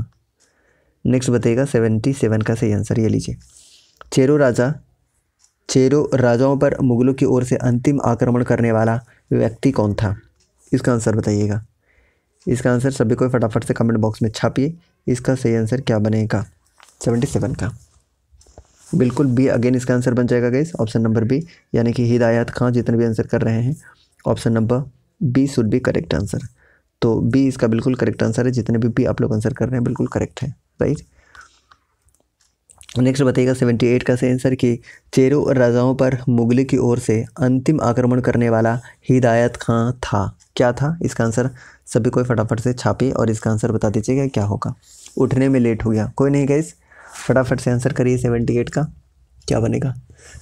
नेक्स्ट बताइएगा सेवेंटी सेवन का सही आंसर ये लीजिए चेरो राजा चेरो राजाओं पर मुगलों की ओर से अंतिम आक्रमण करने वाला व्यक्ति कौन था इसका आंसर बताइएगा इसका आंसर सभी को फटाफट से कमेंट बॉक्स में छापिए इसका सही आंसर क्या बनेगा सेवेंटी सेवन का बिल्कुल बी अगेन इसका आंसर बन जाएगा गैस ऑप्शन नंबर बी यानी कि हिदायत खां जितने भी आंसर कर रहे हैं option number B should be correct answer तो बी इसका बिल्कुल करेक्ट आंसर है जितने भी बी आप लोग आंसर कर रहे हैं बिल्कुल करेक्ट है राइट नेक्स्ट बताइएगा सेवेंटी एट का सही आंसर कि चेरों और राजाओं पर मुगल की ओर से अंतिम आक्रमण करने वाला हिदायत खां था क्या था इसका आंसर सभी कोई फटाफट से छापिए और इसका आंसर बता दीजिएगा क्या होगा उठने में लेट हो गया कोई नहीं गाइस फटाफट से आंसर करिए सेवेंटी एट का क्या बनेगा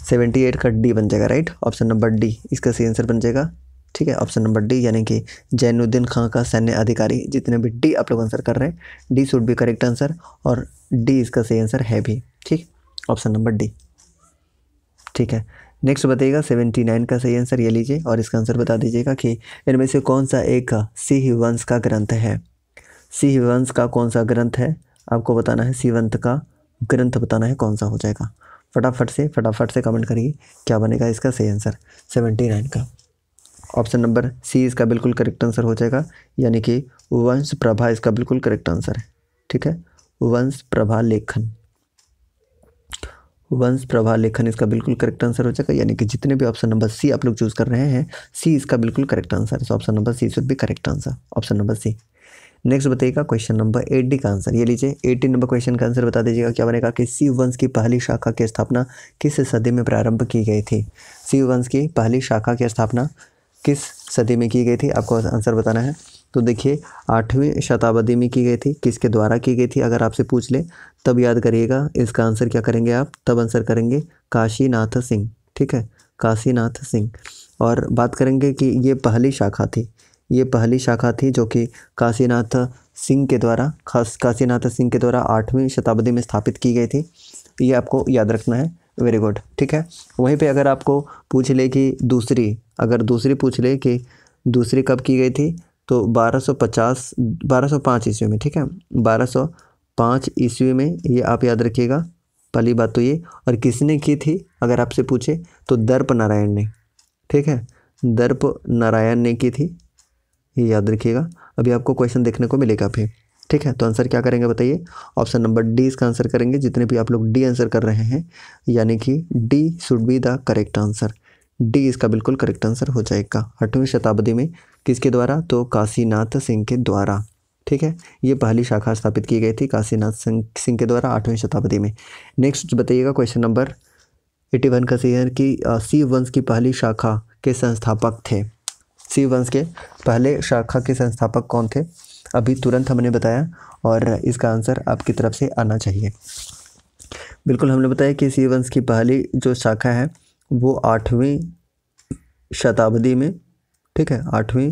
सेवेंटी एट का डी बन जाएगा राइट ऑप्शन नंबर डी इसका सही आंसर बन जाएगा ठीक है ऑप्शन नंबर डी यानी कि जैनुद्दीन खां का सैन्य अधिकारी जितने भी डी आप लोग आंसर कर रहे हैं D should be correct answer और डी इसका सही आंसर है भी ठीक ऑप्शन नंबर डी ठीक है नेक्स्ट बताइएगा सेवेंटी नाइन का सही आंसर ये लीजिए और इसका आंसर बता दीजिएगा कि इनमें से कौन सा एक सिंह वंश का ग्रंथ है सिंह वंश का कौन सा ग्रंथ है आपको बताना है सिवंत का ग्रंथ बताना है कौन सा हो जाएगा फटाफट से फटाफट से कमेंट करिए क्या बनेगा इसका सही आंसर सेवेंटी नाइन का ऑप्शन नंबर सी इसका बिल्कुल करेक्ट आंसर हो जाएगा यानी कि वंश प्रभा इसका बिल्कुल करेक्ट आंसर है ठीक है वंश प्रभा लेखन वंश प्रभा लेखन इसका बिल्कुल करेक्ट आंसर हो जाएगा यानी कि जितने भी ऑप्शन नंबर सी आप लोग चूज़ कर रहे हैं सी इसका बिल्कुल करेक्ट आंसर है option number C should be correct answer option number C next बताइएगा क्वेश्चन नंबर एट्टी का आंसर ये लीजिए एट्टी नंबर क्वेश्चन का आंसर बता दीजिएगा क्या बनेगा कि सी वंश की पहली शाखा की स्थापना किस सदी में प्रारंभ की गई थी सी वंश की पहली शाखा की स्थापना किस सदी में की गई थी आपको आंसर बताना है तो देखिए आठवीं शताब्दी में की गई थी किसके द्वारा की गई थी अगर आपसे पूछ ले तब याद करिएगा इसका आंसर क्या करेंगे आप तब आंसर करेंगे काशीनाथ सिंह ठीक है काशीनाथ सिंह और बात करेंगे कि ये पहली शाखा थी ये पहली शाखा थी जो कि काशीनाथ सिंह के द्वारा खास काशीनाथ सिंह के द्वारा आठवीं शताब्दी में स्थापित की गई थी ये आपको याद रखना है वेरी गुड ठीक है वहीं पे अगर आपको पूछ ले कि दूसरी अगर दूसरी पूछ ले कि दूसरी कब की गई थी तो 1250 1205 ईस्वी में ठीक है 1205 ईस्वी में ये आप याद रखिएगा पहली बात तो ये और किसने की थी अगर आपसे पूछे तो दर्प नारायण ने ठीक है दर्प नारायण ने की थी ये याद रखिएगा अभी आपको क्वेश्चन देखने को मिलेगा फिर ठीक है तो आंसर क्या करेंगे बताइए ऑप्शन नंबर डी इसका आंसर करेंगे जितने भी आप लोग डी आंसर कर रहे हैं यानी कि D should be the correct answer D इसका बिल्कुल करेक्ट आंसर हो जाएगा अठवीं शताब्दी में किसके द्वारा तो काशीनाथ सिंह के द्वारा ठीक है ये पहली शाखा स्थापित की गई थी काशीनाथ सिंह के द्वारा आठवीं शताब्दी में नेक्स्ट बताइएगा क्वेश्चन नंबर एटी वन का सीजन की सी वंश की पहली शाखा के संस्थापक थे सी वंश के पहले शाखा के संस्थापक कौन थे अभी तुरंत हमने बताया और इसका आंसर आपकी तरफ से आना चाहिए बिल्कुल हमने बताया कि सी वंश की पहली जो शाखा है वो आठवीं शताब्दी में ठीक है आठवीं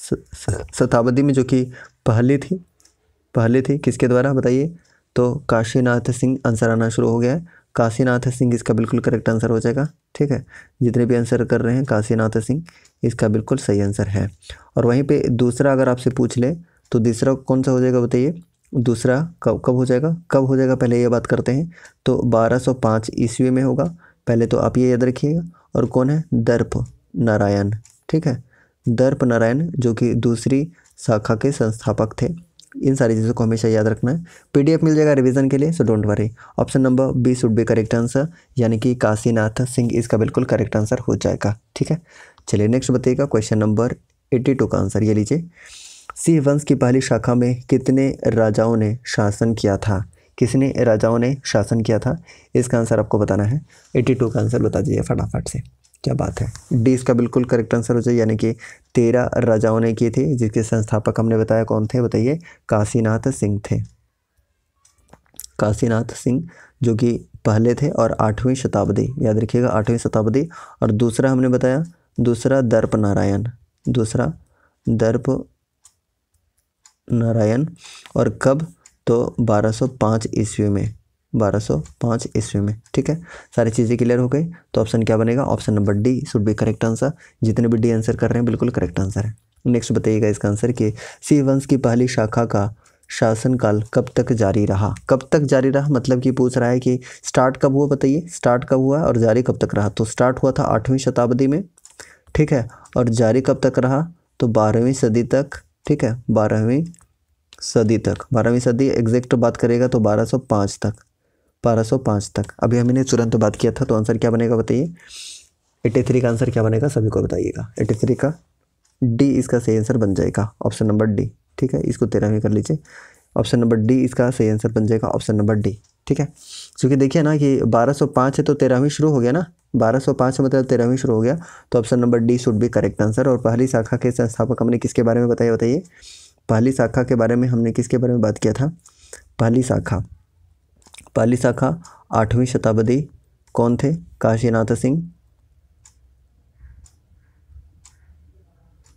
शताब्दी में जो कि पहली थी पहली थी किसके द्वारा बताइए तो काशीनाथ सिंह आंसर आना शुरू हो गया है काशीनाथ सिंह इसका बिल्कुल करेक्ट आंसर हो जाएगा ठीक है जितने भी आंसर कर रहे हैं काशीनाथ सिंह इसका बिल्कुल सही आंसर है और वहीं पे दूसरा अगर आपसे पूछ ले तो दूसरा कौन सा हो जाएगा बताइए दूसरा कब कब हो जाएगा कब हो जाएगा पहले ये बात करते हैं तो 1205 ईस्वी में होगा पहले तो आप ये याद रखिएगा और कौन है दर्प नारायण ठीक है दर्प नारायण जो कि दूसरी शाखा के संस्थापक थे इन सारी चीज़ों को हमेशा याद रखना है पीडीएफ मिल जाएगा रिवीजन के लिए so don't worry option number B should be correct answer यानी कि काशीनाथ सिंह इसका बिल्कुल करेक्ट आंसर हो जाएगा ठीक है चलिए नेक्स्ट बताइएगा क्वेश्चन नंबर एट्टी टू का आंसर ये लीजिए सिंह वंश की पहली शाखा में कितने राजाओं ने शासन किया था किसने राजाओं ने शासन किया था इसका आंसर आपको बताना है एट्टी टू का आंसर बता दीजिए फटाफट से क्या बात है डी इसका बिल्कुल करेक्ट आंसर हो जाए यानी कि तेरह राजाओं ने किए थे जिसके संस्थापक हमने बताया कौन थे बताइए काशीनाथ सिंह थे काशीनाथ सिंह जो कि पहले थे और आठवीं शताब्दी याद रखिएगा आठवीं शताब्दी और दूसरा हमने बताया दूसरा दर्प नारायण दूसरा दर्प नारायण और कब तो 1205 ईस्वी में 1205 ईस्वी में ठीक है सारी चीज़ें क्लियर हो गई तो ऑप्शन क्या बनेगा option number D should be correct answer जितने भी डी आंसर कर रहे हैं बिल्कुल करेक्ट आंसर है नेक्स्ट बताइएगा इसका आंसर कि सी वंश की पहली शाखा का शासनकाल कब तक जारी रहा कब तक जारी रहा मतलब कि पूछ रहा है कि स्टार्ट कब हुआ बताइए स्टार्ट कब हुआ और जारी कब तक रहा तो स्टार्ट हुआ था आठवीं शताब्दी में ठीक है और जारी कब तक रहा तो बारहवीं सदी तक ठीक है बारहवीं सदी तक बारहवीं सदी एग्जैक्ट बात करेगा तो 1205 तक 1205 तक अभी हमने तुरंत बात किया था तो आंसर क्या बनेगा बताइए 83 का आंसर क्या बनेगा सभी को बताइएगा 83 का डी इसका सही आंसर बन जाएगा ऑप्शन नंबर डी ठीक है इसको तेरहवीं कर लीजिए ऑप्शन नंबर डी इसका सही आंसर बन जाएगा ऑप्शन नंबर डी ठीक है क्योंकि देखिए ना कि 1205 है तो तेरहवीं शुरू हो गया ना 1205 मतलब तेरहवीं शुरू हो गया तो option number D should be correct answer और पहली शाखा के संस्थापक हमने किसके बारे में बताया बताइए पहली शाखा के बारे में हमने किसके बारे में बात किया था पहली शाखा पाली शाखा आठवीं शताब्दी कौन थे काशीनाथ सिंह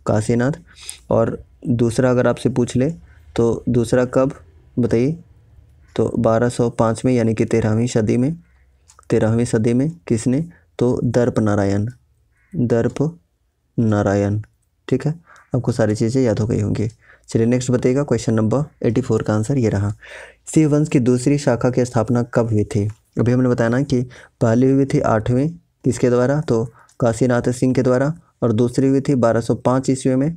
काशीनाथ और दूसरा अगर आपसे पूछ ले तो दूसरा कब बताइए तो 1205 में यानी कि तेरहवीं सदी में तेरहवीं सदी में किसने तो दर्प नारायण दर्प नारायण ठीक है आपको सारी चीज़ें याद हो गई होंगी चलिए नेक्स्ट बताइएगा क्वेश्चन नंबर एटी फोर का आंसर ये रहा शिव वंश की दूसरी शाखा की स्थापना कब हुई थी अभी हमने बताया ना कि पहली हुई थी आठवीं किसके द्वारा तो काशीनाथ सिंह के द्वारा और दूसरी हुई थी 1205 ईस्वी में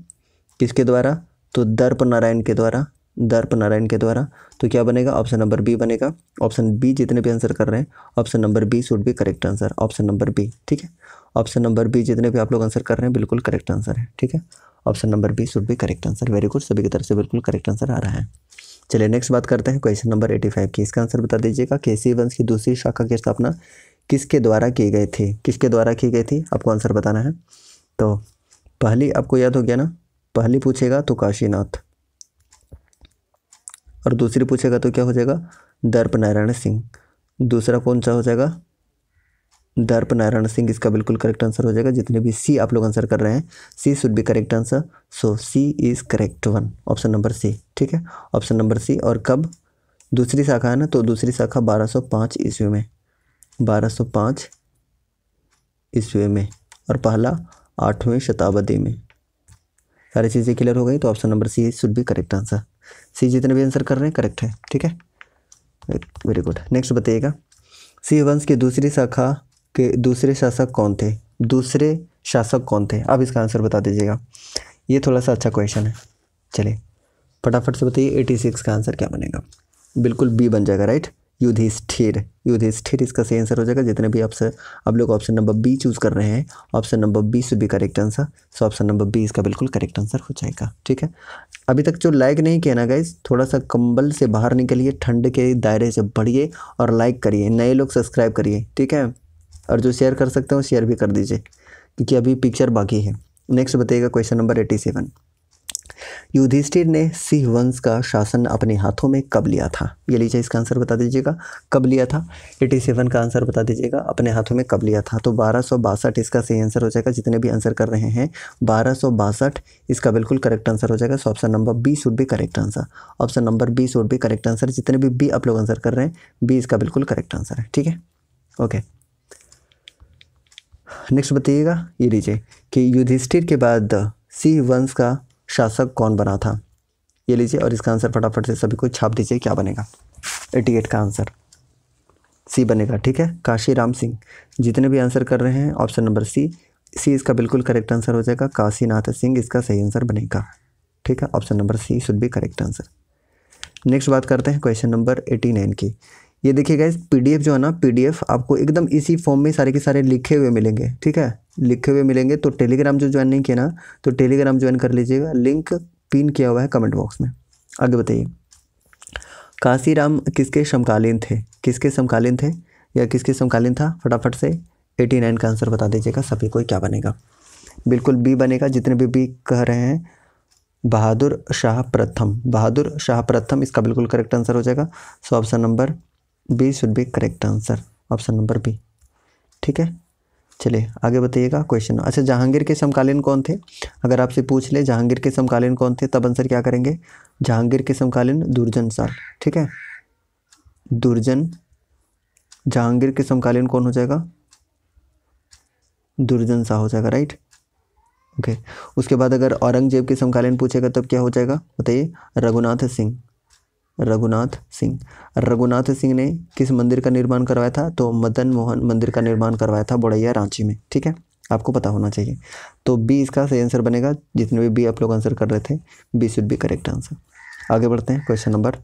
किसके द्वारा तो दर्प नारायण के द्वारा दर्प नारायण के द्वारा तो क्या बनेगा ऑप्शन नंबर बी बनेगा ऑप्शन बी जितने भी आंसर कर रहे हैं option number B should be correct answer option number B ठीक है ऑप्शन नंबर बी जितने भी आप लोग आंसर कर रहे हैं बिल्कुल करेक्ट आंसर है ठीक है option number B should be correct answer very good सभी की तरफ से बिल्कुल करेक्ट आंसर आ रहा है चलिए नेक्स्ट बात करते हैं क्वेश्चन नंबर एटी फाइव की इसका आंसर बता दीजिएगा सी वंश की दूसरी शाखा की स्थापना किसके द्वारा की गई थी किसके द्वारा की गई थी आपको आंसर बताना है तो पहली आपको याद हो गया ना पहली पूछेगा तो काशीनाथ और दूसरी पूछेगा तो क्या हो जाएगा दर्प नारायण सिंह दूसरा कौन सा हो जाएगा दर्प नारायण सिंह इसका बिल्कुल करेक्ट आंसर हो जाएगा जितने भी सी आप लोग आंसर कर रहे हैं C should be correct answer so C is correct one option number C ठीक है ऑप्शन नंबर सी और कब दूसरी शाखा है ना तो दूसरी शाखा 1205 ईस्वी में 1205 ईस्वी में और पहला आठवीं शताब्दी में सारी चीज़ें क्लियर हो गई तो option number C should be correct answer C जितने भी आंसर कर रहे हैं करेक्ट है ठीक है वेरी गुड नेक्स्ट बताइएगा सी वंश की दूसरी शाखा के दूसरे शासक कौन थे दूसरे शासक कौन थे आप इसका आंसर बता दीजिएगा ये थोड़ा सा अच्छा क्वेश्चन है चलिए फटाफट से बताइए एटी सिक्स का आंसर क्या बनेगा बिल्कुल बी बन जाएगा राइट युधिष्ठिर युधिष्ठिर इसका सही आंसर हो जाएगा जितने भी आपसे आप लोग ऑप्शन नंबर बी चूज़ कर रहे हैं ऑप्शन नंबर बी से भी correct answer so option number B इसका बिल्कुल करेक्ट आंसर हो जाएगा ठीक है अभी तक जो लाइक नहीं किया ना गाइज थोड़ा सा कंबल से बाहर निकलिए ठंड के दायरे से बढ़िए और लाइक करिए नए लोग सब्सक्राइब करिए ठीक है और जो शेयर कर सकते हो शेयर भी कर दीजिए क्योंकि अभी पिक्चर बाकी है नेक्स्ट बताइएगा question number eighty seven Yudhishthir ने सिंह वंश का शासन अपने हाथों में कब लिया था ये लीजिए इसका आंसर बता दीजिएगा कब लिया था एटी सेवन का आंसर बता दीजिएगा अपने हाथों में कब लिया था तो बारह सौ बासठ इसका सही आंसर हो जाएगा जितने भी आंसर कर रहे हैं बारह सौ बासठ इसका बिल्कुल करेक्ट आंसर हो जाएगा so option number B should be correct answer option number B should be correct answer जितने भी बी आप लोग आंसर कर रहे हैं बी इसका बिल्कुल करेक्ट आंसर है ठीक है ओके नेक्स्ट बताइएगा ये लीजिए कि युधिष्ठिर के बाद सिंह वंश का शासक कौन बना था ये लीजिए और इसका आंसर फटाफट से सभी को छाप दीजिए क्या बनेगा एटी एट का आंसर सी बनेगा ठीक है काशी राम सिंह जितने भी आंसर कर रहे हैं ऑप्शन नंबर सी सी इसका बिल्कुल करेक्ट आंसर हो जाएगा काशीनाथ सिंह इसका सही आंसर बनेगा ठीक है option number C should be correct answer next बात करते हैं क्वेश्चन नंबर एटी नाइन की ये देखिएगा इस पीडीएफ जो है ना पीडीएफ आपको एकदम इसी फॉर्म में सारे के सारे लिखे हुए मिलेंगे ठीक है लिखे हुए मिलेंगे तो टेलीग्राम जो ज्वाइन नहीं किया ना तो टेलीग्राम ज्वाइन कर लीजिएगा लिंक पिन किया हुआ है कमेंट बॉक्स में आगे बताइए काशीराम किसके समकालीन थे किसके समकालीन थे या किसके समकालीन था फटाफट से 89 का आंसर बता दीजिएगा सभी को क्या बनेगा बिल्कुल बी बनेगा जितने भी बी कह रहे हैं बहादुर शाह प्रथम बहादुर शाह प्रथम इसका बिल्कुल करेक्ट आंसर हो जाएगा so option number B should be correct answer option number B ठीक है चलिए आगे बताइएगा क्वेश्चन अच्छा जहांगीर के समकालीन कौन थे अगर आपसे पूछ ले जहांगीर के समकालीन कौन थे तब आंसर क्या करेंगे जहांगीर के समकालीन दुर्जन शाह ठीक है दुर्जन जहांगीर के समकालीन कौन हो जाएगा दुर्जन शाह हो जाएगा राइट ओके उसके बाद अगर औरंगजेब के समकालीन पूछेगा तब क्या हो जाएगा बताइए रघुनाथ सिंह रघुनाथ सिंह रघुनाथ सिंह ने किस मंदिर का निर्माण करवाया था तो मदन मोहन मंदिर का निर्माण करवाया था बड़ैया रांची में ठीक है आपको पता होना चाहिए तो बी इसका सही आंसर बनेगा जितने भी बी आप लोग आंसर कर रहे थे B should be correct answer आगे बढ़ते हैं क्वेश्चन नंबर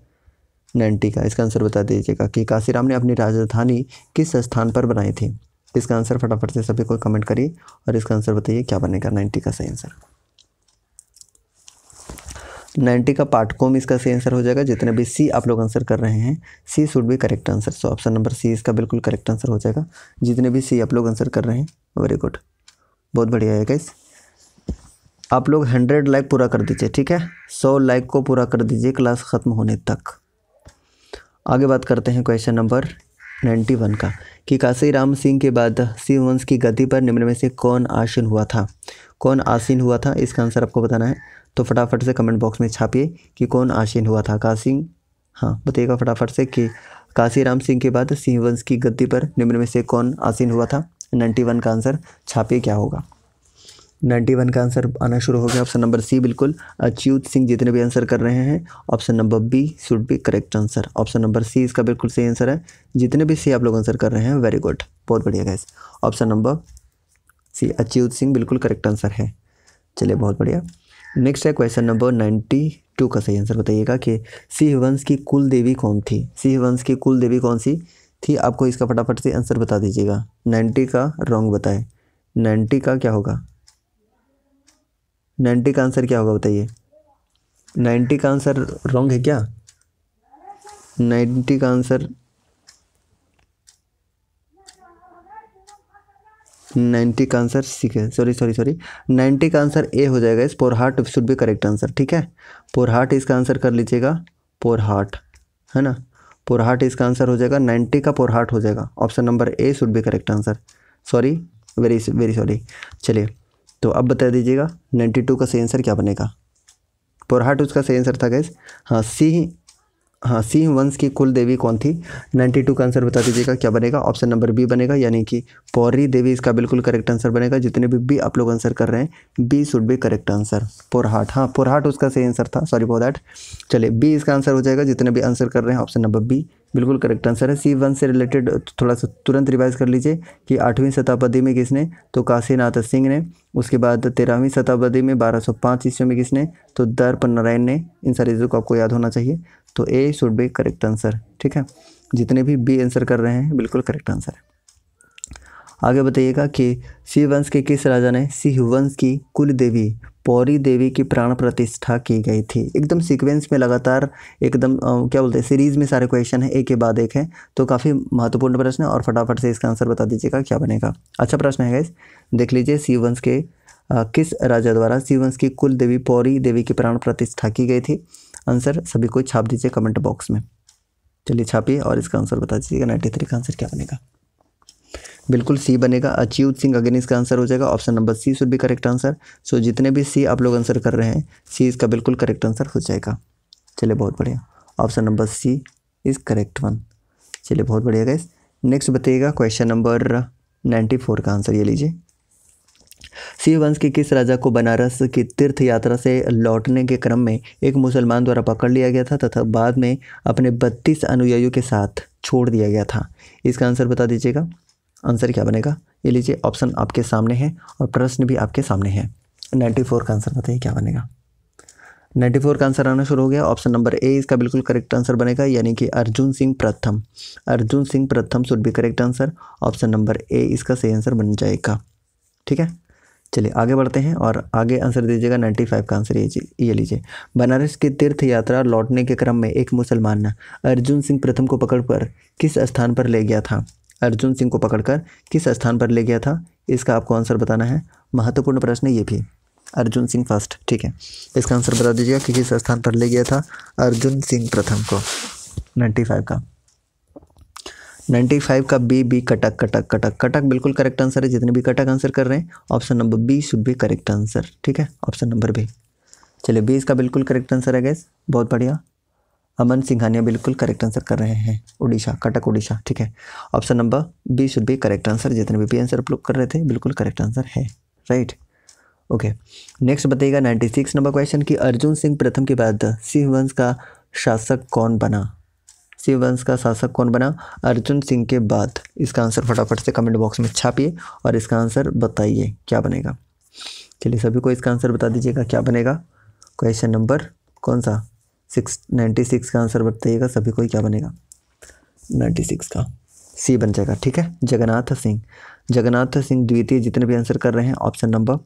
नाइन्टी का इसका आंसर बता दीजिएगा कि काशीराम ने अपनी राजधानी किस स्थान पर बनाई थी इसका आंसर फटाफट से सभी को कमेंट करिए और इसका आंसर बताइए क्या बनेगा नाइन्टी का सही आंसर नाइन्टी का पार्ट कॉम इसका सही आंसर हो जाएगा जितने भी सी आप लोग आंसर कर रहे हैं C should be correct answer so option number C इसका बिल्कुल करेक्ट आंसर हो जाएगा जितने भी सी आप लोग आंसर कर रहे हैं वेरी गुड बहुत बढ़िया है गाइस आप लोग हंड्रेड लाइक पूरा कर दीजिए ठीक है सौ लाइक को पूरा कर दीजिए क्लास ख़त्म होने तक आगे बात करते हैं क्वेश्चन नंबर नाइन्टी वन का कि काशी राम सिंह के बाद सिंह वंश की गति पर निम्न में से कौन आसीन हुआ था कौन आसीन हुआ था इसका आंसर आपको बताना है तो फटाफट से कमेंट बॉक्स में छापिए कि कौन आसीन हुआ था सिंह हाँ बताइएगा फटाफट से कि काशी राम सिंह के बाद सिंहवंश की गद्दी पर निम्न में से कौन आसीन हुआ था नाइन्टी वन का आंसर छापिए क्या होगा नाइन्टी वन का आंसर आना शुरू हो गया ऑप्शन नंबर सी बिल्कुल अच्युत सिंह जितने भी आंसर कर रहे हैं option number B should be correct answer option number C इसका बिल्कुल सही आंसर है जितने भी सी आप लोग आंसर कर रहे हैं वेरी गुड बहुत बढ़िया guys option number C Achyut Singh बिल्कुल करेक्ट आंसर है चलिए बहुत बढ़िया नेक्स्ट है क्वेश्चन नंबर नाइन्टी टू का सही आंसर बताइएगा कि सिंह वंश की कुल देवी कौन थी सिंह वंश की कुल देवी कौन सी थी आपको इसका फटाफट से आंसर बता दीजिएगा नाइन्टी का रॉन्ग बताए नाइन्टी का क्या होगा नाइन्टी का आंसर क्या होगा बताइए नाइन्टी का आंसर रॉन्ग है क्या नाइन्टी का आंसर नाइन्टी का आंसर सी के सॉरी सॉरी सॉरी नाइन्टी का आंसर ए हो जाएगा इस Porahat should be correct answer ठीक है पोर हार्ट इसका आंसर कर लीजिएगा पोर हार्ट है ना पोर हार्ट इसका आंसर हो जाएगा नाइन्टी का पोर हार्ट हो जाएगा option number A should be correct answer sorry very very sorry चलिए तो अब बता दीजिएगा नाइन्टी टू का सही आंसर क्या बनेगा पोरहाट उसका सही आंसर था गैस हाँ सी हाँ सिंह वंश की कुल देवी कौन थी 92 का आंसर बता दीजिएगा क्या बनेगा ऑप्शन नंबर बी बनेगा यानी कि पौरी देवी इसका बिल्कुल करेक्ट आंसर बनेगा जितने भी बी आप लोग आंसर कर रहे हैं B should be correct answer Porahat हाँ पोरहाट उसका सही आंसर था सॉरी फॉर दैट चलिए बी इसका आंसर हो जाएगा जितने भी आंसर कर रहे हैं ऑप्शन नंबर बी बिल्कुल करेक्ट आंसर है सी वन से रिलेटेड थोड़ा सा तुरंत रिवाइज कर लीजिए कि आठवीं शताब्दी में किसने तो काशीनाथ सिंह ने उसके बाद तेरहवीं शताब्दी में 1205 सौ पाँच ईस्वी में किसने तो दर्प नारायण ने इन सारी चीज़ों को आपको याद होना चाहिए तो A should be correct answer ठीक है जितने भी बी आंसर कर रहे हैं बिल्कुल करेक्ट आंसर है आगे बताइएगा कि सी वंश के किस राजा ने सिंह वंश की कुल देवी पौरी देवी की प्राण प्रतिष्ठा की गई थी एकदम सीक्वेंस में लगातार एकदम क्या बोलते हैं सीरीज़ में सारे क्वेश्चन है एक के बाद एक है तो काफ़ी महत्वपूर्ण प्रश्न है और फटाफट से इसका आंसर बता दीजिएगा क्या बनेगा अच्छा प्रश्न है इस देख लीजिए शिववंश के आ, किस राजा द्वारा शिववंश की कुल देवी पौरी देवी की प्राण प्रतिष्ठा की गई थी आंसर सभी को छाप दीजिए कमेंट बॉक्स में चलिए छापिए और इसका आंसर बता दीजिएगा नाइन्टी थ्री का आंसर क्या बनेगा बिल्कुल सी बनेगा अचीव सिंह अगेन इसका आंसर हो जाएगा option number C should be correct answer so जितने भी सी आप लोग आंसर कर रहे हैं सी इसका बिल्कुल करेक्ट आंसर हो जाएगा चलिए बहुत बढ़िया option number C is correct one चलिए बहुत बढ़िया गैस नेक्स्ट बताइएगा क्वेश्चन नंबर नाइन्टी फोर का आंसर ये लीजिए सिंह वंश के किस राजा को बनारस की तीर्थ यात्रा से लौटने के क्रम में एक मुसलमान द्वारा पकड़ लिया गया था तथा बाद में अपने बत्तीस अनुयायियों के साथ छोड़ दिया गया था इसका आंसर बता दीजिएगा आंसर क्या बनेगा ये लीजिए ऑप्शन आपके सामने है और प्रश्न भी आपके सामने है नाइन्टी फोर का आंसर बताइए क्या बनेगा नाइन्टी फोर का आंसर आना शुरू हो गया ऑप्शन नंबर ए इसका बिल्कुल करेक्ट आंसर बनेगा यानी कि अर्जुन सिंह प्रथम अर्जुन सिंह प्रथम should be correct answer option number A इसका सही आंसर बन जाएगा ठीक है चलिए आगे बढ़ते हैं और आगे आंसर दीजिएगा नाइन्टी फाइव का आंसर ये ये लीजिए बनारस की तीर्थ यात्रा लौटने के क्रम में एक मुसलमान अर्जुन सिंह प्रथम को पकड़कर किस स्थान पर ले गया था अर्जुन सिंह को पकड़कर किस स्थान पर ले गया था इसका आपको आंसर बताना है महत्वपूर्ण प्रश्न ये भी अर्जुन सिंह फर्स्ट ठीक है इसका आंसर बता दीजिएगा कि किस स्थान पर ले गया था अर्जुन सिंह प्रथम को नाइन्टी फाइव का नाइन्टी फाइव का बी बी कटक कटक कटक कटक बिल्कुल करेक्ट आंसर है जितने भी कटक आंसर कर रहे हैं option number B should be correct answer ठीक है ऑप्शन नंबर बी चलिए बी इसका बिल्कुल करेक्ट आंसर है गैस बहुत बढ़िया अमन सिंघानिया बिल्कुल करेक्ट आंसर कर रहे हैं उड़ीसा कटक उड़ीसा ठीक है option number B should be correct answer जितने भी पी आंसर आप लोग कर रहे थे बिल्कुल करेक्ट आंसर है राइट ओके नेक्स्ट बताइएगा नाइन्टी सिक्स नंबर क्वेश्चन कि अर्जुन सिंह प्रथम के बाद सिंह वंश का शासक कौन बना सिंह वंश का शासक कौन बना अर्जुन सिंह के बाद इसका आंसर फटाफट से कमेंट बॉक्स में छापिए और इसका आंसर बताइए क्या बनेगा चलिए सभी को इसका आंसर बता दीजिएगा क्या बनेगा क्वेश्चन नंबर कौन सा सिक्स नाइन्टी सिक्स का आंसर बताइएगा सभी को क्या बनेगा नाइन्टी सिक्स का सी बन जाएगा ठीक है जगन्नाथ सिंह जगन्नाथ सिंह द्वितीय जितने भी आंसर कर रहे हैं option number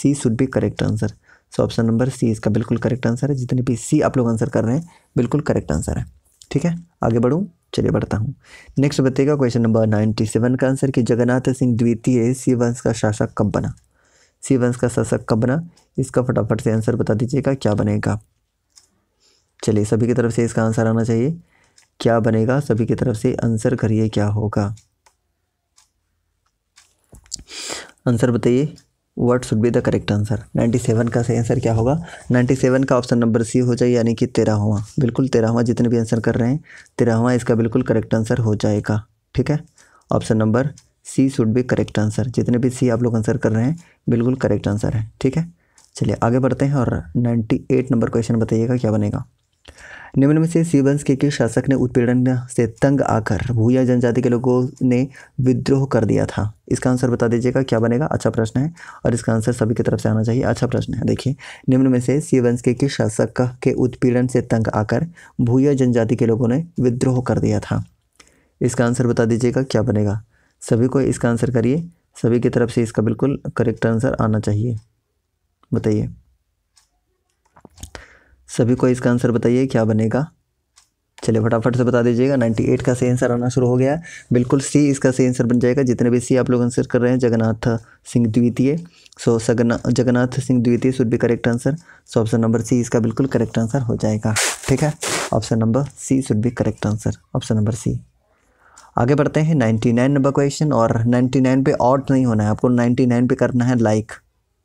C should be correct answer so option number C इसका बिल्कुल करेक्ट आंसर है जितने भी सी आप लोग आंसर कर रहे हैं बिल्कुल करेक्ट आंसर है ठीक है आगे बढ़ूँ चलिए बढ़ता हूँ नेक्स्ट बताइएगा क्वेश्चन नंबर नाइन्टी सेवन का आंसर कि जगन्नाथ सिंह द्वितीय सी वंश का शासक कब बना सी वंश का शासक कब बना इसका फटाफट से आंसर बता दीजिएगा क्या बनेगा चलिए सभी की तरफ से इसका आंसर आना चाहिए क्या बनेगा सभी की तरफ से आंसर करिए क्या होगा आंसर बताइए what should be the correct answer 97 का सही आंसर क्या होगा 97 का ऑप्शन नंबर सी हो जाए यानी कि तेरहवा बिल्कुल तेरहवा जितने भी आंसर कर रहे हैं तेरहवा इसका बिल्कुल करेक्ट आंसर हो जाएगा ठीक है option number C should be correct answer जितने भी सी आप लोग आंसर कर रहे हैं बिल्कुल करेक्ट आंसर है ठीक है चलिए आगे बढ़ते हैं और नाइन्टी नंबर क्वेश्चन बताइएगा क्या बनेगा निम्न में से शिववंश के किस शासक ने उत्पीड़न से तंग आकर भूया जनजाति के लोगों ने विद्रोह कर दिया था इसका आंसर बता दीजिएगा क्या बनेगा अच्छा प्रश्न है और इसका आंसर सभी की तरफ से आना चाहिए अच्छा प्रश्न है देखिए निम्न में से शिववंश के किस शासक के उत्पीड़न से तंग आकर भूया जनजाति के लोगों ने विद्रोह कर दिया था इसका आंसर बता दीजिएगा क्या बनेगा सभी को इसका आंसर करिए सभी की तरफ से इसका बिल्कुल करेक्ट आंसर आना चाहिए बताइए सभी को इसका आंसर बताइए क्या बनेगा चलिए फटाफट से बता दीजिएगा 98 का सही आंसर आना शुरू हो गया बिल्कुल सी इसका सही आंसर बन जाएगा जितने भी सी आप लोग आंसर कर रहे हैं जगन्नाथ सिंह द्वितीय सो सगना जगन्नाथ सिंह द्वितीय should be correct answer so option number C इसका बिल्कुल करेक्ट आंसर हो जाएगा ठीक है option number C should be correct answer option number C आगे बढ़ते हैं नाइन्टी नंबर क्वेश्चन और नाइन्टी नाइन ऑट नहीं होना है आपको नाइन्टी पे करना है लाइक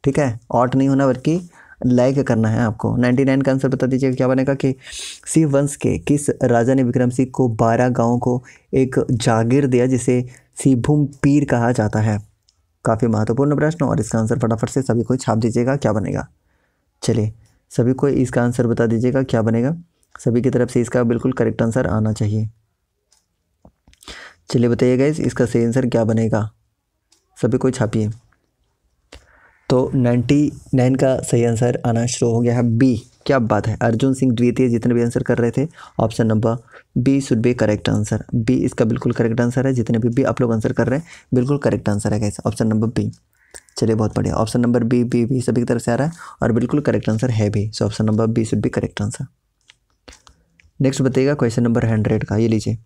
ठीक है ऑट नहीं होना बल्कि लाइक करना है आपको 99 का आंसर बता दीजिएगा क्या बनेगा कि सी वंश के किस राजा ने विक्रम सिंह को बारह गाँव को एक जागीर दिया जिसे सीभूम पीर कहा जाता है काफ़ी महत्वपूर्ण प्रश्न और इसका आंसर फटाफट से सभी को छाप दीजिएगा क्या बनेगा चलिए सभी को इसका आंसर बता दीजिएगा क्या बनेगा सभी की तरफ से इसका बिल्कुल करेक्ट आंसर आना चाहिए चलिए बताइएगा इसका सही आंसर क्या बनेगा सभी को छापिए तो 99 का सही आंसर आना शुरू हो गया है बी क्या बात है अर्जुन सिंह द्वितीय जितने भी आंसर कर रहे थे option number B should be correct answer B इसका बिल्कुल करेक्ट आंसर है जितने भी बी आप लोग आंसर कर रहे हैं बिल्कुल करेक्ट आंसर है कैसे ऑप्शन नंबर बी चलिए बहुत बढ़िया option number B B B सभी की तरफ से आ रहा है और बिल्कुल करेक्ट आंसर है भी so option number B should be correct answer next बताइएगा क्वेश्चन नंबर हंड्रेड का ये लीजिए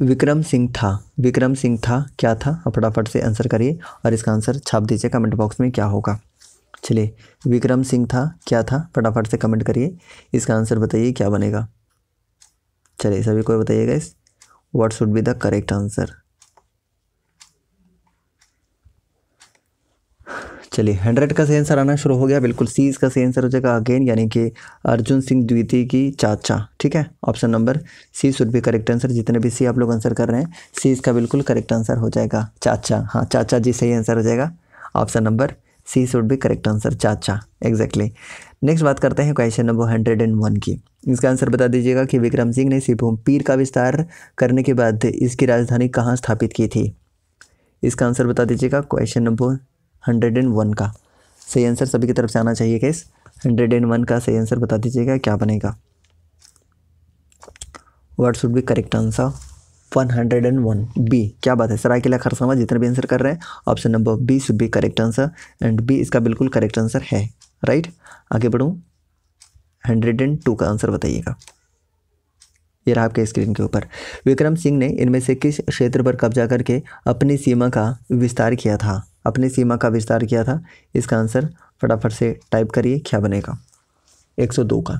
विक्रम सिंह था विक्रम सिंह था क्या था आप फटाफट से आंसर करिए और इसका आंसर छाप दीजिए कमेंट बॉक्स में क्या होगा चलिए विक्रम सिंह था क्या था फटाफट से कमेंट करिए इसका आंसर बताइए क्या बनेगा चलिए सभी को बताइएगा इस what should be the correct answer चलिए हंड्रेड का सही आंसर आना शुरू हो गया बिल्कुल सी इसका सही आंसर हो जाएगा अगेन यानी कि अर्जुन सिंह द्वितीय की चाचा ठीक है option number C should be correct answer जितने भी सी आप लोग आंसर कर रहे हैं सी इसका बिल्कुल करेक्ट आंसर हो जाएगा चाचा हाँ चाचा जी सही आंसर हो जाएगा option number C should be correct answer चाचा एग्जैक्टली नेक्स्ट बात करते हैं question number hundred and one की इसका आंसर बता दीजिएगा कि विक्रम सिंह ने सिंहभूम पीर का विस्तार करने के बाद इसकी राजधानी कहाँ स्थापित की थी इसका आंसर बता दीजिएगा question number hundred and one का सही आंसर सभी की तरफ से आना चाहिए कैस हंड्रेड एंड वन का सही आंसर बता दीजिएगा क्या बनेगा what should be correct answer one hundred and one B क्या बात है सराय किला खरसावा जितने भी आंसर कर रहे हैं option number B should be correct answer and B इसका बिल्कुल करेक्ट आंसर है राइट आगे बढ़ूँ हंड्रेड एंड टू का आंसर बताइएगा ये रहा आपके स्क्रीन के ऊपर विक्रम सिंह ने इनमें से किस क्षेत्र पर कब्जा करके अपनी सीमा का विस्तार किया था अपनी सीमा का विस्तार किया था इसका आंसर फटाफट से टाइप करिए क्या बनेगा 102 का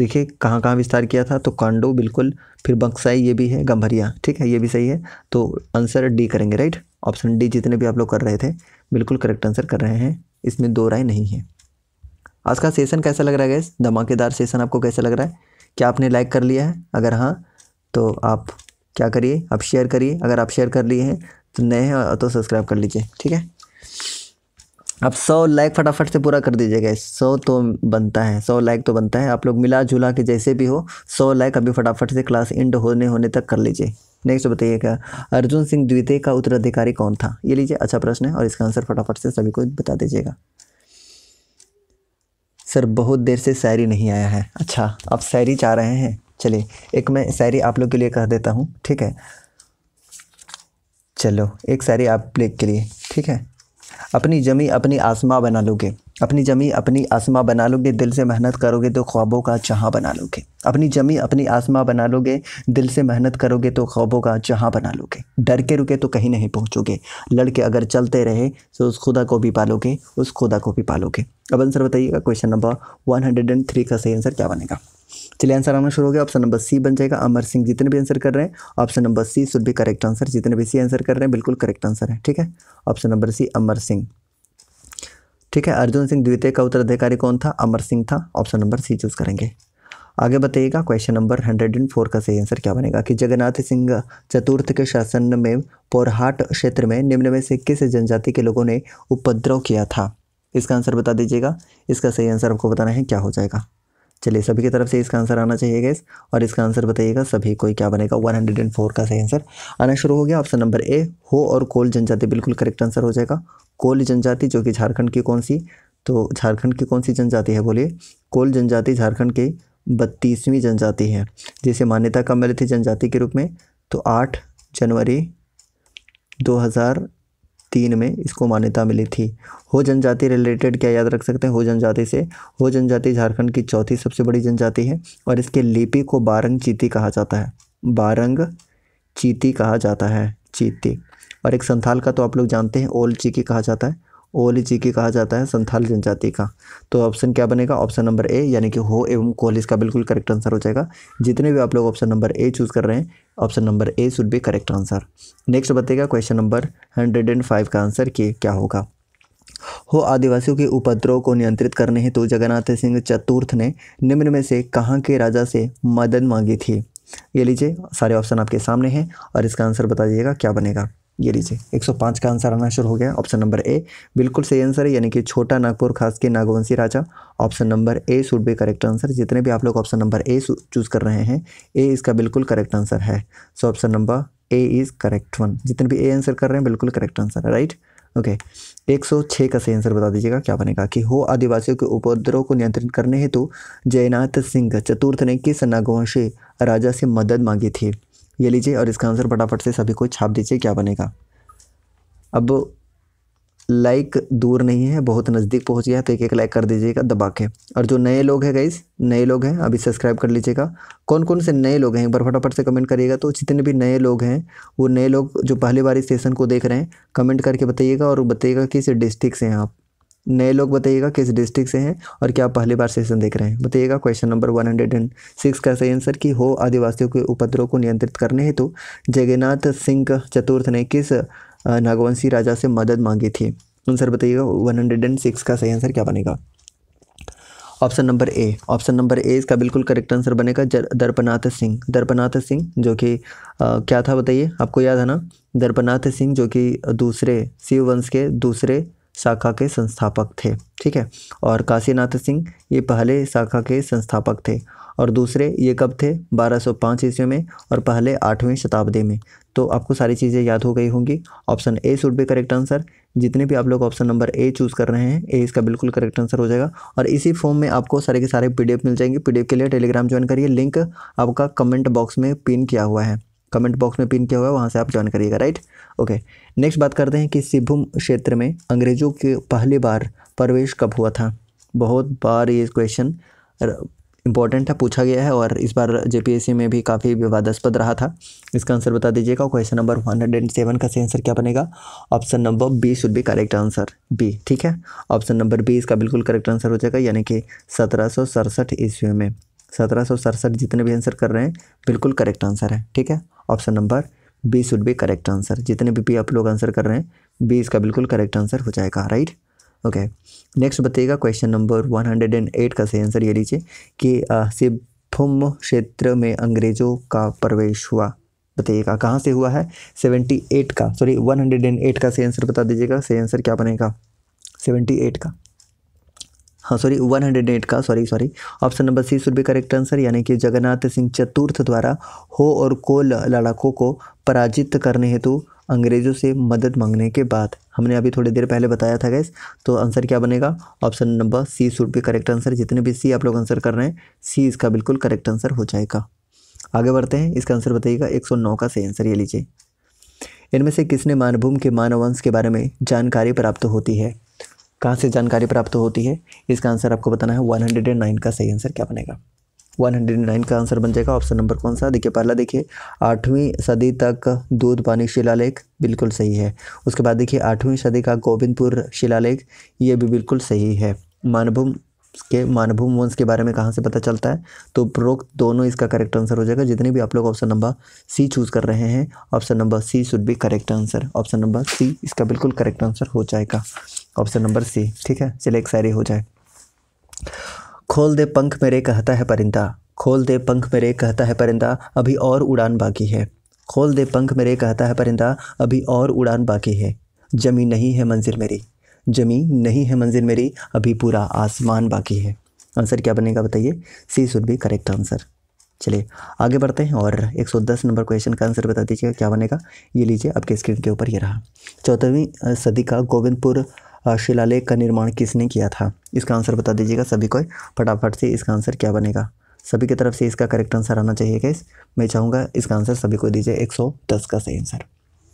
देखिए कहाँ कहाँ विस्तार किया था तो कांडो बिल्कुल फिर बक्साई ये भी है गंभरिया ठीक है ये भी सही है तो आंसर डी करेंगे राइट ऑप्शन डी जितने भी आप लोग कर रहे थे बिल्कुल करेक्ट आंसर कर रहे हैं इसमें दो राय नहीं है आज का सेशन कैसा लग रहा है गैस धमाकेदार सेशन आपको कैसा लग रहा है क्या आपने लाइक कर लिया है अगर हाँ तो आप क्या करिए आप शेयर करिए अगर आप शेयर कर लिए हैं तो नए हैं तो सब्सक्राइब कर लीजिए ठीक है अब सौ लाइक फटाफट से पूरा कर दीजिएगा सौ तो बनता है सौ लाइक तो बनता है आप लोग मिला जुला के जैसे भी हो सौ लाइक अभी फटाफट से क्लास एंड होने होने तक कर लीजिए नेक्स्ट बताइएगा अर्जुन सिंह द्वितीय का उत्तराधिकारी कौन था ये लीजिए अच्छा प्रश्न है और इसका आंसर फटाफट से सभी को बता दीजिएगा सर बहुत देर से शायरी नहीं आया है अच्छा आप शायरी चाह रहे हैं चलिए एक मैं शायरी आप लोग के लिए कह देता हूँ ठीक है चलो एक सारी आप प्लेग के लिए ठीक है अपनी जमी अपनी आसमां बना लोगे अपनी जमी अपनी आसमां बना लोगे दिल से मेहनत करोगे तो ख्वाबों का जहाँ बना लोगे अपनी जमी अपनी आसमां बना लोगे दिल से मेहनत करोगे तो ख्वाबों का जहाँ बना लोगे डर के रुके तो कहीं नहीं पहुँचोगे लड़के अगर चलते रहे तो उस खुदा को भी पालोगे उस खुदा को भी पालोगे अब आंसर बताइएगा क्वेश्चन नंबर वन का सही आंसर क्या बनेगा चलिए आंसर आना शुरू हो गया ऑप्शन नंबर सी बन जाएगा अमर सिंह जितने भी आंसर कर रहे हैं option number C should be correct answer जितने भी सी आंसर कर रहे हैं बिल्कुल करेक्ट आंसर है ठीक है option number C Amar Singh ठीक है अर्जुन सिंह द्वितीय का उत्तराधिकारी कौन था अमर सिंह था ऑप्शन नंबर सी चूज करेंगे आगे बताइएगा question number hundred and four का सही आंसर क्या बनेगा कि जगन्नाथ सिंह चतुर्थ के शासन में पोरहाट क्षेत्र में निम्न में से किस जनजाति के लोगों ने उपद्रव किया था इसका आंसर बता दीजिएगा इसका सही आंसर आपको बताना है क्या हो जाएगा चलिए सभी की तरफ से इसका आंसर आना चाहिए गैस और इसका आंसर बताइएगा सभी को क्या बनेगा 104 का सही आंसर आना शुरू हो गया ऑप्शन नंबर ए हो और कोल जनजाति बिल्कुल करेक्ट आंसर हो जाएगा कोल जनजाति जो कि झारखंड की कौन सी तो झारखंड की कौन सी जनजाति है बोलिए कोल जनजाति झारखंड की बत्तीसवीं जनजाति है जिसे मान्यता कब मिली थी जनजाति के रूप में तो आठ जनवरी हज़ार तीन में इसको मान्यता मिली थी हो जनजाति रिलेटेड क्या याद रख सकते हैं हो जनजाति से हो जनजाति झारखंड की चौथी सबसे बड़ी जनजाति है और इसके लिपि को बारंग चीती कहा जाता है बारंग चीती कहा जाता है चीती और एक संथाल का तो आप लोग जानते हैं ओल चीकी कहा जाता है जी की कहा जाता है संथाल जनजाति का तो ऑप्शन क्या बनेगा ऑप्शन नंबर ए यानी कि हो एवं कोल इसका बिल्कुल करेक्ट आंसर हो जाएगा जितने भी आप लोग ऑप्शन नंबर ए चूज़ कर रहे हैं option number A should be correct answer next बताएगा question number hundred and five का आंसर कि क्या होगा हो आदिवासियों के उपद्रव को नियंत्रित करने हेतु तो जगन्नाथ सिंह चतुर्थ ने निम्न में से कहाँ के राजा से मदद मांगी थी ये लीजिए सारे ऑप्शन आपके सामने हैं और इसका आंसर बता दीजिएगा क्या बनेगा ये लीजिए 105 का आंसर आना शुरू हो गया ऑप्शन नंबर ए बिल्कुल सही आंसर है यानी कि छोटा नागपुर खास के नागवंशी राजा option number A should be correct answer जितने भी आप लोग ऑप्शन नंबर ए चूज़ कर रहे हैं ए इसका बिल्कुल करेक्ट आंसर है so option number A is correct one जितने भी ए आंसर कर रहे हैं बिल्कुल करेक्ट आंसर है राइट ओके सौ छः का सही आंसर बता दीजिएगा क्या बनेगा कि हो आदिवासियों के उपद्रव को नियंत्रित करने हेतु जयनाथ सिंह चतुर्थ ने किस नागवंशी राजा से मदद मांगी थी ये लीजिए और इसका आंसर फटाफट से सभी को छाप दीजिए क्या बनेगा अब लाइक दूर नहीं है बहुत नज़दीक पहुंच गया तो एक एक लाइक कर दीजिएगा दबा के और जो नए लोग हैं गाइस नए लोग हैं अभी सब्सक्राइब कर लीजिएगा कौन कौन से नए लोग हैं एक बार फटाफट से कमेंट करिएगा तो जितने भी नए लोग हैं वो नए लोग जो पहली बार इस सेशन को देख रहे हैं कमेंट करके बताइएगा और बताइएगा किस डिस्ट्रिक्ट से हैं आप नए लोग बताइएगा किस डिस्ट्रिक्ट से हैं और क्या पहली बार सेशन देख रहे हैं बताइएगा question number one hundred and six का सही आंसर कि हो आदिवासियों के उपद्रव को नियंत्रित करने हेतु तो जगन्नाथ सिंह चतुर्थ ने किस नागवंशी राजा से मदद मांगी थी आंसर बताइएगा वन हंड्रेड एंड सिक्स का सही आंसर क्या बनेगा option number A option number A इसका बिल्कुल करेक्ट आंसर बनेगा दर्पनाथ सिंह दर्पनाथ सिंह जो कि क्या था बताइए आपको याद है ना दर्पनाथ सिंह जो कि दूसरे शिव वंश के दूसरे शाखा के संस्थापक थे ठीक है और काशीनाथ सिंह ये पहले शाखा के संस्थापक थे और दूसरे ये कब थे 1205 ईस्वी में और पहले आठवीं शताब्दी में तो आपको सारी चीज़ें याद हो गई होंगी option A should be correct answer जितने भी आप लोग ऑप्शन नंबर ए चूज़ कर रहे हैं ए इसका बिल्कुल करेक्ट आंसर हो जाएगा और इसी फॉर्म में आपको सारे के सारे पीडीएफ मिल जाएंगे पीडीएफ के लिए टेलीग्राम ज्वाइन करिए लिंक आपका कमेंट बॉक्स में पिन किया हुआ है कमेंट बॉक्स में पिन किया हुआ है वहाँ से आप ज्वाइन करिएगा राइट ओके नेक्स्ट बात करते हैं कि सिभुम क्षेत्र में अंग्रेज़ों के पहली बार प्रवेश कब हुआ था बहुत बार ये क्वेश्चन इंपॉर्टेंट है पूछा गया है और इस बार जेपीएससी में भी काफ़ी विवादास्पद रहा था इसका आंसर बता दीजिएगा question number one hundred and seven का सही आंसर क्या बनेगा option number B should be correct answer B ठीक है ऑप्शन नंबर बी इसका बिल्कुल करेक्ट आंसर हो जाएगा यानी कि सत्रह सौ सड़सठ ईस्वी में सत्रह सौ सड़सठ जितने भी आंसर कर रहे हैं बिल्कुल करेक्ट आंसर है ठीक है option number B should be correct answer जितने भी पी आप लोग आंसर कर रहे हैं बी इसका बिल्कुल करेक्ट आंसर हो जाएगा राइट ओके नेक्स्ट बताइएगा question number one hundred and eight का सही आंसर ये लीजिए कि सिम क्षेत्र में अंग्रेज़ों का प्रवेश हुआ बताइएगा कहाँ से हुआ है सेवेंटी एट का sorry one hundred and eight का सही आंसर बता दीजिएगा सही आंसर क्या बनेगा सेवेंटी एट का हाँ सॉरी वन हंड्रेड एट का sorry sorry option number C should be correct answer यानी कि जगन्नाथ सिंह चतुर्थ द्वारा हो और कोल लड़ाकों को पराजित करने हेतु अंग्रेज़ों से मदद मांगने के बाद हमने अभी थोड़ी देर पहले बताया था गैस तो आंसर क्या बनेगा option number C should be correct answer जितने भी सी आप लोग आंसर कर रहे हैं सी इसका बिल्कुल करेक्ट आंसर हो जाएगा आगे बढ़ते हैं इसका आंसर बताइएगा नौ का सही आंसर ये लीजिए इनमें से किसने मानभूम के मानववंश के बारे में जानकारी प्राप्त होती है कहाँ से जानकारी प्राप्त होती है इसका आंसर आपको बताना है 109 का सही आंसर क्या बनेगा 109 का आंसर बन जाएगा ऑप्शन नंबर कौन सा देखिए पहला देखिए आठवीं सदी तक दूध पानी शिलालेख बिल्कुल सही है उसके बाद देखिए आठवीं सदी का गोविंदपुर शिलालेख ये भी बिल्कुल सही है मानभूम के मानभूम वंश के बारे में कहाँ से पता चलता है तो उपरोक्त दोनों इसका करेक्ट आंसर हो जाएगा जितने भी आप लोग ऑप्शन नंबर सी चूज़ कर रहे हैं option number C should be correct answer option number C इसका बिल्कुल करेक्ट आंसर हो जाएगा ऑप्शन नंबर सी ठीक है चले एक शायरी हो जाए खोल दे पंख मेरे कहता है परिंदा खोल दे पंख मेरे कहता है परिंदा अभी और उड़ान बाकी है खोल दे पंख मेरे कहता है परिंदा अभी और उड़ान बाकी है जमी नहीं है मंजिल मेरी जमी नहीं है मंजिल मेरी अभी पूरा आसमान बाकी है आंसर क्या बनेगा बताइए C should be correct answer चलिए आगे बढ़ते हैं और 110 नंबर क्वेश्चन का आंसर बता दीजिएगा क्या बनेगा ये लीजिए आपके स्क्रीन के ऊपर ये रहा चौदहवीं सदी का गोविंदपुर शिलालेख का निर्माण किसने किया था इसका आंसर बता दीजिएगा सभी को फटाफट से इसका आंसर क्या बनेगा सभी की तरफ से इसका करेक्ट आंसर आना चाहिए कैस मैं चाहूँगा इसका आंसर सभी को दीजिए दस का सही आंसर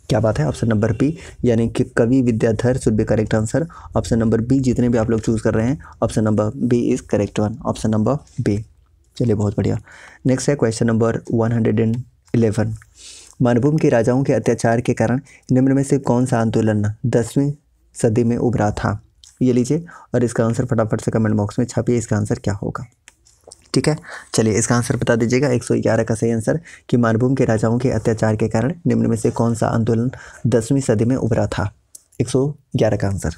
क्या बात है ऑप्शन नंबर बी यानी कि कवि Vidyadhar should be correct answer option number B जितने भी आप लोग चूज़ कर रहे हैं option number B is correct one option number B चलिए बहुत बढ़िया नेक्स्ट है question number one hundred and eleven Manbhum के राजाओं के अत्याचार के कारण निम्न में से कौन सा आंदोलन दसवीं सदी में उभरा था ये लीजिए और इसका आंसर फटाफट से कमेंट बॉक्स में छापिए इसका आंसर क्या होगा ठीक है चलिए इसका आंसर बता दीजिएगा 111 का सही आंसर कि मानभूम के राजाओं के अत्याचार के कारण निम्न में से कौन सा आंदोलन दसवीं सदी में उभरा था 111 का आंसर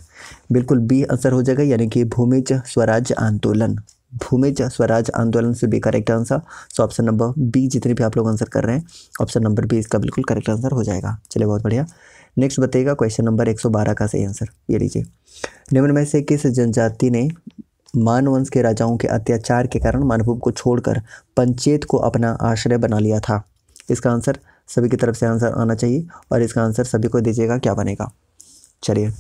बिल्कुल बी आंसर हो जाएगा यानी कि भूमिज स्वराज आंदोलन भूमिज स्वराज आंदोलन से भी correct answer so option number B जितने भी आप लोग आंसर कर रहे हैं ऑप्शन नंबर बी इसका बिल्कुल करेक्ट आंसर हो जाएगा चलिए बहुत बढ़िया नेक्स्ट बताइएगा क्वेश्चन नंबर 112 का सही आंसर ये लीजिए निम्न में से किस जनजाति ने मानवंश के राजाओं के अत्याचार के कारण मानभूम को छोड़कर पंचेत को अपना आश्रय बना लिया था इसका आंसर सभी की तरफ से आंसर आना चाहिए और इसका आंसर सभी को दीजिएगा क्या बनेगा चलिए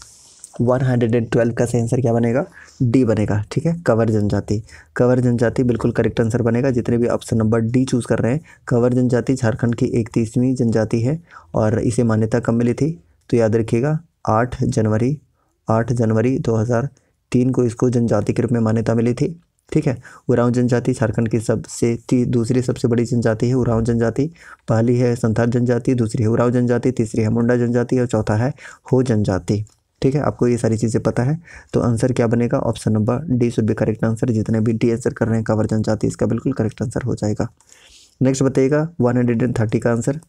112 का सही आंसर क्या बनेगा डी बनेगा ठीक है कवर जनजाति कवर जनजाति बिल्कुल करेक्ट आंसर बनेगा जितने भी ऑप्शन नंबर डी चूज़ कर रहे हैं कवर जनजाति झारखंड की इकतीसवीं जनजाति है और इसे मान्यता कब मिली थी तो याद रखिएगा आठ जनवरी आठ जनवरी 2003 को इसको जनजाति के रूप में मान्यता मिली थी ठीक है उरांव जनजाति झारखंड की सबसे दूसरी सबसे बड़ी जनजाति है उरांव जनजाति पहली है संथाल जनजाति दूसरी है उरांव जनजाति तीसरी है मुंडा जनजाति और चौथा है हो जनजाति ठीक है आपको ये सारी चीज़ें पता है तो आंसर क्या बनेगा option number D should be correct answer जितने भी डी आंसर कर रहे हैं कवर चाहती है इसका बिल्कुल करेक्ट आंसर हो जाएगा नेक्स्ट बताइएगा वन हंड्रेड एंड थर्टी का आंसर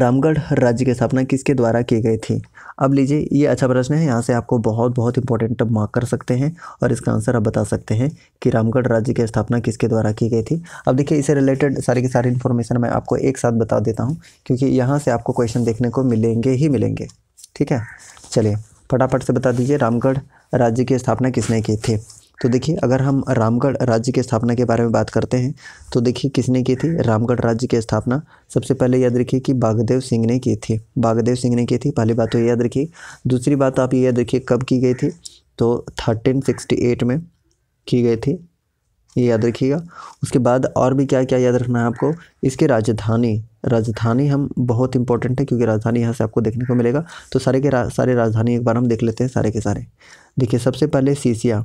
रामगढ़ राज्य की स्थापना किसके द्वारा की गई थी अब लीजिए ये अच्छा प्रश्न है यहाँ से आपको बहुत बहुत इंपॉर्टेंट मार्क कर सकते हैं और इसका आंसर आप बता सकते हैं कि रामगढ़ राज्य की स्थापना किसके द्वारा की गई थी अब देखिए इसे रिलेटेड सारी की सारी इन्फॉर्मेशन मैं आपको एक साथ बता देता हूँ क्योंकि यहाँ से आपको क्वेश्चन देखने को मिलेंगे ही मिलेंगे ठीक है चलिए फटाफट से बता दीजिए रामगढ़ राज्य की स्थापना किसने की थी तो देखिए अगर हम रामगढ़ राज्य की स्थापना के बारे में बात करते हैं तो देखिए किसने की थी रामगढ़ राज्य की स्थापना सबसे पहले याद रखिए कि बागदेव सिंह ने की थी बागदेव सिंह ने की थी पहली बात तो याद रखिए दूसरी बात आप ये याद रखिए कब की गई थी तो 1368 में की गई थी ये याद रखिएगा उसके बाद और भी क्या क्या याद रखना है आपको इसकी राजधानी राजधानी हम बहुत इंपॉर्टेंट है क्योंकि राजधानी यहाँ से आपको देखने को मिलेगा तो सारे के रा, सारे राजधानी एक बार हम देख लेते हैं सारे के सारे देखिए सबसे पहले सीसिया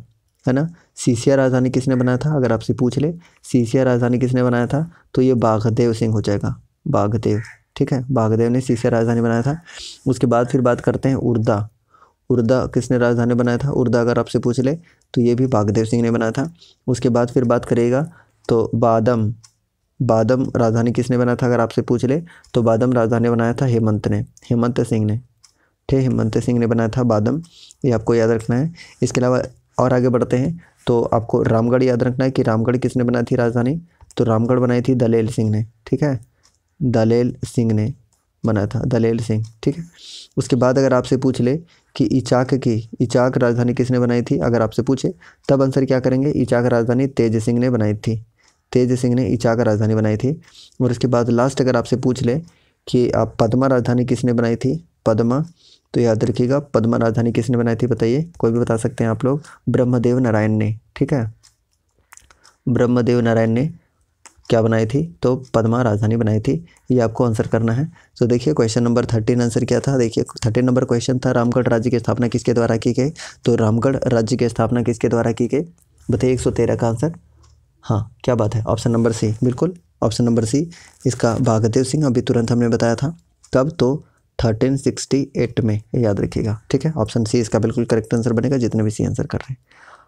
है ना सीसिया राजधानी किसने बनाया था अगर आपसे पूछ ले सीसिया राजधानी किसने बनाया था तो ये बाघदेव सिंह हो जाएगा बाघदेव ठीक है बाघदेव ने सीसिया राजधानी बनाया था उसके बाद फिर बात करते हैं उर्दा उर्दा किसने राजधानी बनाया था उर्दा अगर आपसे पूछ ले तो ये भी बाघदेव सिंह ने बनाया था उसके बाद फिर बात करिएगा तो बादम बादम राजधानी किसने बनाया था अगर आपसे पूछ ले तो बादम राजधानी बनाया था हेमंत ने हेमंत सिंह ने ठीक है हेमंत सिंह ने बनाया था बादम ये आपको याद रखना है इसके अलावा और आगे बढ़ते हैं तो आपको रामगढ़ याद रखना है कि रामगढ़ किसने बनाई थी राजधानी तो रामगढ़ बनाई थी दलेल सिंह ने ठीक है दलेल सिंह ने बनाया था दलेल सिंह ठीक है उसके बाद अगर आपसे पूछ ले कि इचाक की इचाक राजधानी किसने बनाई थी अगर आपसे पूछे तब आंसर क्या करेंगे इचाक राजधानी तेज सिंह ने बनाई थी तेज सिंह ने इचा का राजधानी बनाई थी और उसके बाद लास्ट अगर आपसे पूछ ले कि आप पद्मा राजधानी किसने बनाई थी पद्मा तो याद रखिएगा पद्मा राजधानी किसने बनाई थी बताइए कोई भी बता सकते हैं आप लोग ब्रह्मदेव नारायण ने ठीक है ब्रह्मदेव नारायण ने क्या बनाई थी तो पद्मा राजधानी बनाई थी ये आपको आंसर करना है तो देखिए क्वेश्चन नंबर थर्टीन आंसर क्या था देखिए थर्टीन नंबर क्वेश्चन था रामगढ़ राज्य की स्थापना किसके द्वारा की गई तो रामगढ़ राज्य की स्थापना किसके द्वारा की गई बताइए एक सौ तेरह का आंसर हाँ क्या बात है ऑप्शन नंबर सी बिल्कुल ऑप्शन नंबर सी इसका भागदेव सिंह अभी तुरंत हमने बताया था कब तो 1368 में याद रखिएगा ठीक है ऑप्शन सी इसका बिल्कुल करेक्ट आंसर बनेगा जितने भी सी आंसर कर रहे हैं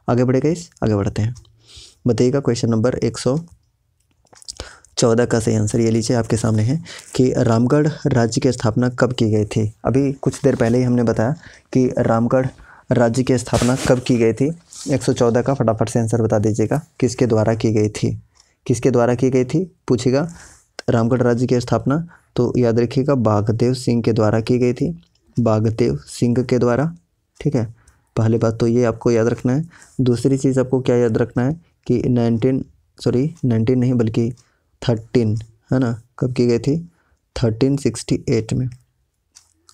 आगे बढ़ेगा इस आगे बढ़ते हैं बताइएगा क्वेश्चन नंबर एक सौ चौदह का सही आंसर ये लीजिए आपके सामने है कि रामगढ़ राज्य की स्थापना कब की गई थी अभी कुछ देर पहले ही हमने बताया कि रामगढ़ राज्य की स्थापना कब की गई थी 114 का फटाफट से आंसर बता दीजिएगा किसके द्वारा की गई थी किसके द्वारा की गई थी पूछेगा रामगढ़ राज्य की स्थापना तो याद रखिएगा बागदेव सिंह के द्वारा की गई थी बागदेव सिंह के द्वारा ठीक है पहली बात तो ये आपको याद रखना है दूसरी चीज़ आपको क्या याद रखना है कि नाइनटीन सॉरी नाइनटीन नहीं बल्कि थर्टीन है ना कब की गई थी थर्टीन सिक्सटी एट में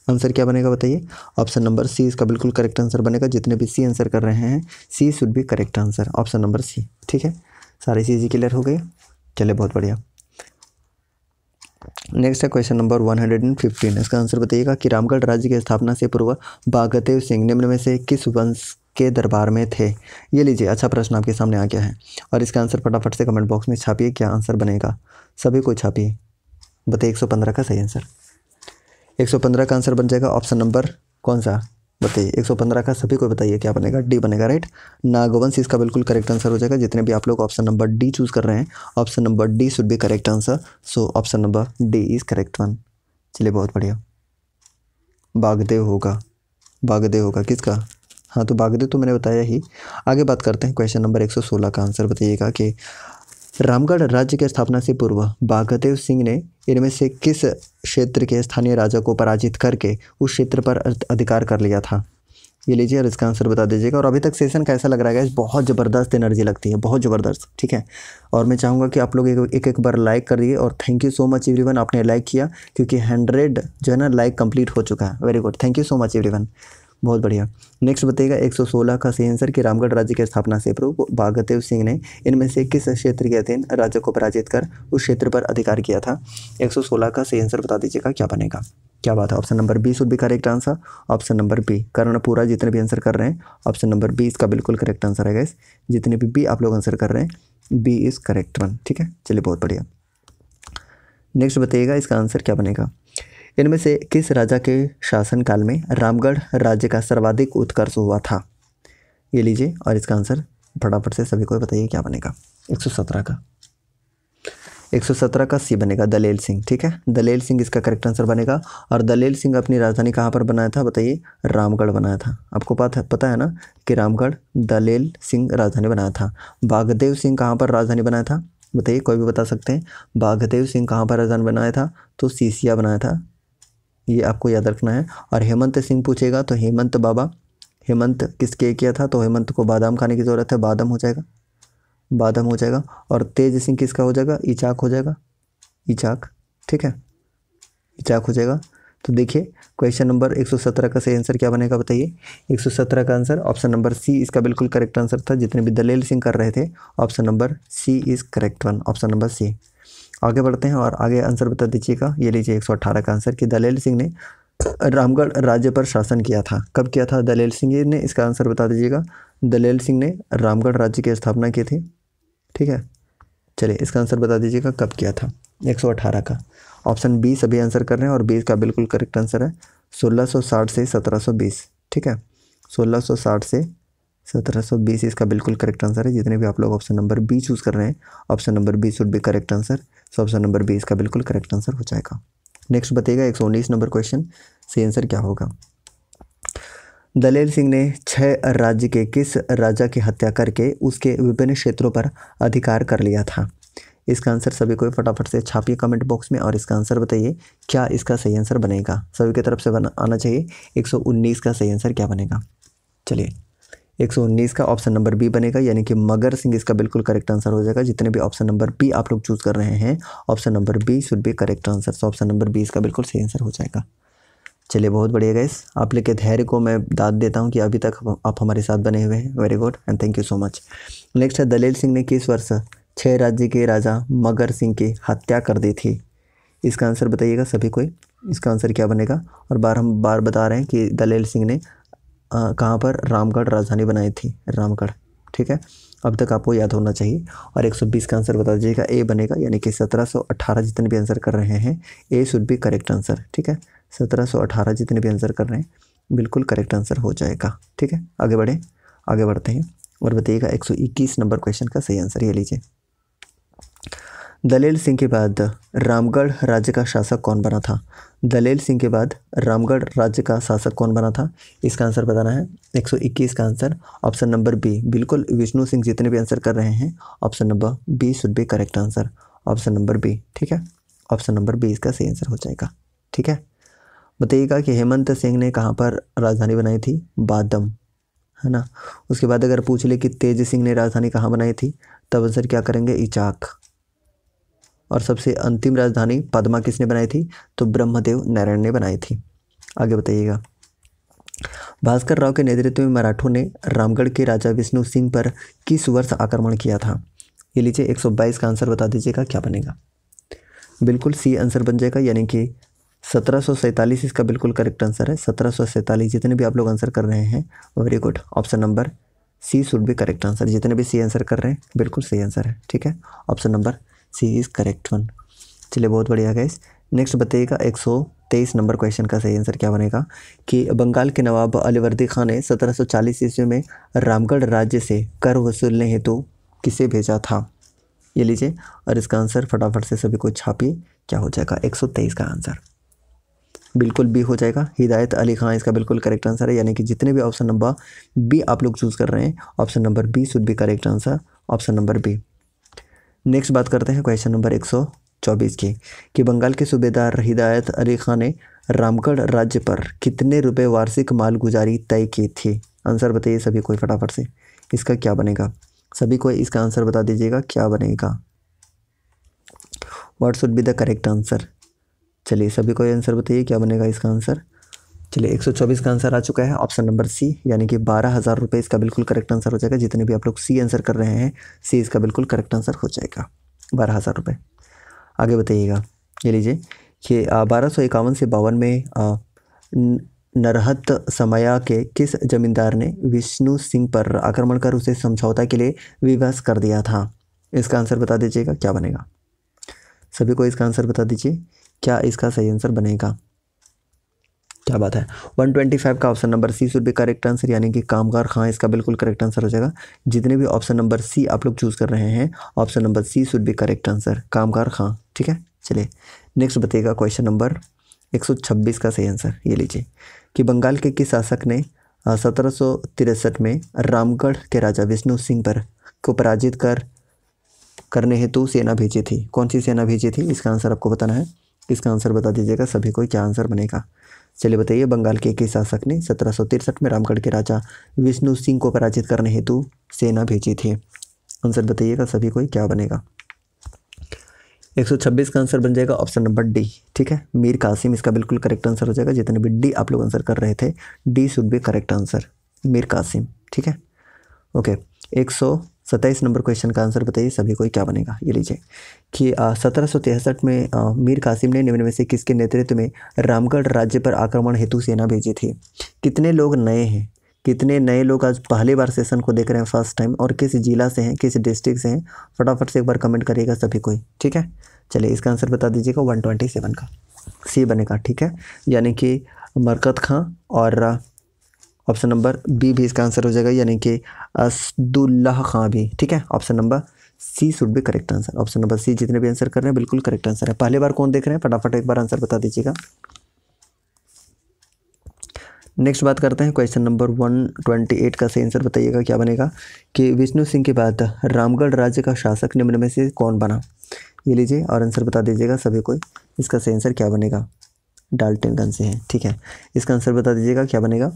आंसर क्या बनेगा बताइए ऑप्शन नंबर सी इसका बिल्कुल करेक्ट आंसर बनेगा जितने भी सी आंसर कर रहे हैं C should be correct answer option number C ठीक है सारे सी जी क्लियर हो गए चले बहुत बढ़िया नेक्स्ट है question number one hundred and fifteen इसका आंसर बताइएगा कि रामगढ़ राज्य की स्थापना से पूर्व बागदेव सिंह निम्न में से किस वंश के दरबार में थे ये लीजिए अच्छा प्रश्न आपके सामने आ गया है और इसका आंसर फटाफट से कमेंट बॉक्स में छापिए क्या आंसर बनेगा सभी को छापिए बताइए एक सौ पंद्रह का सही आंसर 115 का आंसर बन जाएगा ऑप्शन नंबर कौन सा बताइए 115 का सभी को बताइए क्या बनेगा डी बनेगा राइट नागवंश इसका बिल्कुल करेक्ट आंसर हो जाएगा जितने भी आप लोग ऑप्शन नंबर डी चूज़ कर रहे हैं option number D should be correct answer so option number D is correct one चलिए बहुत बढ़िया बागदेव होगा बागदेव होगा किसका हाँ तो बागदेव तो मैंने बताया ही आगे बात करते हैं क्वेश्चन नंबर सोलह का आंसर बताइएगा कि रामगढ़ राज्य की स्थापना से पूर्व बागदेव सिंह ने इनमें से किस क्षेत्र के स्थानीय राजा को पराजित करके उस क्षेत्र पर अधिकार कर लिया था ये लीजिए और इसका आंसर बता दीजिएगा और अभी तक सेशन कैसा लग रहा है बहुत ज़बरदस्त एनर्जी लगती है बहुत ज़बरदस्त ठीक है और मैं चाहूँगा कि आप लोग एक एक बार लाइक करिए और thank you so much every आपने लाइक किया क्योंकि हंड्रेड जो है ना लाइक कंप्लीट हो चुका है very good thank you so much every बहुत बढ़िया नेक्स्ट बताइएगा 116 का सही आंसर कि रामगढ़ राज्य की स्थापना से प्रभु भागदेव सिंह ने इनमें से किस क्षेत्र के अधीन राज्य को पराजित कर उस क्षेत्र पर अधिकार किया था 116 का सही आंसर बता दीजिएगा क्या बनेगा क्या बात है option number B should be correct answer option number B कारण पूरा जितने भी आंसर कर रहे हैं ऑप्शन नंबर बी इसका बिल्कुल करेक्ट आंसर है गैस जितने भी बी आप लोग आंसर कर रहे हैं बी इज़ करेक्ट वन ठीक है चलिए बहुत बढ़िया नेक्स्ट बताइएगा इसका आंसर क्या बनेगा इनमें से किस राजा के शासनकाल में रामगढ़ राज्य का सर्वाधिक उत्कर्ष हुआ था ये लीजिए और इसका आंसर फटाफट से सभी को बताइए क्या बनेगा 117 का 117 का सी बनेगा दलेल सिंह ठीक है दलेल सिंह इसका करेक्ट आंसर बनेगा और दलेल सिंह अपनी राजधानी कहाँ पर बनाया था बताइए रामगढ़ बनाया था आपको पता है पता है ना कि रामगढ़ दलेल सिंह राजधानी बनाया था बागदेव सिंह कहाँ पर राजधानी बनाया था बताइए कोई भी बता सकते हैं बाघदेव सिंह कहाँ पर राजधानी बनाया था तो सीसिया बनाया था ये आपको याद रखना है और हेमंत सिंह पूछेगा तो हेमंत बाबा हेमंत किसके किया था तो हेमंत को बादाम खाने की ज़रूरत है बादाम हो जाएगा बादाम हो जाएगा और तेज सिंह किसका हो जाएगा इचाक हो जाएगा इचाक ठीक है इचाक हो जाएगा तो देखिए क्वेश्चन नंबर 117 का सही आंसर क्या बनेगा बताइए 117 का आंसर ऑप्शन नंबर सी इसका बिल्कुल करेक्ट आंसर था जितने भी दलेल सिंह कर रहे थे option number C is correct one option number C आगे बढ़ते हैं और आगे आंसर बता दीजिएगा ये लीजिए एक का आंसर कि दलेल सिंह ने रामगढ़ राज्य पर शासन किया था कब किया था दलेल सिंह ने इसका आंसर बता दीजिएगा दलेल सिंह ने रामगढ़ राज्य की स्थापना की थी ठीक है चलिए इसका आंसर बता दीजिएगा कब किया था 118 का ऑप्शन बी सभी आंसर कर रहे हैं और बी का बिल्कुल करेक्ट आंसर है 1660 से 1720 ठीक है 1660 से सत्रह सौ बीस इसका बिल्कुल करेक्ट आंसर है जितने भी आप लोग ऑप्शन नंबर बी चूज़ कर रहे हैं option number B should be correct answer so option number B इसका बिल्कुल करेक्ट आंसर हो जाएगा नेक्स्ट बताइएगा एक नंबर क्वेश्चन सही आंसर क्या होगा दलेल सिंह ने छह राज्य के किस राजा की हत्या करके उसके विभिन्न क्षेत्रों पर अधिकार कर लिया था इसका आंसर सभी को फटाफट से छापिए कमेंट बॉक्स में और इसका आंसर बताइए क्या इसका सही आंसर बनेगा सभी की तरफ से बना आना चाहिए 119 का सही आंसर क्या बनेगा चलिए 119 का ऑप्शन नंबर बी बनेगा यानी कि मगर सिंह इसका बिल्कुल करेक्ट आंसर हो जाएगा जितने भी ऑप्शन नंबर बी आप लोग चूज़ कर रहे हैं option number B should be correct answer so option number B इसका बिल्कुल सही आंसर हो जाएगा चलिए बहुत बढ़िया गैस आप लोग के धैर्य को मैं दाद देता हूँ कि अभी तक आप हमारे साथ बने हुए हैं very good and thank you so much next है दलेल सिंह ने किस वर्ष छः राज्य के राजा मगर सिंह की हत्या कर दी थी इसका आंसर बताइएगा सभी कोई इसका आंसर क्या बनेगा और बार हम बार बता रहे हैं कि दलेल सिंह ने कहाँ पर रामगढ़ राजधानी बनाई थी रामगढ़ ठीक है अब तक आपको याद होना चाहिए और 120 का आंसर बता दीजिएगा ए बनेगा यानी कि 1718 जितने भी आंसर कर रहे हैं A should be correct answer ठीक है 1718 जितने भी आंसर कर रहे हैं बिल्कुल करेक्ट आंसर हो जाएगा ठीक है आगे बढ़ें आगे बढ़ते हैं और बताइएगा 121 नंबर क्वेश्चन का सही आंसर ये लीजिए दलेल सिंह के बाद रामगढ़ राज्य का शासक कौन बना था दलेल सिंह के बाद रामगढ़ राज्य का शासक कौन बना था इसका आंसर बताना है 121 का आंसर ऑप्शन नंबर बी बिल्कुल विष्णु सिंह जितने भी आंसर कर रहे हैं option number B should be correct answer option number B ठीक है ऑप्शन नंबर बी इसका सही आंसर हो जाएगा ठीक है बताइएगा कि हेमंत सिंह ने कहाँ पर राजधानी बनाई थी बादम है ना उसके बाद अगर पूछ ले कि तेज सिंह ने राजधानी कहाँ बनाई थी तब आंसर क्या करेंगे इचाक और सबसे अंतिम राजधानी पद्मा किसने बनाई थी तो ब्रह्मदेव नारायण ने बनाई थी आगे बताइएगा भास्कर राव के नेतृत्व में मराठों ने रामगढ़ के राजा विष्णु सिंह पर किस वर्ष आक्रमण किया था ये लीजिए 122 का आंसर बता दीजिएगा क्या बनेगा बिल्कुल सी आंसर बन जाएगा यानी कि सत्रह इसका बिल्कुल करेक्ट आंसर है सत्रह जितने भी आप लोग आंसर कर रहे हैं very good option number C should be correct answer जितने भी सी आंसर कर रहे हैं बिल्कुल सही आंसर है ठीक है option number C is correct one चलिए बहुत बढ़िया गैस नेक्स्ट बताइएगा एक सौ तेईस नंबर क्वेश्चन का सही आंसर क्या बनेगा कि बंगाल के नवाब अलीवर्दी खान ने सत्रह सौ चालीस ईस्वी में रामगढ़ राज्य से कर वसूलने हेतु तो किसे भेजा था ये लीजिए और इसका आंसर फटाफट से सभी को छापिए क्या हो जाएगा तेईस का आंसर बिल्कुल बी हो जाएगा हिदायत अली खान इसका बिल्कुल करेक्ट आंसर है यानी कि जितने भी ऑप्शन नंबर बी आप लोग चूज़ कर रहे हैं option number B should be correct answer option number B next बात करते हैं क्वेश्चन नंबर 124 की कि बंगाल के सूबेदार हिदायत अली खां ने रामगढ़ राज्य पर कितने रुपए वार्षिक मालगुजारी तय की थी आंसर बताइए सभी कोई फटाफट से इसका क्या बनेगा सभी को इसका आंसर बता दीजिएगा क्या बनेगा what should be the correct answer चलिए सभी को आंसर बताइए क्या बनेगा इसका आंसर चलिए 124 का आंसर आ चुका है ऑप्शन नंबर सी यानी कि बारह हज़ार रुपये इसका बिल्कुल करेक्ट आंसर हो जाएगा जितने भी आप लोग सी आंसर कर रहे हैं सी इसका बिल्कुल करेक्ट आंसर हो जाएगा बारह हज़ार रुपये आगे बताइएगा ये लीजिए कि बारह सौ इक्यावन से बावन में आ, न, नरहत समया के किस जमींदार ने विष्णु सिंह पर आक्रमण कर उसे समझौता के लिए विवश कर दिया था इसका आंसर बता दीजिएगा क्या बनेगा सभी को इसका आंसर बता दीजिए क्या इसका सही आंसर बनेगा क्या बात है 125 का option number C should be correct answer यानी कि कामगार खां हाँ, इसका बिल्कुल करेक्ट आंसर हो जाएगा जितने भी ऑप्शन नंबर सी आप लोग चूज़ कर रहे हैं option number C should be correct answer Kamgar Khan हाँ, ठीक है चलिए नेक्स्ट बताइएगा क्वेश्चन नंबर 126 का सही आंसर ये लीजिए कि बंगाल के किस शासक ने सत्रह में रामगढ़ के राजा विष्णु सिंह पर को पराजित कर करने हेतु सेना भेजी थी कौन सी सेना भेजी थी इसका आंसर आपको बताना है इसका आंसर बता दीजिएगा सभी को क्या आंसर बनेगा चलिए बताइए बंगाल के एक शासक ने सत्रह में रामगढ़ के राजा विष्णु सिंह को पराजित करने हेतु सेना भेजी थी आंसर बताइएगा सभी कोई क्या बनेगा 126 का आंसर बन जाएगा ऑप्शन नंबर डी ठीक है मीर कासिम इसका बिल्कुल करेक्ट आंसर हो जाएगा जितने भी डी आप लोग आंसर कर रहे थे D should be correct answer Mir Qasim ठीक है ओके एक सौ सत्ताईस नंबर क्वेश्चन का आंसर बताइए सभी को क्या बनेगा ये लीजिए कि सत्रह में आ, मीर कासिम ने निम्न में से किसके नेतृत्व में रामगढ़ राज्य पर आक्रमण हेतु सेना भेजी थी कितने लोग नए हैं कितने नए लोग आज पहली बार सेशन को देख रहे हैं फर्स्ट टाइम और किस जिला से हैं किस डिस्ट्रिक्ट से हैं फटाफट से एक बार कमेंट करिएगा सभी को ठीक है चलिए इसका आंसर बता दीजिएगा वन ट्वेंटी सेवन का सी बनेगा ठीक है यानी कि मरकत खां और ऑप्शन नंबर बी भी इसका आंसर हो जाएगा यानी कि असदुल्लाह खां भी ठीक है option number C should be correct answer option number C जितने भी आंसर कर रहे हैं बिल्कुल करेक्ट आंसर है पहली बार कौन देख रहे हैं फटाफट एक बार आंसर बता दीजिएगा नेक्स्ट बात करते हैं question number one twenty eight का सही आंसर बताइएगा क्या बनेगा कि विष्णु सिंह के बाद रामगढ़ राज्य का शासक निम्न में से कौन बना ये लीजिए और आंसर बता दीजिएगा सभी को इसका सही आंसर क्या बनेगा डाल्टनगंज से है ठीक है इसका आंसर बता दीजिएगा क्या बनेगा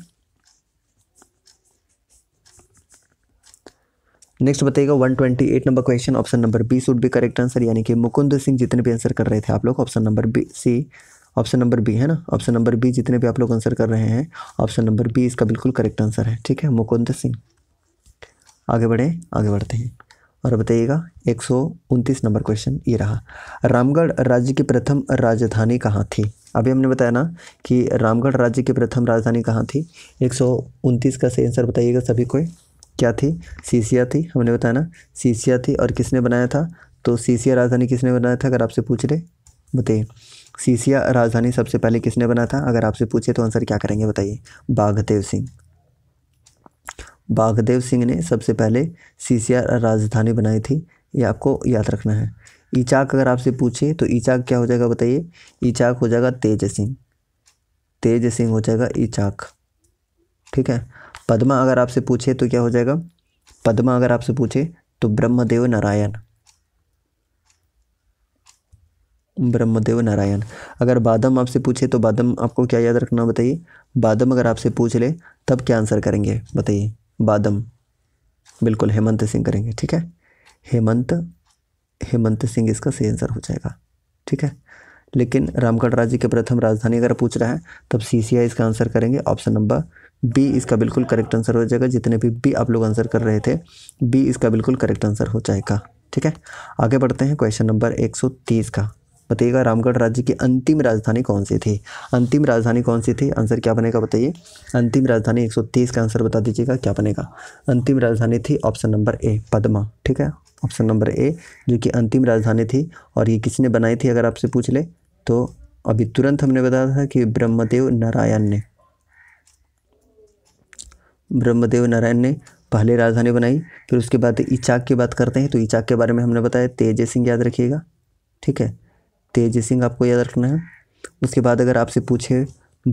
नेक्स्ट बताइएगा 128 number question option number B should be correct answer यानी कि मुकुंद सिंह जितने भी आंसर कर रहे थे आप लोग option number B C option number B है ना ऑप्शन नंबर बी जितने भी आप लोग आंसर कर रहे हैं ऑप्शन नंबर बी इसका बिल्कुल करेक्ट आंसर है ठीक है मुकुंद सिंह आगे बढ़े आगे बढ़ते हैं और बताइएगा एक नंबर क्वेश्चन ये रहा रामगढ़ राज्य की प्रथम राजधानी कहाँ थी अभी हमने बताया ना कि रामगढ़ राज्य की प्रथम राजधानी कहाँ थी एक का सही आंसर बताइएगा सभी कोई क्या थी सीसिया थी हमने बताया ना सीसिया थी और किसने बनाया था तो सीसिया राजधानी किसने बनाया था अगर आपसे पूछ ले बताइए सीसिया राजधानी सबसे पहले किसने बनाया था अगर आपसे पूछे तो आंसर क्या करेंगे बताइए बाघदेव सिंह बाघदेव सिंह ने सबसे पहले सीसिया राजधानी बनाई थी ये आपको याद रखना है ईचाक अगर आपसे पूछे तो ईचाक क्या हो जाएगा बताइए ईचाक हो जाएगा तेज सिंह तेज सिंह हो जाएगा ईचाक ठीक है पद्मा अगर आपसे पूछे तो क्या हो जाएगा पद्मा अगर आपसे पूछे तो ब्रह्मदेव नारायण ब्रह्मदेव नारायण अगर बादम आपसे पूछे तो बादम आपको क्या याद रखना बताइए बादम अगर आपसे पूछ ले तब क्या आंसर करेंगे बताइए बादम बिल्कुल हेमंत सिंह करेंगे ठीक है हेमंत हेमंत सिंह इसका सही आंसर हो जाएगा ठीक है लेकिन रामगढ़ राज्य के प्रथम राजधानी अगर पूछ रहा है तब सी इसका आंसर करेंगे ऑप्शन नंबर बी इसका बिल्कुल करेक्ट आंसर हो जाएगा जितने भी बी आप लोग आंसर कर रहे थे बी इसका बिल्कुल करेक्ट आंसर हो जाएगा ठीक है आगे बढ़ते हैं क्वेश्चन नंबर 130 का बताइएगा रामगढ़ राज्य की अंतिम राजधानी कौन सी थी अंतिम राजधानी कौन सी थी आंसर क्या बनेगा बताइए अंतिम राजधानी 130 का आंसर बता दीजिएगा क्या बनेगा अंतिम राजधानी थी ऑप्शन नंबर ए पद्मा ठीक है ऑप्शन नंबर ए जो कि अंतिम राजधानी थी और ये किसने बनाई थी अगर आपसे पूछ ले तो अभी तुरंत हमने बताया था कि ब्रह्मदेव नारायण ने ब्रह्मदेव नारायण ने पहले राजधानी बनाई फिर उसके बाद इचाक की बात करते हैं तो इचाक के बारे में हमने बताया तेज सिंह याद रखिएगा ठीक है तेज सिंह आपको याद रखना है उसके बाद अगर आपसे पूछे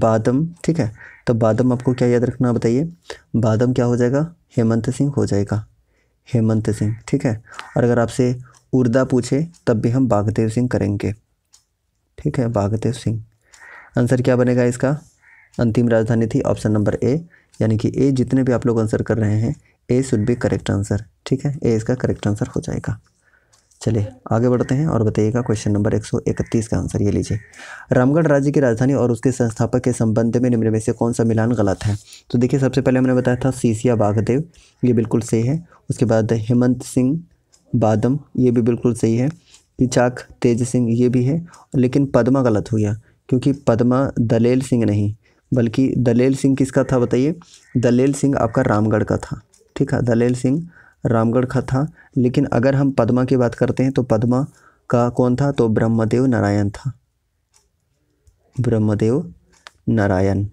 बादम ठीक है तो बादम आपको क्या याद रखना बताइए बादम क्या हो जाएगा हेमंत सिंह हो जाएगा हेमंत सिंह ठीक है और अगर आपसे उर्दा पूछे तब भी हम बागदेव सिंह करेंगे ठीक है बागदेव सिंह आंसर क्या बनेगा इसका अंतिम राजधानी थी ऑप्शन नंबर ए यानी कि ए जितने भी आप लोग आंसर कर रहे हैं A should be correct answer ठीक है ए इसका करेक्ट आंसर हो जाएगा चलिए आगे बढ़ते हैं और बताइएगा क्वेश्चन नंबर 131 का आंसर ये लीजिए रामगढ़ राज्य की राजधानी और उसके संस्थापक के संबंध में निम्न में से कौन सा मिलान गलत है तो देखिए सबसे पहले हमने बताया था सीसिया बाघदेव ये बिल्कुल सही है उसके बाद हेमंत सिंह बादम ये भी बिल्कुल सही है इचाक तेज सिंह ये भी है लेकिन पदमा गलत हो गया क्योंकि पदमा दलेल सिंह नहीं बल्कि दलेल सिंह किसका था बताइए दलेल सिंह आपका रामगढ़ का था ठीक है दलेल सिंह रामगढ़ का था लेकिन अगर हम पद्मा की बात करते हैं तो पद्मा का कौन था तो ब्रह्मदेव नारायण था ब्रह्मदेव नारायण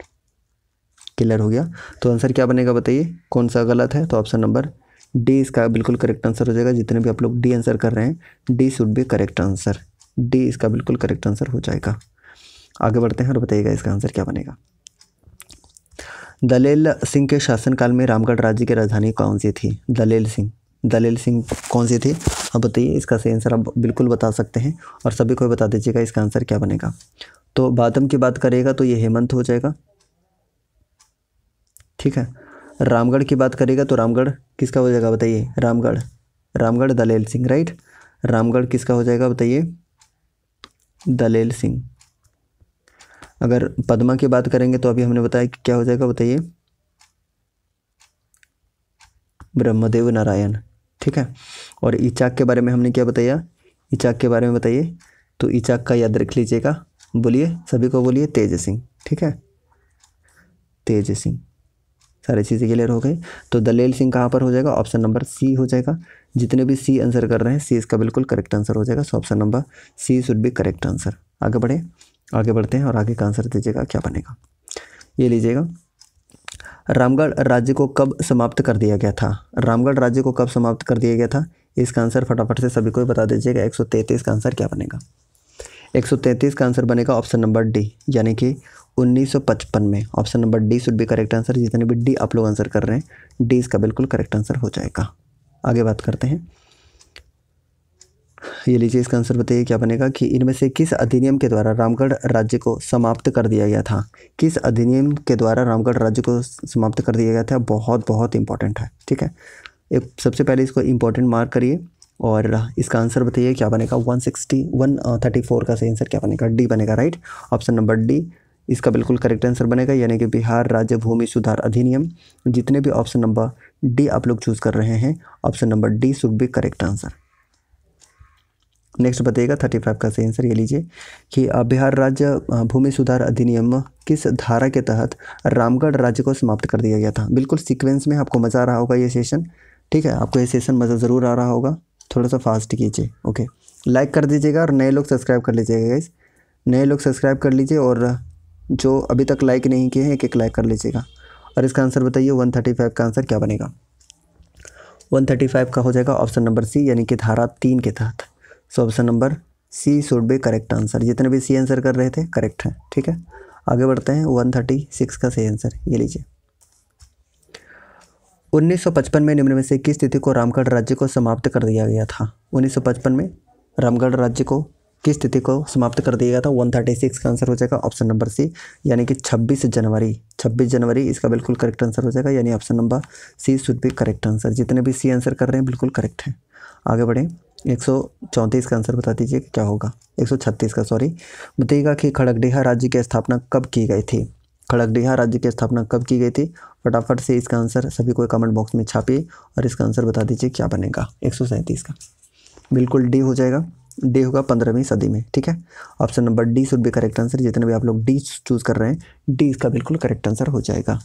क्लियर हो गया तो आंसर क्या बनेगा बताइए कौन सा गलत है तो ऑप्शन नंबर डी इसका बिल्कुल करेक्ट आंसर हो जाएगा जितने भी आप लोग डी आंसर कर रहे हैं D should be correct answer D इसका बिल्कुल करेक्ट आंसर हो जाएगा आगे बढ़ते हैं और बताइएगा इसका आंसर क्या बनेगा दलेल सिंह के शासनकाल में रामगढ़ राज्य की राजधानी कौन सी थी दलेल सिंह दलेल सिंह कौन सी थी अब बताइए इसका सही आंसर आप बिल्कुल बता सकते हैं और सभी को बता दीजिएगा इसका आंसर क्या बनेगा तो बादम की बात करेगा तो ये हेमंत हो जाएगा ठीक है रामगढ़ की बात करेगा तो रामगढ़ किसका हो जाएगा बताइए रामगढ़ रामगढ़ दलेल सिंह राइट रामगढ़ किसका हो जाएगा बताइए दलेल सिंह अगर पद्मा की बात करेंगे तो अभी हमने बताया कि क्या हो जाएगा बताइए ब्रह्मदेव नारायण ठीक है और इचाक के बारे में हमने क्या बताया इचाक के बारे में बताइए तो इचाक का याद रख लीजिएगा बोलिए सभी को बोलिए तेज सिंह ठीक है तेज सिंह सारी चीज़ें क्लियर हो गई तो दलेल सिंह कहाँ पर हो जाएगा ऑप्शन नंबर सी हो जाएगा जितने भी सी आंसर कर रहे हैं सी इसका बिल्कुल करेक्ट आंसर हो जाएगा so option number C should be correct answer आगे बढ़े आगे बढ़ते हैं और आगे का आंसर दीजिएगा क्या बनेगा ये लीजिएगा रामगढ़ राज्य को कब समाप्त कर दिया गया था रामगढ़ राज्य को कब समाप्त कर दिया गया था इसका आंसर फटाफट से सभी को बता दीजिएगा एक का आंसर क्या बनेगा एक का आंसर बनेगा ऑप्शन नंबर डी यानी कि 1955 में option number D should be correct answer जितने भी डी आप लोग आंसर कर रहे हैं डी इसका बिल्कुल करेक्ट आंसर हो जाएगा आगे बात करते हैं ये लीजिए इसका आंसर बताइए क्या बनेगा कि इनमें से किस अधिनियम के द्वारा रामगढ़ राज्य को समाप्त कर दिया गया था किस अधिनियम के द्वारा रामगढ़ राज्य को समाप्त कर दिया गया था बहुत बहुत इंपॉर्टेंट है ठीक है एक सबसे पहले इसको इंपॉर्टेंट मार्क करिए और इसका आंसर बताइए क्या बनेगा one sixty one thirty four का सही आंसर क्या बनेगा डी बनेगा राइट ऑप्शन नंबर डी इसका बिल्कुल करेक्ट आंसर बनेगा यानी कि बिहार राज्य भूमि सुधार अधिनियम जितने भी ऑप्शन नंबर डी आप लोग चूज़ कर रहे हैं option number D should be correct answer next बताइएगा थर्टी फाइव का सही आंसर ये लीजिए कि बिहार राज्य भूमि सुधार अधिनियम किस धारा के तहत रामगढ़ राज्य को समाप्त कर दिया गया था बिल्कुल सीक्वेंस में आपको मज़ा आ रहा होगा ये सेशन ठीक है आपको ये सेशन मज़ा ज़रूर आ रहा होगा थोड़ा सा फास्ट कीजिए ओके लाइक कर दीजिएगा और नए लोग सब्सक्राइब कर लीजिएगा इस नए लोग सब्सक्राइब कर लीजिए और जो अभी तक लाइक नहीं किए हैं एक एक लाइक कर लीजिएगा और इसका आंसर बताइए वन थर्टी फाइव का आंसर क्या बनेगा वन थर्टी फाइव का हो जाएगा ऑप्शन नंबर सी यानी कि धारा तीन के तहत so option number C should be correct answer जितने भी सी आंसर कर रहे थे करेक्ट हैं ठीक है आगे बढ़ते हैं वन थर्टी सिक्स का सही आंसर ये लीजिए उन्नीस सौ पचपन में निम्न में से किस तिथि को रामगढ़ राज्य को समाप्त कर दिया गया था उन्नीस सौ पचपन में रामगढ़ राज्य को किस तिथि को समाप्त कर दिया गया था वन थर्टी सिक्स का आंसर हो जाएगा ऑप्शन नंबर सी यानी कि छब्बीस जनवरी छब्बीस जनवरी इसका बिल्कुल करेक्ट आंसर हो जाएगा यानी option number C should be correct answer जितने भी सी आंसर कर रहे हैं बिल्कुल करेक्ट हैं आगे बढ़ें एक सौ चौंतीस का आंसर बता दीजिए क्या होगा एक सौ छत्तीस का सॉरी बताइएगा कि खड़गडीहा राज्य की स्थापना कब की गई थी खड़गडीहा राज्य की स्थापना कब की गई थी फटाफट से इसका आंसर सभी को कमेंट बॉक्स में छापिए और इसका आंसर बता दीजिए क्या बनेगा एक सौ सैंतीस का बिल्कुल डी हो जाएगा डी होगा पंद्रहवीं सदी में ठीक है option number D should be correct answer जितने भी आप लोग डी चूज़ कर रहे हैं डी इसका बिल्कुल करेक्ट आंसर हो जाएगा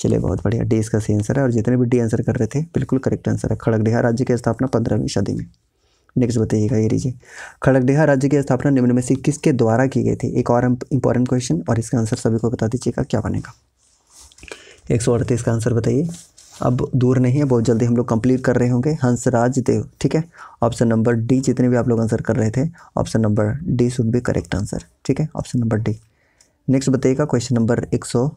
चलिए बहुत बढ़िया डी इसका सही आंसर है और जितने भी डी आंसर कर रहे थे बिल्कुल करेक्ट आंसर है खड़गडीहा राज्य की स्थापना पंद्रहवीं सदी में नेक्स्ट बताइएगा ये लीजिए खड़गडेहा राज्य की स्थापना निम्न में से किसके द्वारा की गई थी एक और इंपॉर्टेंट क्वेश्चन और इसका आंसर सभी को बता दीजिएगा क्या बनेगा एक सौ अड़तीस का आंसर बताइए अब दूर नहीं है बहुत जल्दी हम लोग कंप्लीट कर रहे होंगे हंसराज देव ठीक है ऑप्शन नंबर डी जितने भी आप लोग आंसर कर रहे थे option number D should be correct answer ठीक है ऑप्शन नंबर डी नेक्स्ट बताइएगा क्वेश्चन नंबर एक सौ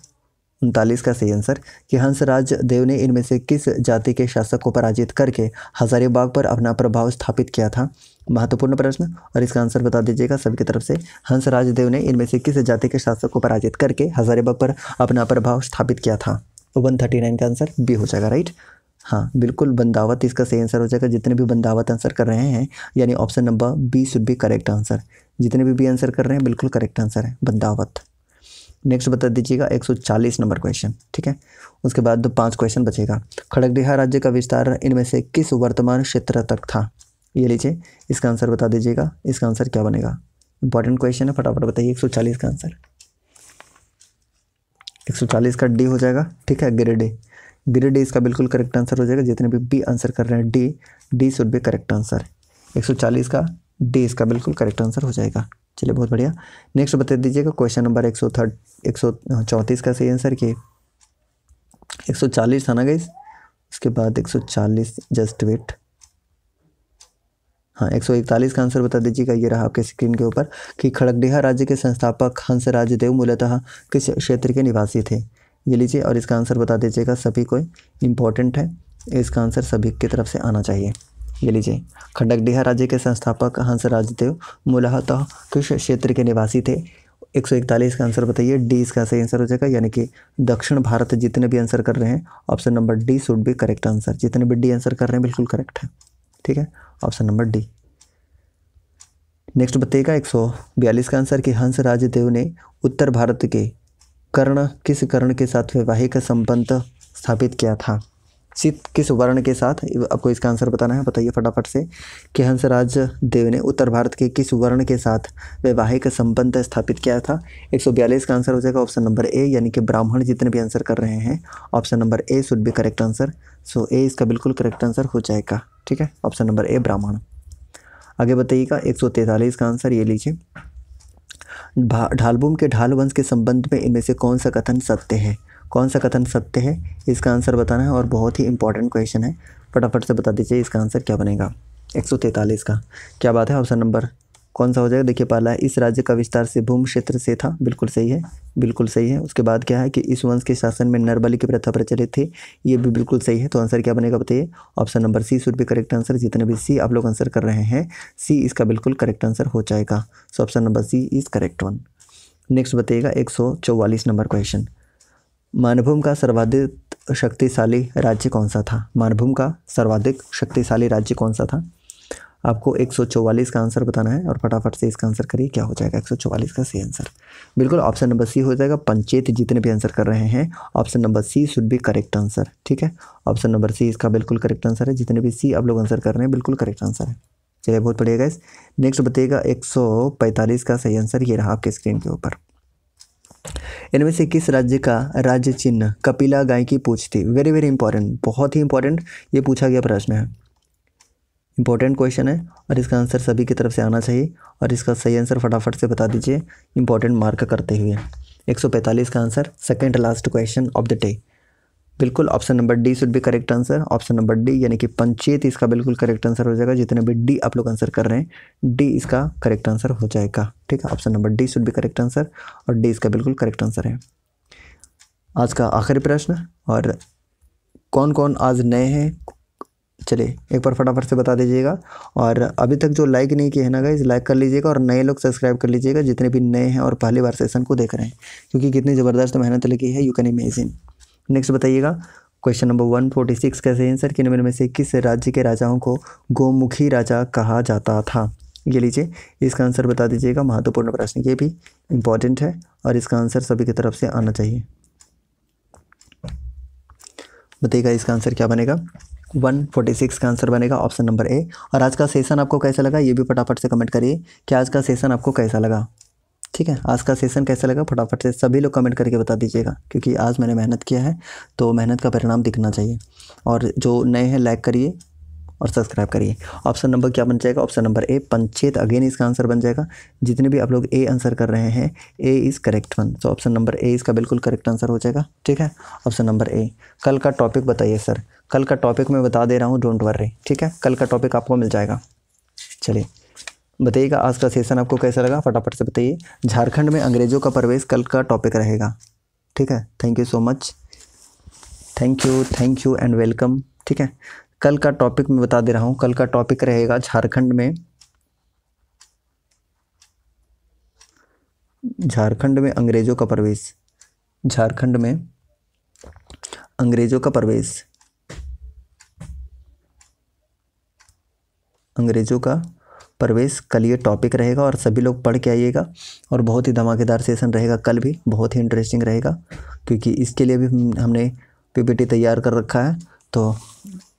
उनतालीस का सही आंसर कि हंसराज देव ने इनमें से किस जाति के शासक को पराजित करके हजारीबाग पर अपना प्रभाव स्थापित किया था महत्वपूर्ण प्रश्न और इसका आंसर बता दीजिएगा सबकी तरफ से हंसराज देव ने इनमें से किस जाति के शासक को पराजित करके हजारीबाग पर अपना प्रभाव स्थापित किया था वन थर्टी नाइन का आंसर बी हो जाएगा राइट हाँ बिल्कुल बंदावत इसका सही आंसर हो जाएगा जितने भी बंदावत आंसर कर रहे हैं यानी option number B should be correct answer जितने भी बी आंसर कर रहे हैं बिल्कुल करेक्ट आंसर है बंदावत नेक्स्ट बता दीजिएगा 140 नंबर क्वेश्चन ठीक है उसके बाद पांच क्वेश्चन बचेगा खड़गडिहा राज्य का विस्तार इनमें से किस वर्तमान क्षेत्र तक था ये लीजिए इसका आंसर बता दीजिएगा इसका आंसर क्या बनेगा इंपॉर्टेंट क्वेश्चन है फटाफट बताइए एक का आंसर एक का डी हो जाएगा ठीक है ग्रेड ए ग्रेड ए इसका बिल्कुल करेक्ट आंसर हो जाएगा जितने भी बी आंसर कर रहे हैं D D should be correct answer 140 का डी इसका बिल्कुल करेक्ट आंसर हो जाएगा चलिए बहुत बढ़िया नेक्स्ट बता दीजिएगा क्वेश्चन नंबर एक सौ थर्ड एक सौ हाँ, चौंतीस का सही आंसर किए एक सौ चालीस था ना गई उसके बाद एक सौ चालीस जस्ट वेट हाँ एक सौ इकतालीस का आंसर बता दीजिएगा ये रहा आपके स्क्रीन के ऊपर कि खड़गडीहा राज्य के संस्थापक हंस राजदेव मूलतः किस क्षेत्र के निवासी थे ये लीजिए और इसका आंसर बता दीजिएगा सभी को इम्पोर्टेंट है इसका आंसर सभी की तरफ से आना चाहिए ये लीजिए खंडक डीहा राज्य के संस्थापक हंस राजदेव मूलतः किस क्षेत्र के निवासी थे एक सौ इकतालीस का आंसर बताइए डी इसका सही आंसर हो जाएगा यानी कि दक्षिण भारत जितने भी आंसर कर रहे हैं option number D should be correct answer जितने भी डी आंसर कर रहे हैं बिल्कुल करेक्ट है ठीक है ऑप्शन नंबर डी नेक्स्ट बताइएगा एक सौ बयालीस का आंसर कि हंस राजदेव ने उत्तर भारत के कर्ण किस कर्ण के साथ वैवाहिक संबंध स्थापित किया था सित किस वर्ण के साथ आपको इसका आंसर बताना है बताइए फटाफट से कि हंसराज देव ने उत्तर भारत के किस वर्ण के साथ वैवाहिक संबंध स्थापित किया था 142 का आंसर हो जाएगा ऑप्शन नंबर ए यानी कि ब्राह्मण जितने भी आंसर कर रहे हैं option number A should be correct answer so A इसका बिल्कुल करेक्ट आंसर हो जाएगा ठीक है ऑप्शन नंबर ए ब्राह्मण आगे बताइएगा तैंतालीस का आंसर ये लीजिए ढालबुम के ढाल वंश के संबंध में इनमें से कौन सा कथन सत्य है कौन सा कथन सत्य है इसका आंसर बताना है और बहुत ही इंपॉर्टेंट क्वेश्चन है फटाफट से बता दीजिए इसका आंसर क्या बनेगा एक का क्या बात है ऑप्शन नंबर कौन सा हो जाएगा देखिए पहला है इस राज्य का विस्तार से भूम क्षेत्र से था बिल्कुल सही है बिल्कुल सही है उसके बाद क्या है कि इस वंश के शासन में नरबली की प्रथा प्रचलित थी ये भी बिल्कुल सही है तो आंसर क्या बनेगा बताइए option number C should be correct answer जितने भी सी आप लोग आंसर कर रहे हैं सी इसका बिल्कुल करेक्ट आंसर हो जाएगा so option number C is correct one next बताइएगा एक नंबर क्वेश्चन मानभूम का सर्वाधिक शक्तिशाली राज्य कौन सा था मानभूम का सर्वाधिक शक्तिशाली राज्य कौन सा था आपको एक का आंसर बताना है और फटाफट से इसका आंसर करिए क्या हो जाएगा एक का सही आंसर बिल्कुल ऑप्शन नंबर सी हो जाएगा पंचेत जितने भी आंसर कर रहे हैं option number C should be correct answer ठीक है ऑप्शन नंबर सी इसका बिल्कुल करेक्ट आंसर है जितने भी सी आप लोग आंसर कर रहे हैं बिल्कुल करेक्ट आंसर है चलिए बहुत बढ़िया गाइस नेक्स्ट बताइएगा एक का सही आंसर ये रहा आपके स्क्रीन के ऊपर इनमें से किस राज्य का राज्य चिन्ह कपिला गाय की पूछ थी वेरी वेरी इंपॉर्टेंट बहुत ही इंपॉर्टेंट ये पूछा गया प्रश्न है इंपॉर्टेंट क्वेश्चन है और इसका आंसर सभी की तरफ से आना चाहिए और इसका सही आंसर फटाफट से बता दीजिए इंपॉर्टेंट मार्क करते हुए 145 का answer second last question of the day बिल्कुल option number D should be correct answer option number D यानी कि पंचायत इसका बिल्कुल करेक्ट आंसर हो जाएगा जितने भी डी आप लोग आंसर कर रहे हैं डी इसका करेक्ट आंसर हो जाएगा ठीक है option number D should be correct answer और डी इसका बिल्कुल करेक्ट आंसर है आज का आखिरी प्रश्न और कौन कौन आज नए हैं चलिए एक बार फटाफट से बता दीजिएगा और अभी तक जो लाइक नहीं किए हैं ना गाइज लाइक कर लीजिएगा और नए लोग सब्सक्राइब कर लीजिएगा जितने भी नए हैं और पहली बार सेशन को देख रहे हैं क्योंकि कितनी ज़बरदस्त मेहनत लगी है यू कैन इमेजिन नेक्स्ट बताइएगा question number one forty six का सही आंसर कि निम्न में से किस राज्य के राजाओं को गोमुखी राजा कहा जाता था ये लीजिए इसका आंसर बता दीजिएगा महत्वपूर्ण प्रश्न ये भी इम्पॉर्टेंट है और इसका आंसर सभी की तरफ से आना चाहिए बताइएगा इसका आंसर क्या बनेगा 146 का आंसर बनेगा ऑप्शन नंबर ए और आज का सेशन आपको कैसा लगा ये भी फटाफट से कमेंट करिए कि आज का सेशन आपको कैसा लगा ठीक है आज का सेशन कैसा लगा फटाफट से सभी लोग कमेंट करके बता दीजिएगा क्योंकि आज मैंने मेहनत किया है तो मेहनत का परिणाम दिखना चाहिए और जो नए हैं लाइक करिए और सब्सक्राइब करिए ऑप्शन नंबर क्या बन जाएगा option number A Panchet again इसका आंसर बन जाएगा जितने भी आप लोग ए आंसर कर रहे हैं A is correct one so option number A इसका बिल्कुल करेक्ट आंसर हो जाएगा ठीक है ऑप्शन नंबर ए कल का टॉपिक बताइए सर कल का टॉपिक मैं बता दे रहा हूँ डोंट वर्री ठीक है कल का टॉपिक आपको मिल जाएगा चलिए बताइएगा आज का सेशन आपको कैसा लगा फटाफट से बताइए झारखंड में अंग्रेज़ों का प्रवेश कल का टॉपिक रहेगा ठीक है thank you so much thank you thank you and welcome ठीक है कल का टॉपिक मैं बता दे रहा हूँ कल का टॉपिक रहेगा झारखंड में झारखंड में अंग्रेज़ों का प्रवेश झारखंड में अंग्रेज़ों का प्रवेश अंग्रेज़ों का प्रवेश कल ये टॉपिक रहेगा और सभी लोग पढ़ के आइएगा और बहुत ही धमाकेदार सेशन रहेगा कल भी बहुत ही इंटरेस्टिंग रहेगा क्योंकि इसके लिए भी हमने पीपीटी तैयार कर रखा है तो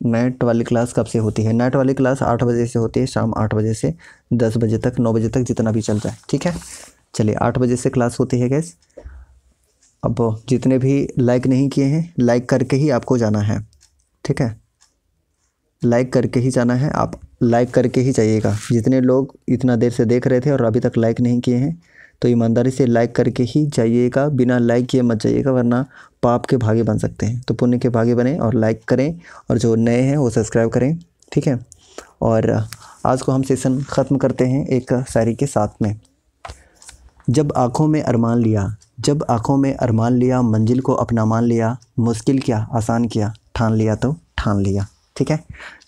नेट वाली क्लास कब से होती है नेट वाली क्लास आठ बजे से होती है शाम आठ बजे से दस बजे तक नौ बजे तक जितना भी चल जाए ठीक है चलिए आठ बजे से क्लास होती है गैस अब जितने भी लाइक नहीं किए हैं लाइक करके ही आपको जाना है ठीक है लाइक करके ही जाना है आप लाइक करके ही जाइएगा जितने लोग इतना देर से देख रहे थे और अभी तक लाइक नहीं किए हैं तो ईमानदारी से लाइक करके ही जाइएगा बिना लाइक किए मत जाइएगा वरना पाप के भागे बन सकते हैं तो पुण्य के भागे बने और लाइक करें और जो नए हैं वो सब्सक्राइब करें ठीक है और आज को हम सेशन ख़त्म करते हैं एक शायरी के साथ में जब आँखों में अरमान लिया जब आँखों में अरमान लिया मंजिल को अपना मान लिया मुश्किल क्या आसान किया ठान लिया तो ठान लिया ठीक है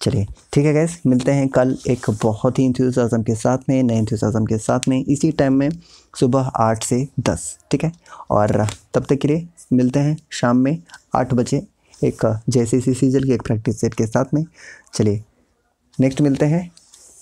चलिए ठीक है गैस मिलते हैं कल एक बहुत ही इंथ्यूजाजम के साथ में नए इंथ्यूजाजम के साथ में इसी टाइम में सुबह आठ से दस ठीक है और तब तक के लिए मिलते हैं शाम में आठ बजे एक जैसे सी सीजल की एक प्रैक्टिस सेट के साथ में चलिए नेक्स्ट मिलते हैं